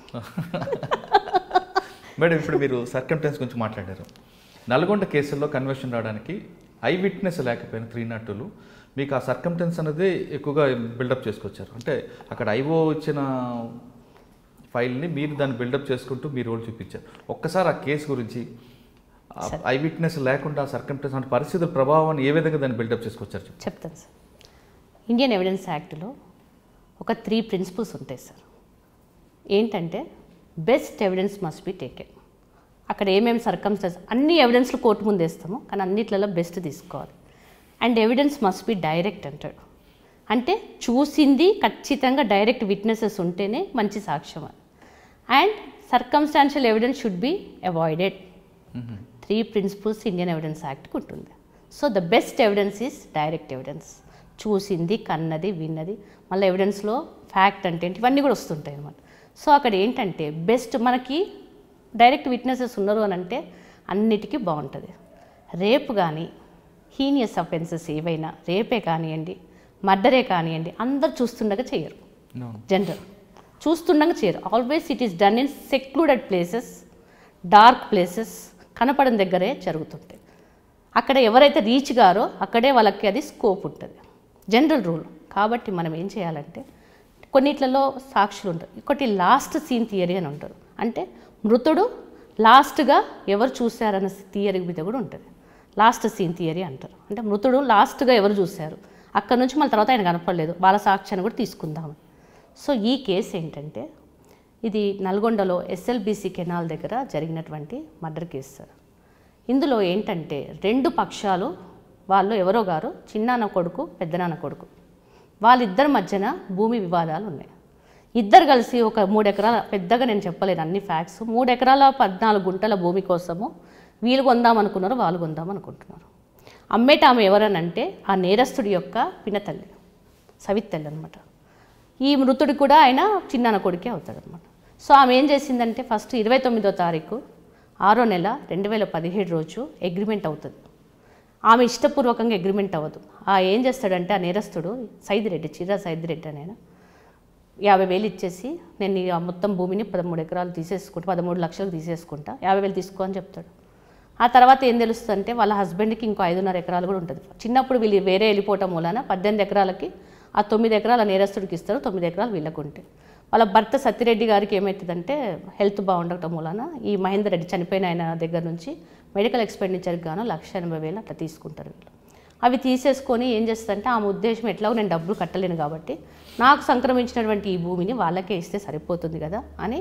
A: మేడం ఇప్పుడు మీరు సర్కంటెన్స్ గురించి మాట్లాడారు నల్గొండ కేసుల్లో కన్వెషన్ రావడానికి ఐ విట్నెస్ లేకపోయిన త్రీ నాట్ టూలు మీకు ఆ సర్కంటెన్స్ అనేది ఎక్కువగా బిల్డప్ చేసుకొచ్చారు అంటే అక్కడ ఐఓ ఇచ్చిన ఫైల్ని మీరు దాన్ని బిల్డప్ చేసుకుంటూ మీ రోల్ చూపించారు ఒక్కసారి ఆ కేసు గురించి ఐ విట్నెస్ లేకుండా సర్కంటెన్స్ అంటే పరిస్థితుల ప్రభావాన్ని ఏ విధంగా దాన్ని బిల్డప్ చేసుకొచ్చారు
B: చెప్తాను సార్ ఇండియన్ ఎవిడెన్స్ యాక్ట్లో ఒక త్రీ ప్రిన్సిపల్స్ ఉంటాయి సార్ ఏంటంటే best evidence must be taken అక్కడ ఏమేమి సర్కంస్టెన్స్ అన్ని ఎవిడెన్స్లు కోర్టు ముందు వేస్తాము కానీ అన్నిట్లలో బెస్ట్ తీసుకోవాలి and evidence must be direct అంటాడు అంటే చూసింది ఖచ్చితంగా డైరెక్ట్ విట్నెసెస్ ఉంటేనే మంచి సాక్ష్యం and circumstantial evidence should be avoided three principles Indian evidence యాక్ట్కి ఉంటుంది so the best evidence is direct evidence చూసింది కన్నది విన్నది మళ్ళీ ఎవిడెన్స్లో ఫ్యాక్ట్ అంటే ఏంటి ఇవన్నీ కూడా వస్తుంటాయి అనమాట సో అక్కడ ఏంటంటే బెస్ట్ మనకి డైరెక్ట్ విట్నెసెస్ ఉన్నారు అని అంటే అన్నిటికీ బాగుంటుంది రేపు కానీ హీనియస్ అఫెన్సెస్ ఏవైనా రేపే కానివ్వండి మర్డరే కానివ్వండి అందరు చూస్తుండగా చేయరు జనరల్ చూస్తుండగా చేయరు always it is done in secluded places dark places కనపడని దగ్గరే జరుగుతుంది అక్కడ ఎవరైతే రీచ్ గారో అక్కడే వాళ్ళకి అది స్కోప్ ఉంటుంది జనరల్ రూల్ కాబట్టి మనం ఏం చేయాలంటే కొన్నిట్లలో సాక్షులు ఉంటారు ఒకటి లాస్ట్ సీన్ థియరీ అని ఉంటారు అంటే మృతుడు లాస్ట్గా ఎవరు చూశారన్న థియరీ మీద కూడా ఉంటుంది లాస్ట్ సీన్ థియరీ అంటారు అంటే మృతుడు లాస్ట్గా ఎవరు చూశారు అక్కడ నుంచి మళ్ళీ తర్వాత ఆయన కనపడలేదు వాళ్ళ అని కూడా తీసుకుందాము సో ఈ కేసు ఏంటంటే ఇది నల్గొండలో ఎస్ఎల్బీసీ కెనాల్ దగ్గర జరిగినటువంటి మర్డర్ కేసు సార్ ఇందులో ఏంటంటే రెండు పక్షాలు వాళ్ళు ఎవరో గారు చిన్నాన్న కొడుకు పెద్దనాన్న కొడుకు వాళ్ళిద్దరి మధ్యన భూమి వివాదాలు ఉన్నాయి ఇద్దరు కలిసి ఒక మూడు ఎకరాల పెద్దగా నేను చెప్పలేను అన్ని ఫ్యాక్ట్స్ మూడు ఎకరాల పద్నాలుగు గుంటల భూమి కోసము వీలు కొందామనుకున్నారు వాళ్ళు కొందామనుకుంటున్నారు అమ్మేట ఆమె ఎవరనంటే ఆ నేరస్తుడి యొక్క పినతల్లి సవితల్లి అనమాట ఈ మృతుడు కూడా ఆయన చిన్నాన్న కొడుకే అవుతాడనమాట సో ఆమె ఏం చేసిందంటే ఫస్ట్ ఇరవై తొమ్మిదో తారీఖు ఆరో నెల రెండు వేల పదిహేడు రోజు అగ్రిమెంట్ అవుతుంది ఆమె ఇష్టపూర్వకంగా అగ్రిమెంట్ అవ్వదు ఆ ఏం చేస్తాడంటే ఆ నేరస్తుడు సైదిరెడ్డి చిరా సైదిరెడ్డి నేను యాభై వేలు ఇచ్చేసి నేను ఆ మొత్తం భూమిని పదమూడు ఎకరాలు తీసేసుకుంటా పదమూడు లక్షలు తీసేసుకుంటా యాభై వేలు తీసుకో అని చెప్తాడు ఆ తర్వాత ఏం తెలుస్తుందంటే వాళ్ళ హస్బెండ్కి ఇంకో ఐదున్నర ఎకరాలు కూడా ఉంటుంది చిన్నప్పుడు వీళ్ళు వేరే వెళ్ళిపోవటం మూలన పద్దెనిమిది ఎకరాలకి ఆ తొమ్మిది ఎకరాల నేరస్తుడికి ఇస్తారు తొమ్మిది ఎకరాలు వీళ్ళకుంటే వాళ్ళ భర్త సత్యరెడ్డి గారికి ఏమవుతుందంటే హెల్త్ బాగుండటం మూలన ఈ మహేందర్ రెడ్డి చనిపోయిన ఆయన దగ్గర నుంచి మెడికల్ ఎక్స్పెండిచర్కి గాను లక్ష ఎనభై వేలు అట్లా తీసుకుంటారు వీళ్ళు అవి తీసేసుకొని ఏం చేస్తుందంటే ఆమె ఉద్దేశం ఎట్లాగో నేను డబ్బులు కట్టలేను కాబట్టి నాకు సంక్రమించినటువంటి ఈ భూమిని వాళ్ళకే ఇస్తే సరిపోతుంది కదా అని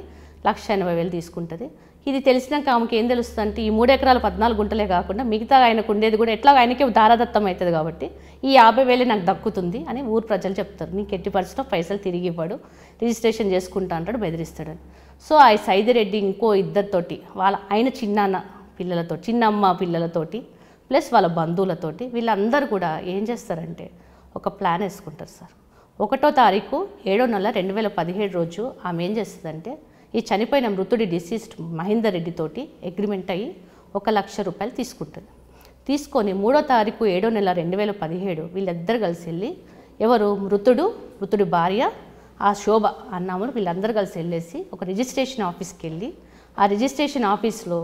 B: లక్ష ఎనభై వేలు తీసుకుంటుంది ఇది తెలిసినాక ఆమెకి ఏం తెలుస్తుంది అంటే ఈ మూడు ఎకరాలు పద్నాలుగు గుంటలే కాకుండా మిగతా ఆయనకు ఉండేది కూడా ఎట్లా ఆయనకే దారదత్తం అవుతుంది కాబట్టి ఈ యాభై వేలే నాకు దక్కుతుంది అని ఊరు ప్రజలు చెప్తారు నీకు ఎట్టి పరిస్థితిలో పైసలు తిరిగి ఇవ్వడు రిజిస్ట్రేషన్ చేసుకుంటా అంటాడు బెదిరిస్తాడని సో ఆ సైదిరెడ్డి ఇంకో ఇద్దరితోటి వాళ్ళ ఆయన చిన్నాన్న పిల్లలతో చిన్నమ్మ పిల్లలతోటి ప్లస్ వాళ్ళ బంధువులతోటి వీళ్ళందరూ కూడా ఏం చేస్తారంటే ఒక ప్లాన్ వేసుకుంటారు సార్ ఒకటో తారీఖు ఏడో నెల రెండు వేల పదిహేడు రోజు ఆమె ఏం చేస్తుందంటే ఈ చనిపోయిన మృతుడి డిసీజ్డ్ మహేందర్ రెడ్డితోటి అగ్రిమెంట్ అయ్యి ఒక లక్ష రూపాయలు తీసుకుంటుంది తీసుకొని మూడో తారీఖు ఏడో నెల రెండు వేల పదిహేడు వీళ్ళిద్దరు కలిసి వెళ్ళి ఎవరు మృతుడు మృతుడి భార్య ఆ శోభ అన్నామని వీళ్ళందరూ కలిసి వెళ్ళేసి ఒక రిజిస్ట్రేషన్ ఆఫీస్కి వెళ్ళి ఆ రిజిస్ట్రేషన్ ఆఫీస్లో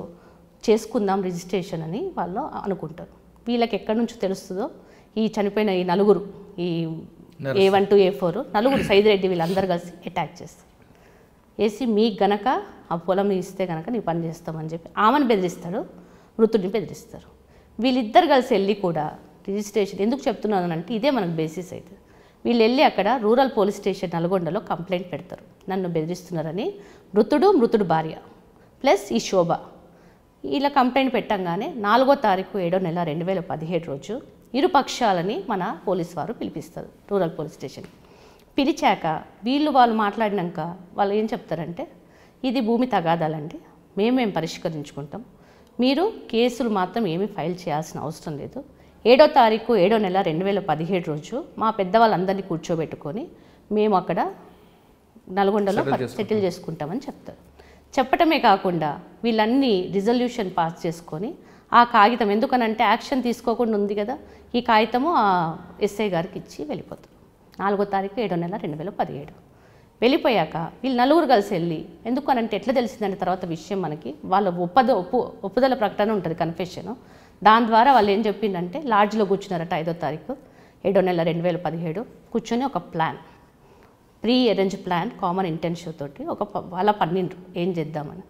B: చేసుకుందాం రిజిస్ట్రేషన్ అని వాళ్ళు అనుకుంటారు వీళ్ళకి ఎక్కడి నుంచి తెలుస్తుందో ఈ చనిపోయిన ఈ నలుగురు ఈ A one to A four నలుగురు సైదిరెడ్డి వీళ్ళందరూ కలిసి అటాక్ చేస్తారు వేసి మీకు గనక ఆ పొలం ఇస్తే గనక నీ పని చేస్తామని చెప్పి ఆమెను బెదిరిస్తాడు మృతుడిని బెదిరిస్తారు వీళ్ళిద్దరు కలిసి వెళ్ళి కూడా రిజిస్ట్రేషన్ ఎందుకు చెప్తున్నాను అంటే ఇదే మనకు బేసిస్ అవుతుంది వీళ్ళు వెళ్ళి అక్కడ రూరల్ పోలీస్ స్టేషన్ నల్గొండలో కంప్లైంట్ పెడతారు నన్ను బెదిరిస్తున్నారని మృతుడు మృతుడు భార్య ప్లస్ ఈ శోభ ఇలా కంప్లైంట్ పెట్టంగానే నాలుగో తారీఖు ఏడో నెల రెండు వేల పదిహేడు రోజు ఇరుపక్షాలని మన పోలీస్ వారు పిలిపిస్తారు రూరల్ పోలీస్ స్టేషన్ పిలిచాక వీళ్ళు వాళ్ళు మాట్లాడినాక వాళ్ళు ఏం చెప్తారంటే ఇది భూమి తగాదాలండి మేమేం పరిష్కరించుకుంటాం మీరు కేసులు మాత్రం ఏమీ ఫైల్ చేయాల్సిన అవసరం లేదు ఏడో తారీఖు ఏడో నెల రెండు వేల పదిహేడు రోజు మా పెద్దవాళ్ళందరినీ కూర్చోబెట్టుకొని మేము అక్కడ నల్గొండలో సెటిల్ చేసుకుంటామని చెప్తారు చెప్పటమే కాకుండా వీళ్ళన్నీ రిజల్యూషన్ పాస్ చేసుకొని ఆ కాగితం ఎందుకనంటే యాక్షన్ తీసుకోకుండా ఉంది కదా ఈ కాగితము ఆ ఎస్ఐ గారికి ఇచ్చి వెళ్ళిపోతారు నాలుగో తారీఖు ఏడో నెల రెండు వేల పదిహేడు వెళ్ళిపోయాక వీళ్ళు నలుగురు కలిసి వెళ్ళి ఎందుకనంటే ఎట్లా తెలిసిందని తర్వాత విషయం మనకి వాళ్ళ ఒప్పద ఒప్పు ఒప్పుదల ప్రకటన ఉంటుంది కన్ఫెషన్ దాని ద్వారా వాళ్ళు ఏం చెప్పిందంటే లాడ్జ్లో కూర్చున్నారట ఐదో తారీఖు ఏడో నెల రెండు వేల పదిహేడు కూర్చొని ఒక plan pre arrange plan common intention తోటి ఒక వాళ్ళ పన్నెండు ఏం చేద్దామని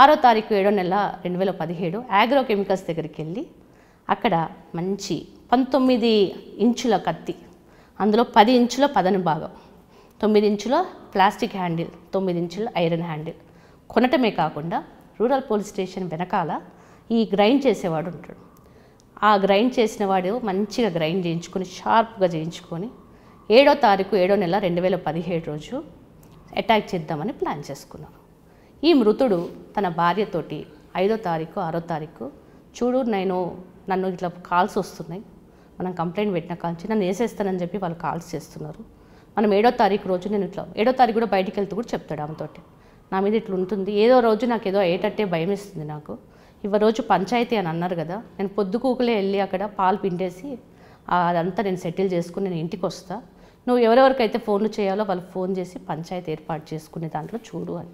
B: ఆరో తారీఖు ఏడో నెల రెండు వేల పదిహేడు ఆగ్రో కెమికల్స్ దగ్గరికి వెళ్ళి అక్కడ మంచి పంతొమ్మిది ఇంచుల కత్తి అందులో పది ఇంచుల పదని భాగం తొమ్మిది ఇంచుల ప్లాస్టిక్ హ్యాండిల్ తొమ్మిది ఇంచుల ఐరన్ హ్యాండిల్ కొనటమే కాకుండా రూరల్ పోలీస్ స్టేషన్ వెనకాల ఈ గ్రైండ్ చేసేవాడు ఉంటాడు ఆ గ్రైండ్ చేసిన వాడు మంచిగా గ్రైండ్ చేయించుకొని షార్ప్గా చేయించుకొని ఏడో తారీఖు ఏడో నెల రెండు వేల పదిహేడు రోజు అటాక్ చేద్దామని ప్లాన్ చేసుకున్నారు ఈ మృతుడు తన భార్యతోటి ఐదో తారీఖు ఆరో తారీఖు చూడు నేను నన్ను ఇట్లా కాల్స్ వస్తున్నాయి మనం కంప్లైంట్ పెట్టిన కాల్చి నన్ను వేసేస్తానని చెప్పి వాళ్ళు కాల్స్ చేస్తున్నారు మనం ఏడో తారీఖు రోజు నేను ఇట్లా ఏడో తారీఖు కూడా బయటికి వెళ్తూ కూడా చెప్తాడు ఆమెతోటి నా మీద ఇట్లా ఉంటుంది ఏదో రోజు నాకు ఏదో అయ్యేటట్టే భయం ఇస్తుంది నాకు రోజు పంచాయతీ అని అన్నారు కదా నేను పొద్దుకూకులే వెళ్ళి అక్కడ పాలు పిండేసి అదంతా నేను సెటిల్ చేసుకుని నేను ఇంటికి వస్తా నువ్వు ఎవరెవరికైతే ఫోన్లు చేయాలో వాళ్ళు ఫోన్ చేసి పంచాయతీ ఏర్పాటు చేసుకునే దాంట్లో చూడు అని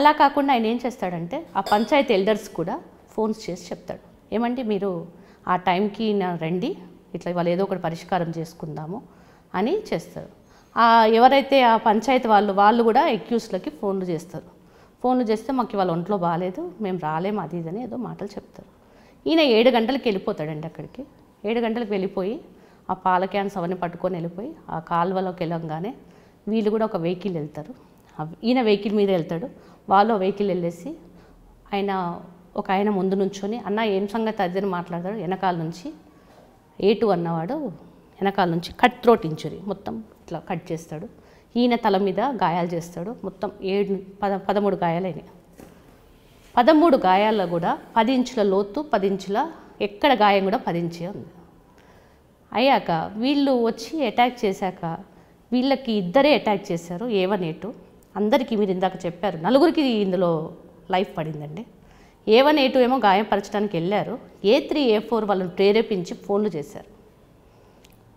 B: అలా కాకుండా ఆయన ఏం చేస్తాడంటే ఆ పంచాయతీ ఎల్డర్స్ కూడా ఫోన్స్ చేసి చెప్తాడు ఏమండి మీరు ఆ టైంకి రండి ఇట్లా వాళ్ళు ఏదో ఒకటి పరిష్కారం చేసుకుందాము అని చేస్తారు ఎవరైతే ఆ పంచాయతీ వాళ్ళు వాళ్ళు కూడా ఎక్యూస్లకి ఫోన్లు చేస్తారు ఫోన్లు చేస్తే మాకు ఇవాళ ఒంట్లో బాగాలేదు మేము రాలేము అది ఇదని ఏదో మాటలు చెప్తారు ఈయన ఏడు గంటలకు వెళ్ళిపోతాడండి అక్కడికి ఏడు గంటలకు వెళ్ళిపోయి ఆ పాల క్యాన్స్ అవన్నీ పట్టుకొని వెళ్ళిపోయి ఆ కాల్వలోకి వెళ్ళంగానే వీళ్ళు కూడా ఒక వెహికల్ వెళ్తారు ఈయన వెహికల్ మీద వెళ్తాడు వాళ్ళు వెహికల్ వెళ్ళేసి ఆయన ఒక ఆయన ముందు నుంచొని అన్న ఏం సంగతి అదని మాట్లాడతాడు వెనకాల నుంచి ఏటు అన్నవాడు వెనకాల నుంచి కట్ త్రోట్ ఇంచురీ మొత్తం ఇట్లా కట్ చేస్తాడు ఈయన తల మీద గాయాలు చేస్తాడు మొత్తం ఏడు పద పదమూడు గాయాలైన పదమూడు గాయాల్లో కూడా పది ఇంచుల లోతు పది ఇంచుల ఎక్కడ గాయం కూడా పది ఇంచే ఉంది అయ్యాక వీళ్ళు వచ్చి అటాక్ చేశాక వీళ్ళకి ఇద్దరే అటాక్ చేశారు ఏవన్ ఎటు అందరికీ మీరు ఇందాక చెప్పారు నలుగురికి ఇందులో లైఫ్ పడిందండి ఏవన్ ఎటు ఏమో పరచడానికి వెళ్ళారు ఏ త్రీ ఏ ఫోర్ వాళ్ళని ప్రేరేపించి ఫోన్లు చేశారు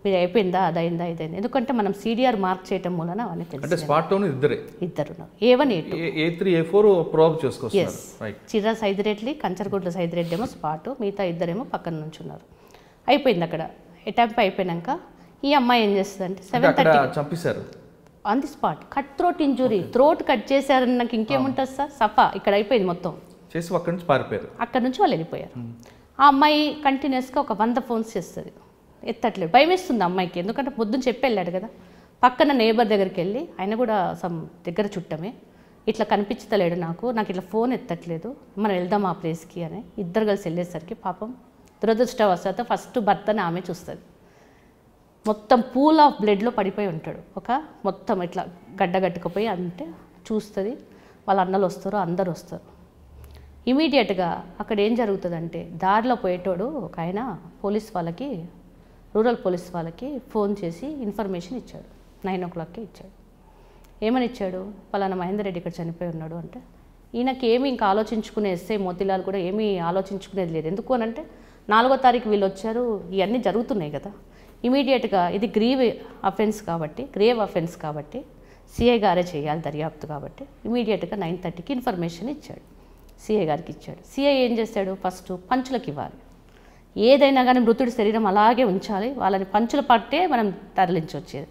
B: ఇది అయిపోయిందా అదైందా ఇదైంది ఎందుకంటే మనం సీడీఆర్ మార్క్ చేయటం మూలన అవన్నీ తెలుసు అంటే స్పాట్
A: ఇద్దరే ఇద్దరు A one A two A three A four probe చేసుకోవచ్చు
B: చిరా సైద్ రెడ్లి కంచరగుడ్ల సైద్ రెడ్డి ఏమో స్పాట్ మిగతా ఇద్దరేమో పక్కన నుంచి ఉన్నారు అయిపోయింది అక్కడ అటాంప్ అయిపోయినాక ఈ అమ్మాయి ఏం చేస్తుంది అంటే సెవెన్ థర్టీ చంపేశారు on the spot cut throat injury throat cut చేశారని నాకు ఇంకేముంటుంది సార్ సఫా ఇక్కడ అయిపోయింది మొత్తం
A: చేసి అక్కడ నుంచి పారిపోయారు
B: అక్కడ నుంచి వాళ్ళు వెళ్ళిపోయారు ఆ అమ్మాయి కంటిన్యూస్గా ఒక వంద ఫోన్స్ చేస్తుంది ఎత్తట్లేదు భయమేస్తుంది అమ్మాయికి ఎందుకంటే పొద్దున్న చెప్పి వెళ్ళాడు కదా పక్కన నేబర్ దగ్గరికి వెళ్ళి ఆయన కూడా సమ్ దగ్గర చుట్టమే ఇట్లా కనిపించలేడు నాకు నాకు ఇట్లా ఫోన్ ఎత్తట్లేదు మనం వెళ్దాం ఆ ప్లేస్కి అని ఇద్దరు కలిసి వెళ్ళేసరికి పాపం దురదృష్టవశాత ఫస్ట్ భర్తని ఆమె చూస్తుంది మొత్తం పూల్ ఆఫ్ బ్లడ్లో పడిపోయి ఉంటాడు ఒక మొత్తం ఇట్లా గడ్డగట్టుకుపోయి అంటే చూస్తుంది వాళ్ళ అన్నలు వస్తారు అందరు వస్తారు ఇమీడియట్గా అక్కడ ఏం జరుగుతుందంటే దారిలో పోయేటోడు ఒక ఆయన పోలీస్ వాళ్ళకి రూరల్ పోలీస్ వాళ్ళకి ఫోన్ చేసి ఇన్ఫర్మేషన్ ఇచ్చాడు నైన్ ఓ క్లాక్కి ఇచ్చాడు ఏమని ఇచ్చాడు పలానా మహేందర్ రెడ్డి ఇక్కడ చనిపోయి ఉన్నాడు అంటే ఈయనకి ఏమి ఇంకా ఆలోచించుకునే ఎస్ఐ మోతిలాల్ కూడా ఏమీ ఆలోచించుకునేది లేదు ఎందుకు అని అంటే నాలుగో తారీఖు వీళ్ళు వచ్చారు ఇవన్నీ జరుగుతున్నాయి కదా ఇమీడియట్గా ఇది గ్రీవ్ అఫెన్స్ కాబట్టి గ్రేవ్ అఫెన్స్ కాబట్టి సిఐ గారే చేయాలి దర్యాప్తు కాబట్టి ఇమీడియట్గా నైన్ థర్టీకి ఇన్ఫర్మేషన్ ఇచ్చాడు సిఐ గారికి ఇచ్చాడు సిఐ ఏం చేశాడు ఫస్ట్ పంచులకు ఇవ్వాలి ఏదైనా కానీ మృతుడి శరీరం అలాగే ఉంచాలి వాళ్ళని పంచులు పట్టే మనం తరలించొచ్చేది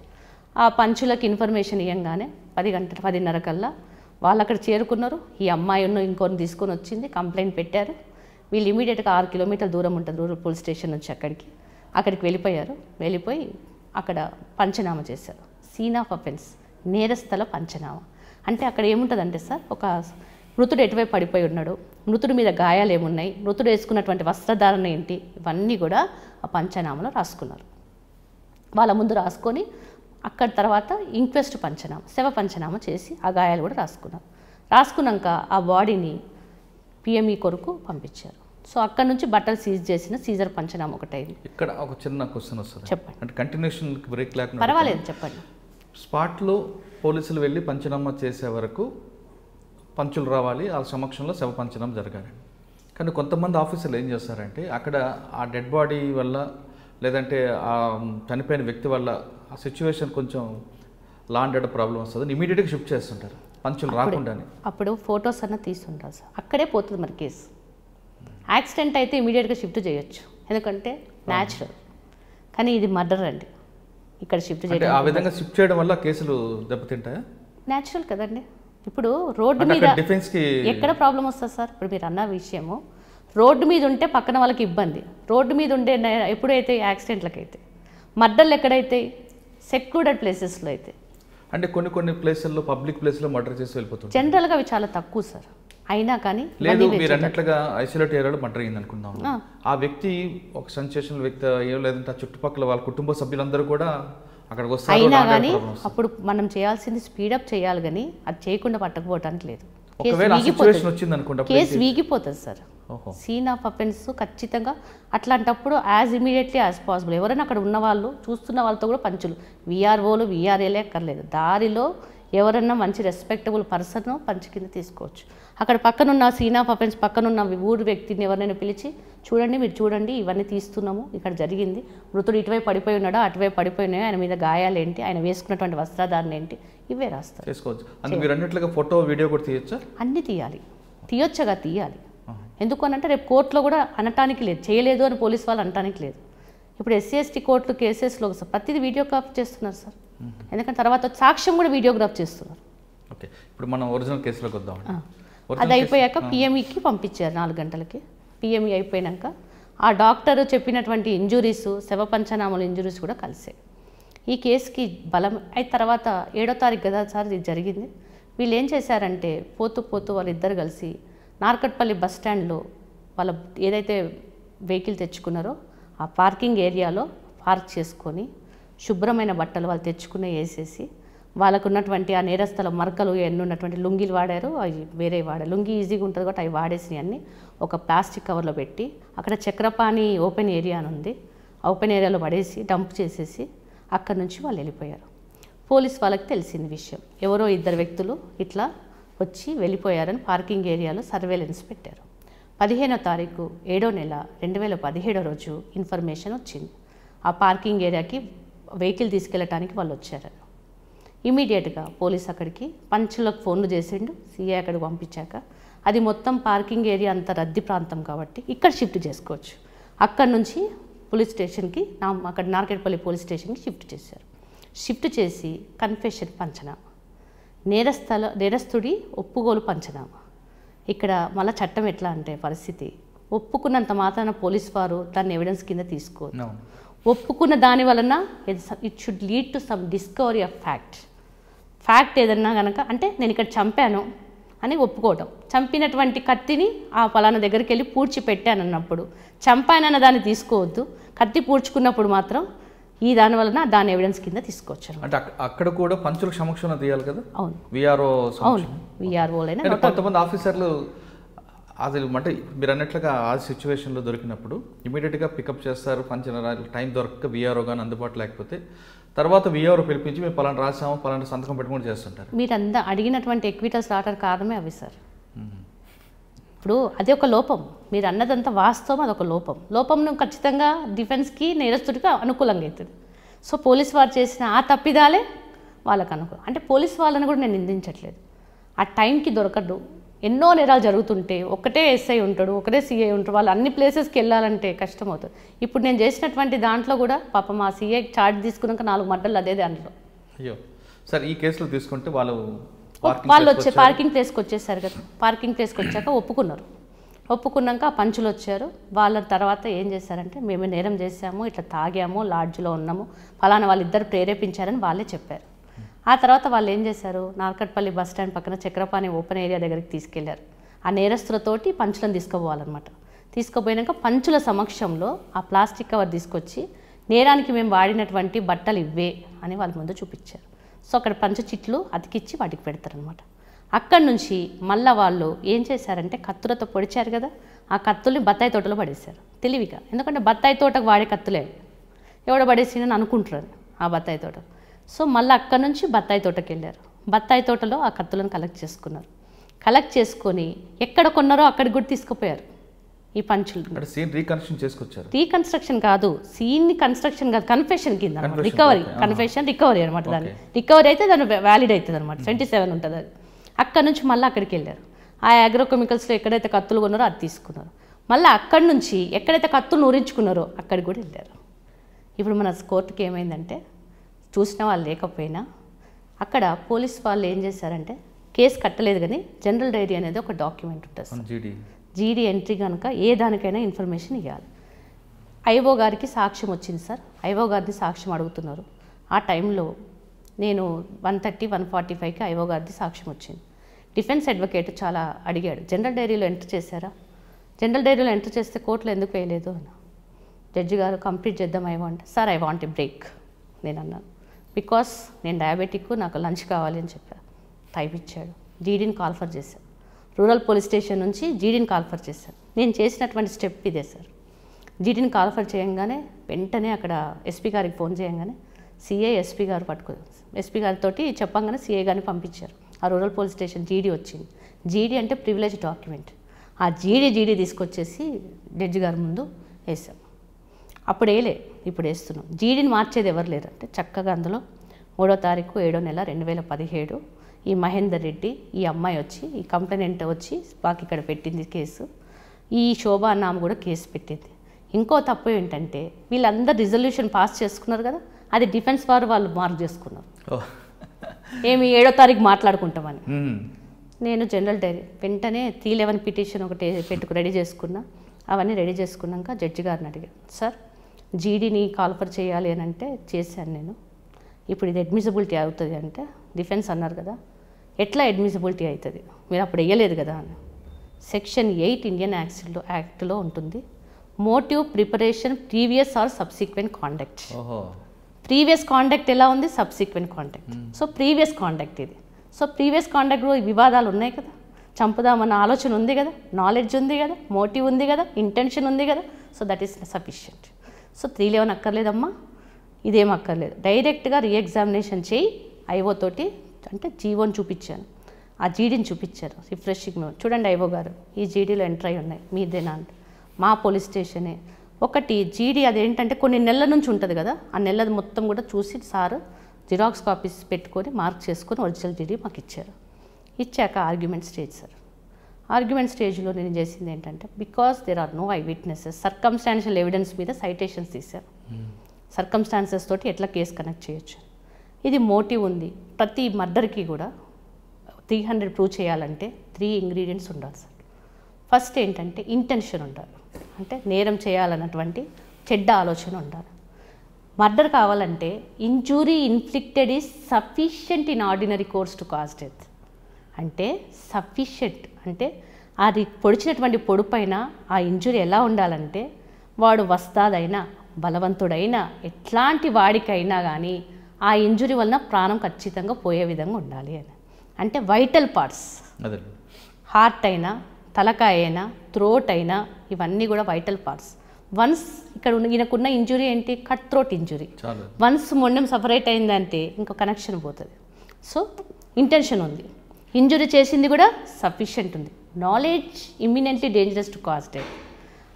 B: ఆ పంచులకు ఇన్ఫర్మేషన్ ఇవ్వగానే పది గంటల పదిన్నర కల్లా వాళ్ళు అక్కడ చేరుకున్నారు ఈ అమ్మాయిను ఇంకొన్ని తీసుకొని వచ్చింది కంప్లైంట్ పెట్టారు వీళ్ళు ఇమీడియట్గా ఆరు కిలోమీటర్ల దూరం ఉంటుంది రూరల్ పోలీస్ స్టేషన్ నుంచి అక్కడికి అక్కడికి వెళ్ళిపోయారు వెళ్ళిపోయి అక్కడ పంచనామా చేశారు సీన్ ఆఫ్ అఫెన్స్ నేరస్థల పంచనామా అంటే అక్కడ ఏముంటుందంటే సార్ ఒక మృతుడు ఎటువైపు పడిపోయి ఉన్నాడు మృతుడి మీద గాయాలు ఏమున్నాయి మృతుడు వేసుకున్నటువంటి వస్త్రధారణ ఏంటి ఇవన్నీ కూడా ఆ పంచనామలో రాసుకున్నారు వాళ్ళ ముందు రాసుకొని అక్కడ తర్వాత ఇంక్వెస్ట్ పంచనామ శవ పంచనామ చేసి ఆ గాయాలు కూడా రాసుకున్నారు రాసుకున్నాక ఆ బాడీని పిఎంఈ కొరకు పంపించారు సో అక్కడ నుంచి బట్టలు సీజ్ చేసిన సీజర్ పంచనామ ఒకటైంది
A: ఇక్కడ ఒక చిన్న క్వశ్చన్ వస్తుంది చెప్పండి అంటే కంటిన్యూషన్ బ్రేక్ లేకుండా పర్వాలేదు చెప్పండి స్పాట్లో పోలీసులు వెళ్ళి పంచనామా చేసే వరకు పంచులు రావాలి వాళ్ళ సమక్షంలో శవ పంచనం జరగాలండి కానీ కొంతమంది ఆఫీసర్లు ఏం చేస్తారంటే అక్కడ ఆ డెడ్ బాడీ వల్ల లేదంటే ఆ చనిపోయిన వ్యక్తి వల్ల ఆ సిచ్యువేషన్ కొంచెం లాండ్ ప్రాబ్లం వస్తుంది ఇమీడియట్గా షిఫ్ట్ చేస్తుంటారు పంచులు రాకుండానే
B: అప్పుడు ఫొటోస్ అన్న తీసుంటారు సార్ అక్కడే పోతుంది మరి కేసు యాక్సిడెంట్ అయితే ఇమీడియట్గా షిఫ్ట్ చేయొచ్చు ఎందుకంటే న్యాచురల్ కానీ ఇది మర్డర్ అండి ఇక్కడ షిఫ్ట్ చేయడం ఆ విధంగా షిఫ్ట్
A: చేయడం వల్ల కేసులు దెబ్బతింటాయా
B: న్యాచురల్ కదండి ఇప్పుడు రోడ్డు మీద ఎక్కడ ప్రాబ్లం వస్తుంది సార్ ఇప్పుడు మీరు అన్న విషయము రోడ్డు మీద ఉంటే పక్కన వాళ్ళకి ఇబ్బంది రోడ్డు మీద ఉండే ఎప్పుడైతే యాక్సిడెంట్లకి అయితే మర్డర్లు ఎక్కడైతే సెక్యూడెడ్ ప్లేసెస్లో అయితే
A: అంటే కొన్ని కొన్ని ప్లేసుల్లో పబ్లిక్ ప్లేస్లో మర్డర్ చేసి వెళ్ళిపోతుంది
B: జనరల్గా అవి చాలా తక్కువ సార్ అయినా కానీ లేదు మీరు
A: అన్నట్లుగా ఐసోలేట్ ఏరియాలో మర్డర్ అయింది అనుకుందాం ఆ వ్యక్తి ఒక సంచేషన్ వ్యక్తి లేదంటే ఆ చుట్టుపక్కల వాళ్ళ కుటుంబ సభ్యులందరూ కూడా అక్కడికి అయినా కానీ
B: అప్పుడు మనం చేయాల్సింది స్పీడప్ చేయాలి కానీ అది చేయకుండా పట్టకపోవటానికి లేదు కేసు వీగిపోతుంది సార్ సీన్ ఆఫ్ అఫెన్స్ ఖచ్చితంగా అట్లాంటప్పుడు యాజ్ ఇమీడియట్లీ యాజ్ పాసిబుల్ ఎవరైనా అక్కడ ఉన్న వాళ్ళు చూస్తున్న వాళ్ళతో కూడా పంచులు విఆర్ఓలు విఆర్ఏలే అక్కర్లేదు దారిలో ఎవరన్నా మంచి రెస్పెక్టబుల్ పర్సన్ పంచి కింద తీసుకోవచ్చు అక్కడ పక్కనున్న సీన్ ఆఫ్ అఫెన్స్ పక్కనున్న ఊరు వ్యక్తిని ఎవరినైనా పిలిచి చూడండి మీరు చూడండి ఇవన్నీ తీస్తున్నాము ఇక్కడ జరిగింది మృతుడు ఇటువైపు పడిపోయి ఉన్నాడా అటువైపు ఉన్నాయో ఆయన మీద గాయాలు ఏంటి ఆయన వేసుకున్నటువంటి వస్త్రధారణ ఏంటి ఇవే
A: రాస్తారు అన్నిట్లుగా ఫోటో వీడియో కూడా తీయొచ్చా
B: అన్ని తీయాలి తీయొచ్చగా తీయాలి ఎందుకు అని అంటే రేపు కోర్టులో కూడా అనటానికి లేదు చేయలేదు అని పోలీస్ వాళ్ళు అనటానికి లేదు ఇప్పుడు ఎస్సీ ఎస్టీ కోర్టులు కేసెస్లో సార్ ప్రతిదీ వీడియోగ్రాఫ్ చేస్తున్నారు సార్ ఎందుకంటే తర్వాత సాక్ష్యం కూడా వీడియోగ్రాఫ్ చేస్తున్నారు
A: ఓకే ఇప్పుడు మనం ఒరిజినల్ కేసులోకి వద్దాం
B: అది అయిపోయాక పిఎంఈకి e పంపించారు నాలుగు గంటలకి పిఎంఈ e అయిపోయాక ఆ డాక్టర్ చెప్పినటువంటి ఇంజురీస్ శవ పంచనామల ఇంజురీస్ కూడా కలిసాయి ఈ కేసుకి బలం అయిన తర్వాత ఏడో తారీఖు కదా సార్ ఇది జరిగింది వీళ్ళు ఏం చేశారంటే పోతూ పోతూ వాళ్ళిద్దరు కలిసి నార్కట్పల్లి బస్ స్టాండ్లో వాళ్ళ ఏదైతే వెహికల్ తెచ్చుకున్నారో ఆ పార్కింగ్ ఏరియాలో పార్క్ చేసుకొని శుభ్రమైన బట్టలు వాళ్ళు తెచ్చుకునే వేసేసి వాళ్ళకున్నటువంటి ఆ నేరస్థల మరకలు ఎన్నున్నటువంటి లుంగీలు వాడారు అవి వేరే వాడారు లుంగి ఈజీగా ఉంటుంది కాబట్టి అవి వాడేసినవి అన్నీ ఒక ప్లాస్టిక్ కవర్లో పెట్టి అక్కడ చక్రపాణి ఓపెన్ ఏరియా అని ఉంది ఓపెన్ ఏరియాలో పడేసి డంప్ చేసేసి అక్కడి నుంచి వాళ్ళు వెళ్ళిపోయారు పోలీస్ వాళ్ళకి తెలిసింది విషయం ఎవరో ఇద్దరు వ్యక్తులు ఇట్లా వచ్చి వెళ్ళిపోయారని పార్కింగ్ ఏరియాలో సర్వేలెన్స్ పెట్టారు పదిహేనో తారీఖు ఏడో నెల రెండు వేల పదిహేడో రోజు ఇన్ఫర్మేషన్ వచ్చింది ఆ పార్కింగ్ ఏరియాకి వెహికల్ తీసుకెళ్ళటానికి వాళ్ళు వచ్చారు ఇమీడియట్గా పోలీస్ అక్కడికి పంచులకు ఫోన్లు చేసిండు సీఏ అక్కడికి పంపించాక అది మొత్తం పార్కింగ్ ఏరియా అంత రద్దీ ప్రాంతం కాబట్టి ఇక్కడ షిఫ్ట్ చేసుకోవచ్చు అక్కడ నుంచి పోలీస్ స్టేషన్కి నా అక్కడ నార్కెట్పల్లి పోలీస్ స్టేషన్కి షిఫ్ట్ చేశారు షిఫ్ట్ చేసి కన్ఫెషన్ పంచనామా నేరస్థల నేరస్తుడి ఒప్పుగోలు పంచనామా ఇక్కడ మళ్ళీ చట్టం ఎట్లా అంటే పరిస్థితి ఒప్పుకున్నంత మాత్రాన పోలీస్ వారు దాన్ని ఎవిడెన్స్ కింద తీసుకోరు ఒప్పుకున్న దాని వలన it should lead to some discovery of fact fact ఏదన్నా కనుక అంటే నేను ఇక్కడ చంపాను అని ఒప్పుకోవటం చంపినటువంటి కత్తిని ఆ ఫలానా దగ్గరికి వెళ్ళి పూడ్చి పెట్టాను అన్నప్పుడు చంపానన్న దాన్ని తీసుకోవద్దు కత్తి పూడ్చుకున్నప్పుడు మాత్రం ఈ దాని వలన దాని ఎవిడెన్స్ కింద తీసుకోవచ్చు
A: అంటే అక్కడ కూడా పంచుల సమక్షణ తీయాలి కదా అవును విఆర్ఓ అవును
B: విఆర్ఓలైనా
A: కొంతమంది ఆఫీసర్లు అసలు అంటే మీరు అన్నట్లుగా ఆ సిచ్యువేషన్లో దొరికినప్పుడు ఇమీడియట్గా పికప్ చేస్తారు పంచనరా టైం దొరకక విఆర్ఓ కానీ అందుబాటు లేకపోతే తర్వాత విఆర్ఓ పిలిపించి మేము పలానా రాసాము పలానా సంతకం పెట్టుకుని చేస్తుంటారు
B: మీరు అంతా అడిగినటువంటి ఎక్విటల్స్ రావడానికి కారణమే అవి సార్ ఇప్పుడు అది ఒక లోపం మీరు అన్నదంతా వాస్తవం అదొక లోపం లోపంను ఖచ్చితంగా డిఫెన్స్కి నేరస్తుడికి అనుకూలంగా అవుతుంది సో పోలీస్ వారు చేసిన ఆ తప్పిదాలే వాళ్ళకు అనుకూలం అంటే పోలీస్ వాళ్ళని కూడా నేను నిందించట్లేదు ఆ టైంకి దొరకడు ఎన్నో నేరాలు జరుగుతుంటే ఒకటే ఎస్ఐ ఉంటాడు ఒకటే సీఐ ఉంటాడు వాళ్ళు అన్ని ప్లేసెస్కి వెళ్ళాలంటే కష్టమవుతుంది ఇప్పుడు నేను చేసినటువంటి దాంట్లో కూడా పాప మా సీఐ చార్జ్ తీసుకున్నాక నాలుగు మడ్డలు అదే దాంట్లో
A: అయ్యో సార్ ఈ కేసులు తీసుకుంటే వాళ్ళు వాళ్ళు వచ్చే పార్కింగ్
B: ప్లేస్కి వచ్చేసారు కదా పార్కింగ్ ప్లేస్కి వచ్చాక ఒప్పుకున్నారు ఒప్పుకున్నాక ఆ పంచులు వచ్చారు వాళ్ళ తర్వాత ఏం చేశారంటే మేము నేరం చేసాము ఇట్లా తాగాము లాడ్జ్లో ఉన్నాము ఫలానా వాళ్ళిద్దరు ప్రేరేపించారని వాళ్ళే చెప్పారు ఆ తర్వాత వాళ్ళు ఏం చేశారు నార్కట్పల్లి బస్ స్టాండ్ పక్కన చక్రపాణి ఓపెన్ ఏరియా దగ్గరికి తీసుకెళ్లారు ఆ నేరస్తులతోటి పంచులను తీసుకుపోవాలన్నమాట తీసుకుపోయాక పంచుల సమక్షంలో ఆ ప్లాస్టిక్ కవర్ తీసుకొచ్చి నేరానికి మేము వాడినటువంటి బట్టలు ఇవ్వే అని వాళ్ళ ముందు చూపించారు సో అక్కడ పంచ చిట్లు అతికిచ్చి వాటికి పెడతారనమాట అక్కడి నుంచి మళ్ళా వాళ్ళు ఏం చేశారంటే కత్తులతో పొడిచారు కదా ఆ కత్తుల్ని బత్తాయి తోటలో పడేశారు తెలివిగా ఎందుకంటే బత్తాయి తోటకు వాడే కత్తులేవి ఎవడ పడేసిందని అనుకుంటారు ఆ బత్తాయి తోటకు సో మళ్ళీ అక్కడ నుంచి బత్తాయి తోటకి వెళ్ళారు బత్తాయి తోటలో ఆ కత్తులను కలెక్ట్ చేసుకున్నారు కలెక్ట్ చేసుకొని ఎక్కడ కొన్నారో అక్కడికి కూడా తీసుకుపోయారు ఈ పంచులు
A: సీన్ రీకన్స్ట్రక్షన్ చేసుకొచ్చారు
B: రీకన్స్ట్రక్షన్ కాదు సీన్ కన్స్ట్రక్షన్ కాదు కన్ఫెషన్ కింద రికవరీ కన్ఫెషన్ రికవరీ అనమాట దాన్ని రికవరీ అయితే దాని వ్యాలిడ్ అవుతుంది అనమాట ట్వంటీ సెవెన్ ఉంటుంది అది అక్కడ నుంచి మళ్ళీ అక్కడికి వెళ్ళారు ఆ అగ్రోకెమికల్స్లో ఎక్కడైతే కత్తులు కొన్నారో అది తీసుకున్నారు మళ్ళీ అక్కడి నుంచి ఎక్కడైతే కత్తులు నూరించుకున్నారో అక్కడికి కూడా వెళ్ళారు ఇప్పుడు మన కోర్టుకి ఏమైందంటే చూసిన వాళ్ళు లేకపోయినా అక్కడ పోలీస్ వాళ్ళు ఏం చేశారంటే కేసు కట్టలేదు కానీ జనరల్ డైరీ అనేది ఒక డాక్యుమెంట్ ఉంటుంది జీడీ ఎంట్రీ కనుక ఏ దానికైనా ఇన్ఫర్మేషన్ ఇవ్వాలి ఐఓ గారికి సాక్ష్యం వచ్చింది సార్ ఐఓ గారిని సాక్ష్యం అడుగుతున్నారు ఆ టైంలో నేను వన్ థర్టీ వన్ ఫార్టీ ఫైవ్కి ఐఓ గారిది సాక్ష్యం వచ్చింది డిఫెన్స్ అడ్వకేట్ చాలా అడిగాడు జనరల్ డైరీలో ఎంటర్ చేశారా జనరల్ డైరీలో ఎంటర్ చేస్తే కోర్టులో ఎందుకు వేయలేదు అన్న జడ్జి గారు కంప్లీట్ చేద్దాం I want sir I want break నేను అన్నాను బికాస్ నేను డయాబెటిక్ నాకు లంచ్ కావాలి అని చెప్పాను టైప్ ఇచ్చాడు జీడీని కాల్ఫర్ చేశాను రూరల్ పోలీస్ స్టేషన్ నుంచి జీడీని కాల్ఫర్ చేశాను నేను చేసినటువంటి స్టెప్ ఇదే సార్ జీడీని కాల్ఫర్ చేయంగానే వెంటనే అక్కడ ఎస్పీ గారికి ఫోన్ చేయంగానే సీఏ ఎస్పీ గారు పట్టుకో ఎస్పీ గారితో చెప్పంగానే సీఏ గారిని పంపించారు ఆ రూరల్ పోలీస్ స్టేషన్ జీడీ వచ్చింది జీడీ అంటే ప్రివిలేజ్ డాక్యుమెంట్ ఆ జీడీ జీడీ తీసుకొచ్చేసి జడ్జి గారి ముందు వేసాం అప్పుడు వేయలే ఇప్పుడు వేస్తున్నాం జీడీని మార్చేది ఎవరు లేరు అంటే చక్కగా అందులో మూడో తారీఖు ఏడో నెల రెండు వేల పదిహేడు ఈ మహేందర్ రెడ్డి ఈ అమ్మాయి వచ్చి ఈ కంప్లైంట్ వచ్చి మాకు ఇక్కడ పెట్టింది కేసు ఈ అన్న ఆమె కూడా కేసు పెట్టింది ఇంకో తప్పు ఏంటంటే వీళ్ళందరూ రిజల్యూషన్ పాస్ చేసుకున్నారు కదా అది డిఫెన్స్ వారు వాళ్ళు మార్క్ చేసుకున్నారు ఏమి ఏడో తారీఖు మాట్లాడుకుంటామని నేను జనరల్ డైరీ వెంటనే త్రీ లెవెన్ పిటిషన్ ఒకటి పెట్టుకు రెడీ చేసుకున్నా అవన్నీ రెడీ చేసుకున్నాక జడ్జి గారిని అడిగాను సార్ జీడీని కాల్ఫర్ చేయాలి అని అంటే చేశాను నేను ఇప్పుడు ఇది అడ్మిసిబిలిటీ అవుతుంది అంటే డిఫెన్స్ అన్నారు కదా ఎట్లా అడ్మిసిబిలిటీ అవుతుంది మీరు అప్పుడు వేయలేదు కదా అని సెక్షన్ ఎయిట్ ఇండియన్ యాక్సిడ్ యాక్ట్లో ఉంటుంది motive preparation previous or subsequent conduct previous conduct ఎలా ఉంది subsequent conduct so previous conduct ఇది సో ప్రీవియస్ కాండక్ట్లో వివాదాలు ఉన్నాయి కదా చంపుదామన్న ఆలోచన ఉంది కదా నాలెడ్జ్ ఉంది కదా మోటివ్ ఉంది కదా ఇంటెన్షన్ ఉంది కదా so that is sufficient so three eleven అక్కర్లేదమ్మా ఇదేం అక్కర్లేదు డైరెక్ట్గా రీఎగ్జామినేషన్ చేయి ఐఓ తోటి అంటే జీవోని చూపించాను ఆ జీడీని చూపించారు రిఫ్రెషింగ్ మేము చూడండి ఐఓ గారు ఈ జీడీలో ఎంటర్ అయి ఉన్నాయి మీదేనా అంట మా పోలీస్ స్టేషనే ఒకటి జీడీ అదేంటంటే కొన్ని నెలల నుంచి ఉంటుంది కదా ఆ నెలది మొత్తం కూడా చూసి సార్ జిరాక్స్ కాపీస్ పెట్టుకొని మార్క్ చేసుకొని ఒరిజినల్ జీడీ మాకు ఇచ్చారు ఇచ్చాక ఆర్గ్యుమెంట్ స్టేజ్ సార్ ఆర్గ్యుమెంట్ స్టేజ్లో నేను చేసింది ఏంటంటే because there are no I witnesses circumstantial evidence మీద సైటేషన్స్ తీశారు సర్కమ్స్టాన్సెస్ తోటి ఎట్లా కేసు కనెక్ట్ చేయొచ్చు ఇది మోటివ్ ఉంది ప్రతి మర్డర్కి కూడా త్రీ హండ్రెడ్ ప్రూవ్ చేయాలంటే త్రీ ఇంగ్రీడియంట్స్ ఉండాలి సార్ ఫస్ట్ ఏంటంటే ఇంటెన్షన్ ఉండాలి అంటే నేరం చేయాలన్నటువంటి చెడ్డ ఆలోచన ఉండాలి మర్డర్ కావాలంటే injury inflicted is sufficient in ordinary course to cause death అంటే సఫిషియంట్ అంటే పొడిచినటువంటి పైన ఆ ఇంజురీ ఎలా ఉండాలంటే వాడు వస్తాదైనా బలవంతుడైనా ఎట్లాంటి వాడికైనా కానీ ఆ ఇంజురీ వలన ప్రాణం ఖచ్చితంగా పోయే విధంగా ఉండాలి అని అంటే వైటల్ పార్ట్స్ హార్ట్ అయినా తలకాయ అయినా థ్రోట్ అయినా ఇవన్నీ కూడా వైటల్ పార్ట్స్ వన్స్ ఇక్కడ ఉన్న ఈయనకున్న ఇంజురీ ఏంటి కట్ థ్రోట్ ఇంజురీ వన్స్ మొండెం సపరేట్ అయిందంటే ఇంకో కనెక్షన్ పోతుంది సో ఇంటెన్షన్ ఉంది ఇంజురీ చేసింది కూడా సఫిషియంట్ ఉంది knowledge imminently dangerous to cost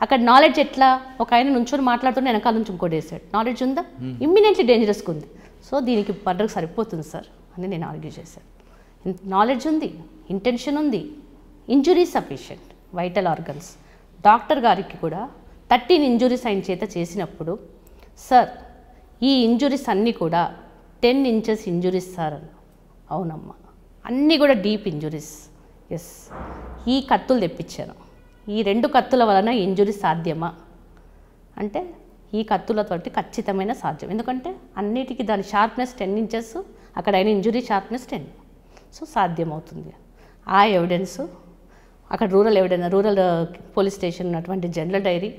B: అక్కడ నాలెడ్జ్ ఎట్లా ఒక ఆయన నుంచొని మాట్లాడుతుంటే వెనకాల నుంచి ఇంకోటి వేసాడు నాలెడ్జ్ ఉందా ఇమ్మినెంట్లీ hmm. డేంజరస్గా ఉంది సో దీనికి పండుగ సరిపోతుంది సార్ అని నేను ఆర్గ్యూ చేశాను నాలెడ్జ్ ఉంది ఇంటెన్షన్ ఉంది injury sufficient vital organs doctor గారికి కూడా థర్టీన్ ఇంజురీస్ ఆయన చేత చేసినప్పుడు సార్ ఈ ఇంజురీస్ అన్నీ కూడా టెన్ ఇంచెస్ ఇంజురీస్ సార్ అవునమ్మా అన్నీ కూడా డీప్ ఇంజురీస్ ఎస్ ఈ కత్తులు తెప్పించాను ఈ రెండు కత్తుల వలన ఇంజురీ సాధ్యమా అంటే ఈ కత్తులతోటి ఖచ్చితమైన సాధ్యం ఎందుకంటే అన్నిటికీ దాని షార్ప్నెస్ టెన్ ఇంచెస్ అక్కడ అయిన ఇంజురీ షార్ప్నెస్ టెన్ సో సాధ్యమవుతుంది ఆ ఎవిడెన్స్ అక్కడ rural evidence rural police station ఉన్నటువంటి జనరల్ డైరీ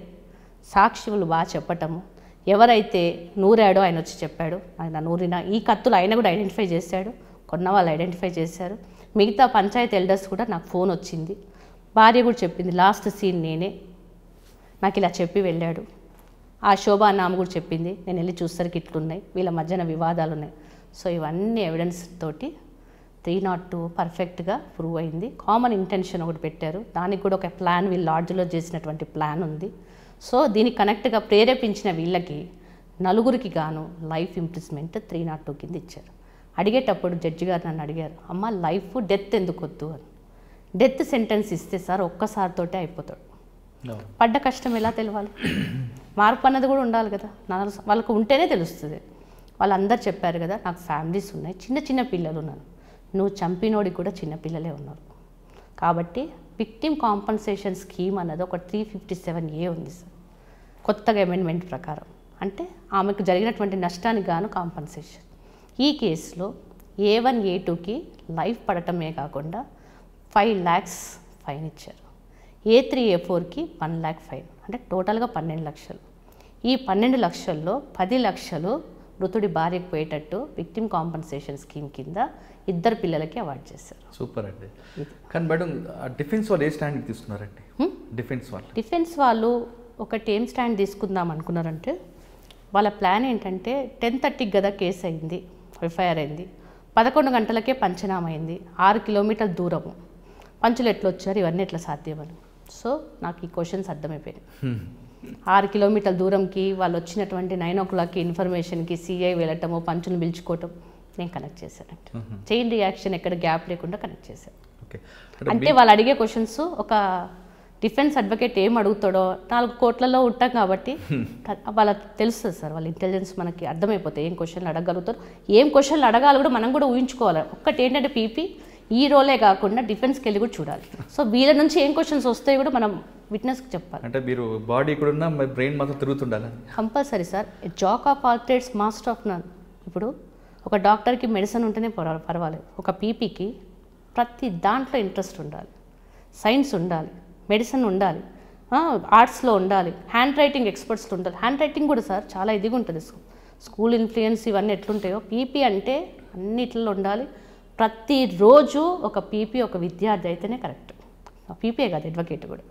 B: సాక్షులు బాగా చెప్పటము ఎవరైతే నూరాడో ఆయన వచ్చి చెప్పాడు ఆయన నూరిన ఈ కత్తులు ఆయన కూడా ఐడెంటిఫై చేశాడు కొన్న వాళ్ళు ఐడెంటిఫై చేశారు మిగతా పంచాయతీ ఎల్డర్స్ కూడా నాకు ఫోన్ వచ్చింది భార్య కూడా చెప్పింది లాస్ట్ సీన్ నేనే నాకు ఇలా చెప్పి వెళ్ళాడు ఆ శోభ ఆమె కూడా చెప్పింది నేను వెళ్ళి చూసరికి ఇట్లున్నాయి వీళ్ళ మధ్యన వివాదాలు ఉన్నాయి సో ఇవన్నీ ఎవిడెన్స్ తోటి త్రీ నాట్ టూ పర్ఫెక్ట్గా ప్రూవ్ అయింది కామన్ ఇంటెన్షన్ ఒకటి పెట్టారు దానికి కూడా ఒక ప్లాన్ వీళ్ళు లాడ్జ్లో చేసినటువంటి ప్లాన్ ఉంది సో దీనికి కనెక్ట్గా ప్రేరేపించిన వీళ్ళకి నలుగురికి గాను life imprisonment three not two కింద ఇచ్చారు అడిగేటప్పుడు జడ్జి గారు నన్ను అడిగారు అమ్మ లైఫ్ డెత్ ఎందుకు వద్దు అని డెత్ సెంటెన్స్ ఇస్తే సార్ ఒక్కసారితోటే అయిపోతాడు పడ్డ కష్టం ఎలా తెలియాలి [clears throat] మార్పు అన్నది కూడా ఉండాలి కదా నా వాళ్ళకు ఉంటేనే తెలుస్తుంది వాళ్ళందరూ చెప్పారు కదా నాకు ఫ్యామిలీస్ ఉన్నాయి చిన్న చిన్న పిల్లలు ఉన్నారు నువ్వు చంపినోడికి కూడా చిన్న పిల్లలే ఉన్నారు కాబట్టి విక్టిమ్ కాంపన్సేషన్ స్కీమ్ అన్నది ఒక త్రీ ఫిఫ్టీ సెవెన్ ఏ ఉంది సార్ కొత్తగా అమెండ్మెంట్ ప్రకారం అంటే ఆమెకు జరిగినటువంటి నష్టానికి గాను కాంపన్సేషన్ ఈ కేసులో ఏ వన్ ఏ టూకి లైఫ్ పడటమే కాకుండా ఫైవ్ ల్యాక్స్ ఫైన్ ఇచ్చారు ఏ త్రీ ఏ ఫోర్కి వన్ ల్యాక్ ఫైన్ అంటే టోటల్గా పన్నెండు లక్షలు ఈ పన్నెండు లక్షల్లో పది లక్షలు మృతుడి భార్యకు పోయేటట్టు విక్టిమ్ కాంపన్సేషన్ స్కీమ్ కింద ఇద్దరు పిల్లలకి అవార్డ్ చేశారు
A: సూపర్ అండి కానీ మేడం డిఫెన్స్ వాళ్ళు ఏ స్టాండ్ తీసుకున్నారండి డిఫెన్స్ వాళ్ళు
B: డిఫెన్స్ వాళ్ళు ఒకటి ఏం స్టాండ్ తీసుకుందాం అనుకున్నారంటే వాళ్ళ ప్లాన్ ఏంటంటే టెన్ థర్టీకి కదా కేసు అయింది ఎఫ్ఐఆర్ అయింది పదకొండు గంటలకే పంచనామా అయింది ఆరు కిలోమీటర్ల దూరము పంచులు ఎట్లా వచ్చారు ఇవన్నీ ఎట్లా సాధ్యమని సో నాకు ఈ క్వశ్చన్స్ అర్థమైపోయాయి ఆరు కిలోమీటర్ల దూరంకి వాళ్ళు వచ్చినటువంటి నైన్ ఓ క్లాక్కి ఇన్ఫర్మేషన్కి సిఐ వెళ్ళటము పంచులు పిలుచుకోవటం నేను కనెక్ట్ చేశానంట చైన్ రియాక్షన్ ఎక్కడ గ్యాప్ లేకుండా కనెక్ట్ చేశాను అంటే వాళ్ళు అడిగే క్వశ్చన్స్ ఒక డిఫెన్స్ అడ్వకేట్ ఏం అడుగుతాడో నాలుగు కోట్లలో ఉంటాం కాబట్టి వాళ్ళ తెలుస్తుంది సార్ వాళ్ళ ఇంటెలిజెన్స్ మనకి అర్థమైపోతాయి ఏం క్వశ్చన్లు అడగలుగుతారు ఏం క్వశ్చన్లు అడగాలి కూడా మనం కూడా ఊహించుకోవాలి ఒక్కటి ఏంటంటే పీపీ ఈ రోలే కాకుండా డిఫెన్స్కి వెళ్ళి కూడా చూడాలి సో వీళ్ళ నుంచి ఏం క్వశ్చన్స్ వస్తాయి కూడా మనం విట్నెస్కి
A: చెప్పాలి అంటే మీరు బాడీ కూడా ఉన్న బ్రెయిన్ మాత్రం తిరుగుతుండాలి
B: compulsory sir jack of all trades master of none ఇప్పుడు ఒక డాక్టర్కి మెడిసిన్ ఉంటేనే పర్వాలేదు ఒక పీపీకి ప్రతి దాంట్లో ఇంట్రెస్ట్ ఉండాలి సైన్స్ ఉండాలి మెడిసిన్ ఉండాలి ఆర్ట్స్లో ఉండాలి హ్యాండ్ రైటింగ్ ఎక్స్పర్ట్స్లో ఉండాలి హ్యాండ్ రైటింగ్ కూడా సార్ చాలా ఇదిగా ఉంటుంది స్కూల్ ఇన్ఫ్లుయెన్స్ ఇవన్నీ ఎట్లుంటాయో పీపీ అంటే అన్నిట్లో ఉండాలి ప్రతిరోజు ఒక పీపీ ఒక విద్యార్థి అయితేనే కరెక్ట్ పీపీఏ కాదు అడ్వకేట్ కూడా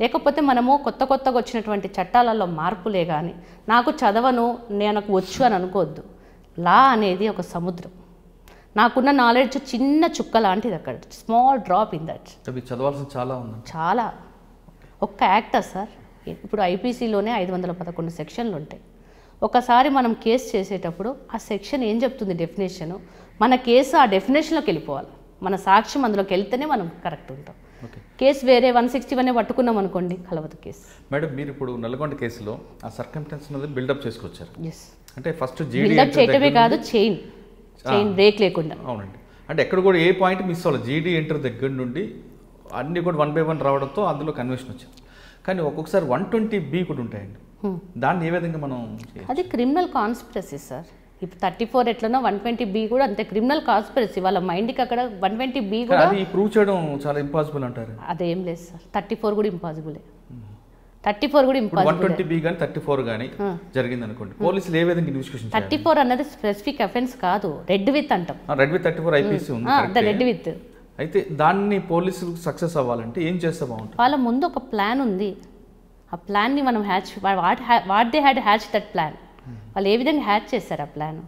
B: లేకపోతే మనము కొత్త కొత్తగా వచ్చినటువంటి చట్టాలలో మార్పులే కానీ నాకు చదవను నేను వచ్చు అని అనుకోవద్దు లా అనేది ఒక సముద్రం నాకున్న నాలెడ్జ్ చిన్న చుక్క లాంటిది అక్కడ స్మాల్ డ్రాప్ ఇన్ దట్
A: చదవాల్సిన చాలా ఉంది
B: చాలా ఒక్క యాక్టర్ సార్ ఇప్పుడు ఐపీసీలోనే ఐదు వందల పదకొండు సెక్షన్లు ఉంటాయి ఒకసారి మనం కేసు చేసేటప్పుడు ఆ సెక్షన్ ఏం చెప్తుంది డెఫినేషన్ మన కేసు ఆ డెఫినేషన్లోకి వెళ్ళిపోవాలి మన సాక్ష్యం అందులోకి వెళ్తేనే మనం కరెక్ట్ ఉంటాం కేసు వేరే వన్ సిక్స్టీ వన్ పట్టుకున్నాం అనుకోండి కలవదు కేసు
A: మేడం మీరు ఇప్పుడు నల్గొండ కేసులో ఆ సర్కంటెన్స్ బిల్డప్ చేసుకొచ్చారు అంటే ఫస్ట్ బిల్డప్ చేయటమే కాదు చైన్
B: చైన్ బ్రేక్ లేకుండా అవునండి
A: అంటే ఎక్కడ కూడా ఏ పాయింట్ మిస్ అవ్వాలి జీడీ ఎంటర్ దగ్గర నుండి అన్నీ కూడా వన్ బై వన్ రావడంతో అందులో కన్వెన్షన్ వచ్చింది కానీ ఒక్కొక్కసారి వన్ ట్వంటీ బీ కూడా ఉంటాయండి hmm. దాన్ని ఏ విధంగా మనం అది
B: క్రిమినల్ కాన్స్పిరసీ సార్ ఇప్పుడు థర్టీ ఫోర్ ఎట్లనో వన్ ట్వంటీ బి కూడా అంతే క్రిమినల్ కాన్స్పిరసీ వాళ్ళ మైండ్కి అక్కడ వన్ ట్వంటీ బి కూడా
A: ప్రూవ్ చేయడం చాలా ఇంపాసిబుల్ అంటారు
B: అదేం లేదు సార్ థర్టీ ఫోర్ కూడా ఇంపాసిబుల్ థర్టీ ఫోర్ కూడా వన్ ట్వంటీ
A: బి కానీ థర్టీ ఫోర్ కానీ జరిగింది అనుకోండి పోలీసులు ఏ విధంగా ఇన్వెస్టిగేషన్ థర్టీ
B: ఫోర్ అన్నది స్పెసిఫిక్ అఫెన్స్ కాదు రెడ్ విత్ అంటాం
A: read with thirty four IPC ఉంది రెడ్ విత్ అయితే దాన్ని పోలీసులు సక్సెస్ అవ్వాలంటే ఏం చేస్తే బాగుంటుంది
B: వాళ్ళ ముందు ఒక ప్లాన్ ఉంది ఆ ప్లాన్ని మనం hatch what what they had hatch that plan వాళ్ళు ఏ విధంగా హ్యాచ్ చేశారు ఆ ప్లాన్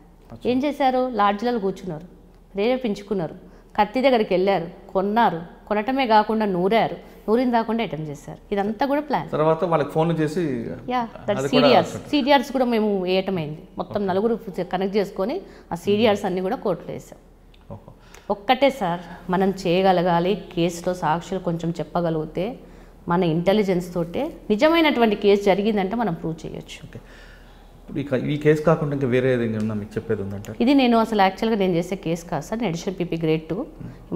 B: ఏం చేశారు లాడ్జ్లలో కూర్చున్నారు ప్రేరేపించుకున్నారు కత్తి దగ్గరికి వెళ్ళారు కొన్నారు కొనటమే కాకుండా నూరారు ఊరిని రాకుండా అటెంప్ట్ చేశారు ఇదంతా కూడా ప్లాన్
A: తర్వాత వాళ్ళకి ఫోన్ చేసి
B: యా దట్ సీడిఆర్స్ సీడిఆర్స్ కూడా మేము వేయటమైంది మొత్తం నలుగురు కనెక్ట్ చేసుకొని ఆ సీడిఆర్స్ అన్ని కూడా కోర్టులో వేసాం ఒక్కటే సార్ మనం చేయగలగాలి కేసులో సాక్షులు కొంచెం చెప్పగలిగితే మన ఇంటెలిజెన్స్ తోటే నిజమైనటువంటి కేసు జరిగిందంటే మనం ప్రూవ్ చేయొచ్చు
A: ఈ కేసు కాకుండా ఇంకా వేరే ఏదైనా మీకు చెప్పేది ఉందంటే ఇది
B: నేను అసలు యాక్చువల్గా నేను చేసే కేసు కాదు సార్ నేను additional PP grade two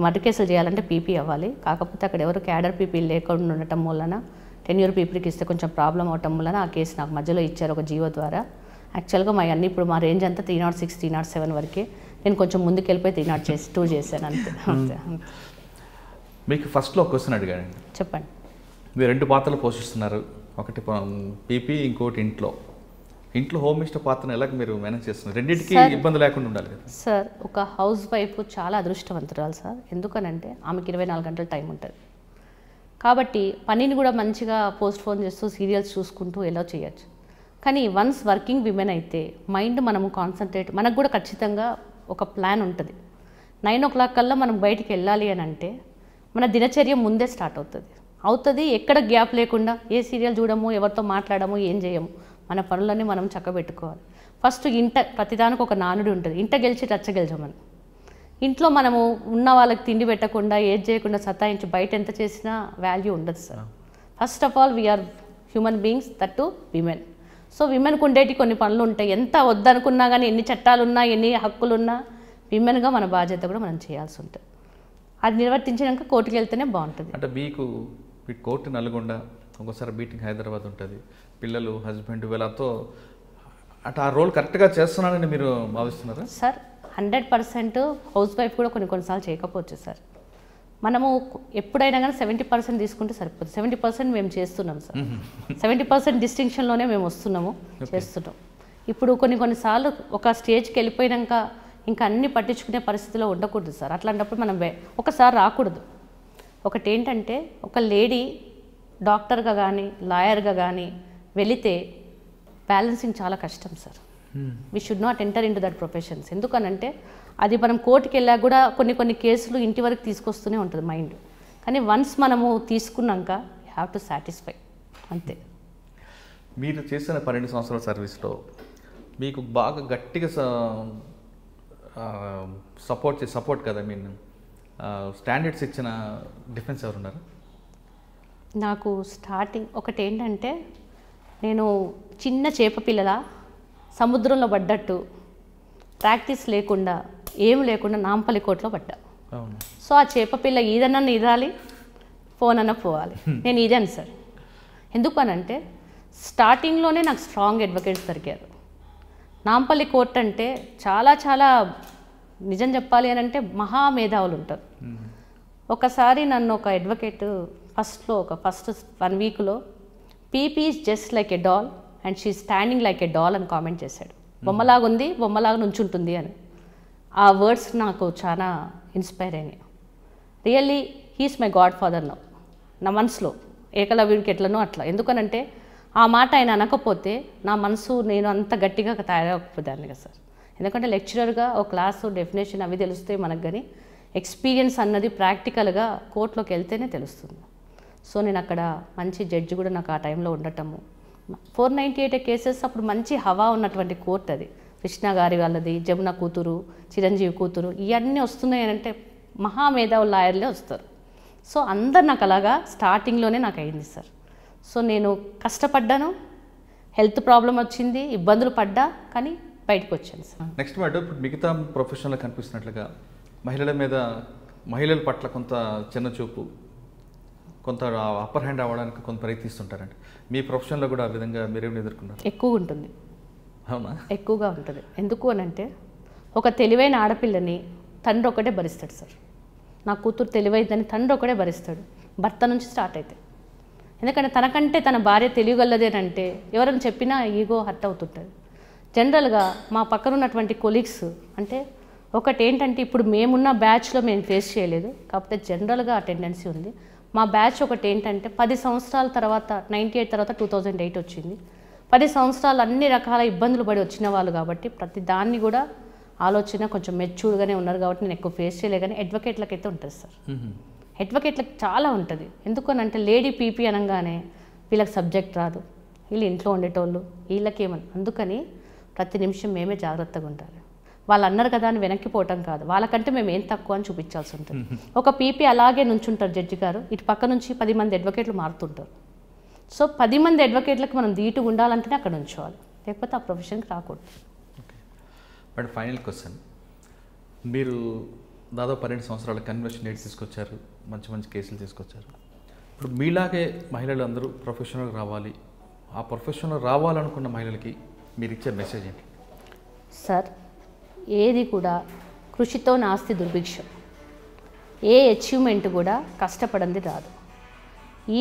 B: murder కేసులు చేయాలంటే పీపీ అవ్వాలి కాకపోతే అక్కడ ఎవరు క్యాడర్ పీపీ లేకుండా ఉండటం వలన టెన్యూర్ పీపీకి ఇస్తే కొంచెం ప్రాబ్లం అవటం వలన ఆ కేసు నాకు మధ్యలో ఇచ్చారు ఒక జీవో ద్వారా యాక్చువల్గా మా అన్ని ఇప్పుడు మా రేంజ్ అంతా three not six three not seven వరకే నేను కొంచెం ముందుకు వెళ్ళిపోయి త్రీ నాట్ చేసి టూ చేశాను [laughs] hmm. అంతే అంతే
A: మీకు ఫస్ట్లో ఒక క్వశ్చన్ అడిగాడండి చెప్పండి మీరు రెండు పాత్రలు పోషిస్తున్నారు ఒకటి పీపీ ఇంకోటి ఇంట్లో ఇంట్లో హోమ్ మినిస్టర్ పాత్రను ఎలా మీరు మేనేజ్ చేస్తున్నారు రెండింటికి ఇబ్బంది లేకుండా ఉండాలి కదా
B: సార్ ఒక హౌస్ వైఫ్ చాలా అదృష్టవంతురాలు సార్ ఎందుకనంటే ఆమెకి ఇరవై నాలుగు గంటల టైం ఉంటుంది కాబట్టి పనిని కూడా మంచిగా పోస్ట్ ఫోన్ చేస్తూ సీరియల్స్ చూసుకుంటూ ఎలా చేయొచ్చు కానీ వన్స్ వర్కింగ్ విమెన్ అయితే మైండ్ మనము కాన్సన్ట్రేట్ మనకు కూడా ఖచ్చితంగా ఒక ప్లాన్ ఉంటుంది నైన్ ఓ క్లాక్ కల్లా మనం బయటికి వెళ్ళాలి అని అంటే మన దినచర్య ముందే స్టార్ట్ అవుతుంది అవుతుంది ఎక్కడ గ్యాప్ లేకుండా ఏ సీరియల్ చూడము ఎవరితో మాట్లాడము ఏం చేయము మన పనులన్నీ మనం చక్కబెట్టుకోవాలి ఫస్ట్ ఇంట ప్రతిదానికి ఒక నానుడి ఉంటుంది ఇంట గెలిచి రచ్చ గెలిచామని ఇంట్లో మనము ఉన్న వాళ్ళకి తిండి పెట్టకుండా ఏది చేయకుండా సతాయించి బయట ఎంత చేసినా వాల్యూ ఉండదు sir first of all we are human beings that women so విమెన్కి ఉండేటి కొన్ని పనులు ఉంటాయి ఎంత వద్దనుకున్నా కానీ ఎన్ని చట్టాలున్నా ఎన్ని హక్కులు ఉన్నా విమెన్గా మన బాధ్యత కూడా మనం చేయాల్సి ఉంటుంది అది నిర్వర్తించినాక కోర్టుకి వెళ్తేనే బాగుంటుంది
A: అంటే మీకు కోర్టు నల్గొండ ఒక్కోసారి బీటింగ్ హైదరాబాద్ ఉంటుంది పిల్లలు హస్బెండ్ వీళ్ళతో అటు ఆ రోల్ కరెక్ట్గా చేస్తున్నానని మీరు భావిస్తున్నారా
B: sir hundred percent house wife కూడా కొన్ని కొన్నిసార్లు చేయకపోవచ్చు సార్ మనము ఎప్పుడైనా కానీ సెవెంటీ పర్సెంట్ తీసుకుంటే సరిపోతుంది సెవెంటీ పర్సెంట్ మేము చేస్తున్నాం సార్ సెవెంటీ పర్సెంట్ డిస్టింక్షన్లోనే మేము వస్తున్నాము చేస్తున్నాం ఇప్పుడు కొన్ని కొన్నిసార్లు ఒక స్టేజ్కి వెళ్ళిపోయాక ఇంకా అన్ని పట్టించుకునే పరిస్థితిలో ఉండకూడదు సార్ అట్లాంటప్పుడు మనం ఒకసారి రాకూడదు ఒకటి ఏంటంటే ఒక లేడీ డాక్టర్గా కానీ లాయర్గా కానీ వెళితే బ్యాలెన్సింగ్ చాలా కష్టం sir we should not enter into that professions ఎందుకనంటే అది మనం కోర్టుకి వెళ్ళాక కూడా కొన్ని కొన్ని కేసులు ఇంటి వరకు తీసుకొస్తూనే ఉంటుంది మైండ్ కానీ వన్స్ మనము తీసుకున్నాక హ్యావ్ టు సాటిస్ఫై అంతే
A: మీరు చేసిన పన్నెండు సంవత్సరాల సర్వీస్లో మీకు బాగా గట్టిగా సపోర్ట్ చే సపోర్ట్ కదా మీన్ స్టాండర్డ్స్ ఇచ్చిన డిఫెన్స్ ఎవరున్నారు
B: నాకు స్టార్టింగ్ ఒకటి ఏంటంటే నేను చిన్న చేప పిల్లల సముద్రంలో పడ్డట్టు ప్రాక్టీస్ లేకుండా ఏం లేకుండా నాంపల్లి కోట్లో పడ్డా సో ఆ చేప పిల్ల ఈదనన్నా ఇదాలి ఫోన్ అన్న పోవాలి నేను ఇదాను సార్ అంటే స్టార్టింగ్లోనే నాకు స్ట్రాంగ్ అడ్వకేట్స్ దొరికారు నాంపల్లి కోర్ట్ అంటే చాలా చాలా నిజం చెప్పాలి అని అంటే మహామేధావులు ఉంటారు ఒకసారి నన్ను ఒక అడ్వకేట్ ఫస్ట్లో ఒక ఫస్ట్ వన్ వీక్లో PP is just like a doll and she standing like a doll అని కామెంట్ చేశాడు బొమ్మలాగా ఉంది బొమ్మలాగా నుంచుంటుంది అని ఆ వర్డ్స్ నాకు చాలా ఇన్స్పైర్ అయినాయి really he's my godfather no నా మనసులో ఏకలవ్యుడికి ఎట్లనో అట్లా ఎందుకనంటే ఆ మాట ఆయన అనకపోతే నా మనసు నేను అంత గట్టిగా తయారవకపోదాన్ని కదా సార్ ఎందుకంటే లెక్చరర్గా ఒక క్లాసు డెఫినేషన్ అవి తెలుస్తాయి మనకు కానీ ఎక్స్పీరియన్స్ అన్నది ప్రాక్టికల్గా కోర్టులోకి వెళ్తేనే తెలుస్తుంది సో నేను అక్కడ మంచి జడ్జి కూడా నాకు ఆ టైంలో ఉండటము ఫోర్ నైంటీ ఎయిట్ కేసెస్ అప్పుడు మంచి హవా ఉన్నటువంటి కోర్ట్ అది కృష్ణ గారి వాళ్ళది జమున కూతురు చిరంజీవి కూతురు ఇవన్నీ వస్తున్నాయి అంటే మహామేధావు లాయర్లే వస్తారు సో అందరు నాకు అలాగా స్టార్టింగ్లోనే నాకు అయింది సార్ సో నేను కష్టపడ్డాను హెల్త్ ప్రాబ్లం వచ్చింది ఇబ్బందులు పడ్డా కానీ బయటకు వచ్చాను సార్
A: నెక్స్ట్ మాట ఇప్పుడు మిగతా ప్రొఫెషనల్ కనిపిస్తున్నట్లుగా మహిళల మీద మహిళల పట్ల కొంత చిన్న చూపు కొంత అప్పర్ హ్యాండ్ అవ్వడానికి కొంత ప్రయత్నిస్తుంటారండి మీ ప్రొఫెషన్లో కూడా ఆ విధంగా మీరేమి ఎదుర్కొన్నారు ఎక్కువ ఉంటుంది అవునా
B: ఎక్కువగా ఉంటుంది ఎందుకు అని అంటే ఒక తెలివైన ఆడపిల్లని తండ్రి ఒకటే భరిస్తాడు సార్ నా కూతురు తెలివైందని తండ్రి ఒకటే భరిస్తాడు భర్త నుంచి స్టార్ట్ అయితే ఎందుకంటే తనకంటే తన భార్య తెలియగలదేనంటే ఎవరైనా చెప్పినా ఈగో హర్ట్ అవుతుంటుంది జనరల్గా మా పక్కన ఉన్నటువంటి కొలీగ్స్ అంటే ఒకటి ఏంటంటే ఇప్పుడు మేమున్న బ్యాచ్లో మేము ఫేస్ చేయలేదు కాకపోతే జనరల్గా ఆ టెండెన్సీ ఉంది మా బ్యాచ్ ఒకటి ఏంటంటే పది సంవత్సరాల తర్వాత నైంటీ ఎయిట్ తర్వాత టూ థౌజండ్ ఎయిట్ వచ్చింది పది సంవత్సరాలు అన్ని రకాల ఇబ్బందులు పడి వచ్చిన వాళ్ళు కాబట్టి ప్రతి దాన్ని కూడా ఆలోచన కొంచెం మెచ్యూర్గానే ఉన్నారు కాబట్టి నేను ఎక్కువ ఫేస్ చేయలే కానీ అయితే ఉంటుంది సార్ అడ్వకేట్లకు చాలా ఉంటుంది ఎందుకనంటే లేడీ పీపీ అనగానే వీళ్ళకి సబ్జెక్ట్ రాదు వీళ్ళు ఇంట్లో ఉండేటోళ్ళు వీళ్ళకేమని అందుకని ప్రతి నిమిషం మేమే జాగ్రత్తగా ఉండాలి వాళ్ళు అన్నారు కదా అని వెనక్కి పోవటం కాదు వాళ్ళకంటే మేము ఏం తక్కువ అని చూపించాల్సి ఉంటుంది ఒక పీపీ అలాగే నుంచుంటారు జడ్జి గారు ఇటు పక్క నుంచి పది మంది అడ్వకేట్లు మారుతుంటారు సో పది మంది అడ్వకేట్లకు మనం దీటు ఉండాలంటేనే అక్కడ ఉంచుకోవాలి లేకపోతే ఆ ప్రొఫెషన్కి రాకూడదు
A: మేడం ఫైనల్ క్వశ్చన్ మీరు దాదాపు పన్నెండు సంవత్సరాల కన్వర్షన్ రేట్ తీసుకొచ్చారు మంచి మంచి కేసులు తీసుకొచ్చారు ఇప్పుడు మీలాగే మహిళలు అందరూ ప్రొఫెషనల్ రావాలి ఆ ప్రొఫెషనల్ రావాలనుకున్న మహిళలకి మీరు ఇచ్చే మెసేజ్ ఏంటి
B: సార్ ఏది కూడా కృషితో నాస్తి దుర్భిక్షం ఏ అచీవ్మెంట్ కూడా కష్టపడంది రాదు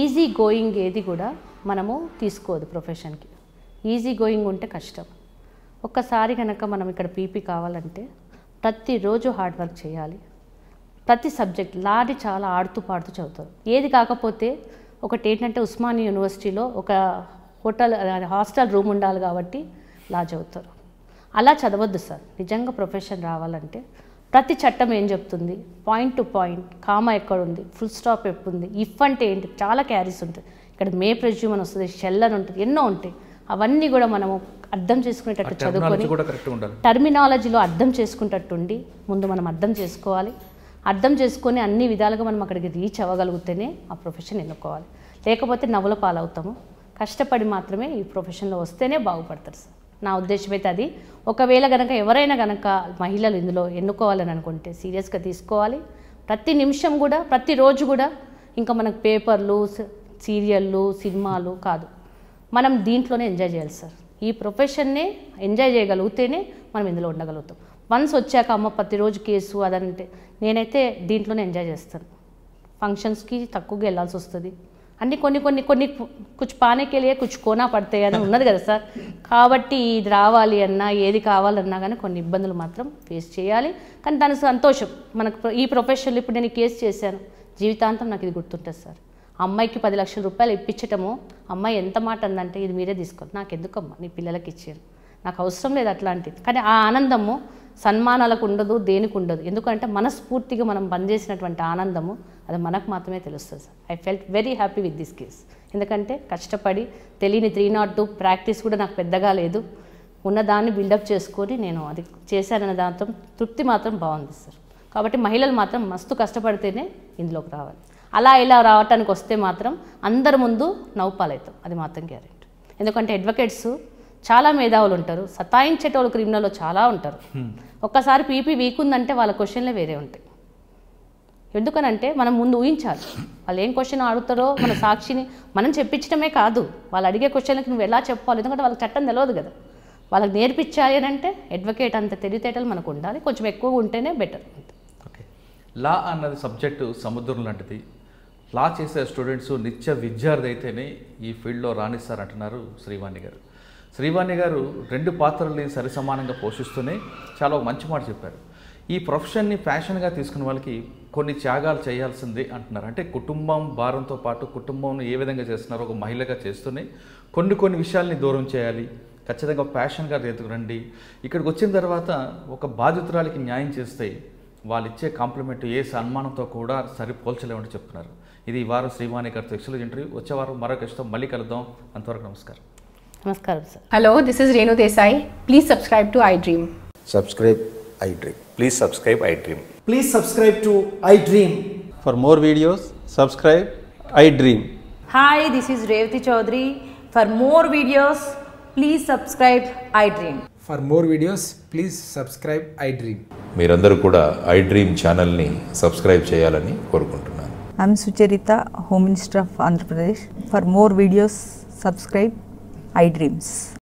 B: ఈజీ గోయింగ్ ఏది కూడా మనము తీసుకోదు ప్రొఫెషన్కి ఈజీ గోయింగ్ ఉంటే కష్టం ఒక్కసారి కనుక మనం ఇక్కడ పీపీ కావాలంటే ప్రతిరోజు హార్డ్ వర్క్ చేయాలి ప్రతి సబ్జెక్ట్ లారీ చాలా ఆడుతూ పాడుతూ చదువుతారు ఏది కాకపోతే ఒకటి ఏంటంటే ఉస్మాని యూనివర్సిటీలో ఒక హోటల్ హాస్టల్ రూమ్ ఉండాలి కాబట్టి లా చదువుతారు అలా చదవద్దు సార్ నిజంగా ప్రొఫెషన్ రావాలంటే ప్రతి చట్టం ఏం చెప్తుంది పాయింట్ టు పాయింట్ కామా ఎక్కడుంది ఫుల్ స్టాప్ ఉంది ఇఫ్ అంటే ఏంటి చాలా క్యారీస్ ఉంటాయి ఇక్కడ మే ప్రెజ్యూమ్ అని వస్తుంది షెల్ అని ఉంటుంది ఎన్నో ఉంటాయి అవన్నీ కూడా మనము అర్థం చేసుకునేటట్టు చదువుకొని టర్మినాలజీలో అర్థం చేసుకునేటట్టు ఉండి ముందు మనం అర్థం చేసుకోవాలి అర్థం చేసుకొని అన్ని విధాలుగా మనం అక్కడికి రీచ్ అవ్వగలిగితేనే ఆ ప్రొఫెషన్ ఎన్నుకోవాలి లేకపోతే నవ్వుల పాలవుతాము కష్టపడి మాత్రమే ఈ ప్రొఫెషన్లో వస్తేనే బాగుపడతారు సార్ నా ఉద్దేశం అయితే అది ఒకవేళ కనుక ఎవరైనా కనుక మహిళలు ఇందులో ఎన్నుకోవాలని అనుకుంటే సీరియస్గా తీసుకోవాలి ప్రతి నిమిషం కూడా ప్రతిరోజు కూడా ఇంకా మనకు పేపర్లు సీరియళ్ళు సినిమాలు కాదు మనం దీంట్లోనే ఎంజాయ్ చేయాలి సార్ ఈ ప్రొఫెషన్నే ఎంజాయ్ చేయగలిగితేనే మనం ఇందులో ఉండగలుగుతాం వన్స్ వచ్చాక అమ్మ ప్రతిరోజు కేసు అదంటే నేనైతే దీంట్లోనే ఎంజాయ్ చేస్తాను ఫంక్షన్స్కి తక్కువగా వెళ్ళాల్సి వస్తుంది అన్ని కొన్ని కొన్ని కొన్ని కుచ్ పానేకెళ్ళే కుచ్ కోనా పడతాయి అని ఉన్నది కదా సార్ కాబట్టి ఇది రావాలి అన్నా ఏది కావాలన్నా కానీ కొన్ని ఇబ్బందులు మాత్రం ఫేస్ చేయాలి కానీ దాని సంతోషం మనకు ఈ ప్రొఫెషన్లో ఇప్పుడు నేను కేసు చేశాను జీవితాంతం నాకు ఇది గుర్తుంటుంది సార్ అమ్మాయికి పది లక్షల రూపాయలు ఇప్పించటము అమ్మాయి ఎంత మాట అందంటే ఇది మీరే తీసుకోండి నాకు ఎందుకమ్మా నీ పిల్లలకి ఇచ్చారు నాకు అవసరం లేదు అట్లాంటిది కానీ ఆ ఆనందము సన్మానాలకు ఉండదు దేనికి ఉండదు ఎందుకంటే మనస్ఫూర్తిగా మనం బంద్ చేసినటువంటి ఆనందము అది మనకు మాత్రమే తెలుస్తుంది sir I felt very happy with this case ఎందుకంటే కష్టపడి తెలియని త్రీ నాట్ టూ ప్రాక్టీస్ కూడా నాకు పెద్దగా లేదు ఉన్నదాన్ని బిల్డప్ చేసుకొని నేను అది చేశానన్న దాంతో తృప్తి మాత్రం బాగుంది సార్ కాబట్టి మహిళలు మాత్రం మస్తు కష్టపడితేనే ఇందులోకి రావాలి అలా ఇలా రావటానికి వస్తే మాత్రం అందరి ముందు నవ్వుపాలవుతాం అది మాత్రం గ్యారెంటీ ఎందుకంటే అడ్వకేట్స్ చాలా మేధావులు ఉంటారు సతాయించేటోళ్ళు క్రిమినల్లో చాలా ఉంటారు ఒక్కసారి పీపీ వీక్ ఉందంటే వాళ్ళ క్వశ్చన్లే వేరే ఉంటాయి ఎందుకనంటే మనం ముందు ఊహించాలి వాళ్ళు ఏం క్వశ్చన్ అడుగుతారో మన సాక్షిని మనం చెప్పించడమే కాదు వాళ్ళు అడిగే క్వశ్చన్కి నువ్వు ఎలా చెప్పాలి ఎందుకంటే వాళ్ళకి చట్టం తెలియదు కదా వాళ్ళకి నేర్పించాలి అని అంటే అడ్వకేట్ అంత తెలివితేటలు మనకు ఉండాలి కొంచెం ఎక్కువ ఉంటేనే బెటర్ ఓకే
A: లా అన్నది సబ్జెక్టు సముద్రం లాంటిది లా చేసే స్టూడెంట్స్ నిత్య విద్యార్థి అయితేనే ఈ ఫీల్డ్లో రాణిస్తారంటున్నారు శ్రీవాణి గారు శ్రీవాణి గారు రెండు పాత్రల్ని సరిసమానంగా పోషిస్తూనే చాలా మంచి మాట చెప్పారు ఈ ప్రొఫెషన్ని ఫ్యాషన్గా తీసుకున్న వాళ్ళకి కొన్ని త్యాగాలు చేయాల్సిందే అంటున్నారు అంటే కుటుంబం భారంతో పాటు కుటుంబంను ఏ విధంగా చేస్తున్నారో ఒక మహిళగా చేస్తూనే కొన్ని కొన్ని విషయాల్ని దూరం చేయాలి ఖచ్చితంగా ప్యాషన్గా రండి ఇక్కడికి వచ్చిన తర్వాత ఒక బాధితురాలికి న్యాయం చేస్తే వాళ్ళు ఇచ్చే కాంప్లిమెంట్ ఏ సన్మానంతో కూడా సరిపోల్చలేమని చెప్తున్నారు ఇది ఈ వారం శ్రీవాణి గారితో ఎక్సలెంట్ ఇంటర్వ్యూ వచ్చే వారం మరొక ఇష్టం మళ్ళీ కలుద్దాం అంతవరకు నమస్కారం
B: నమస్కారం sir hello this is Renu Desai please subscribe to I dream
A: subscribe I dream please subscribe I dream please subscribe to I dream for more videos subscribe I dream
B: hi this is Revathi Chowdary for more videos please subscribe I dream
A: for more videos please subscribe I dream మీరందరూ కూడా ఐ డ్రీమ్ ఛానల్ని సబ్స్క్రైబ్ చేయాలని కోరుకుంటున్నాను
B: I'm Sucharitha home minister of Andhra Pradesh for more videos subscribe I dreams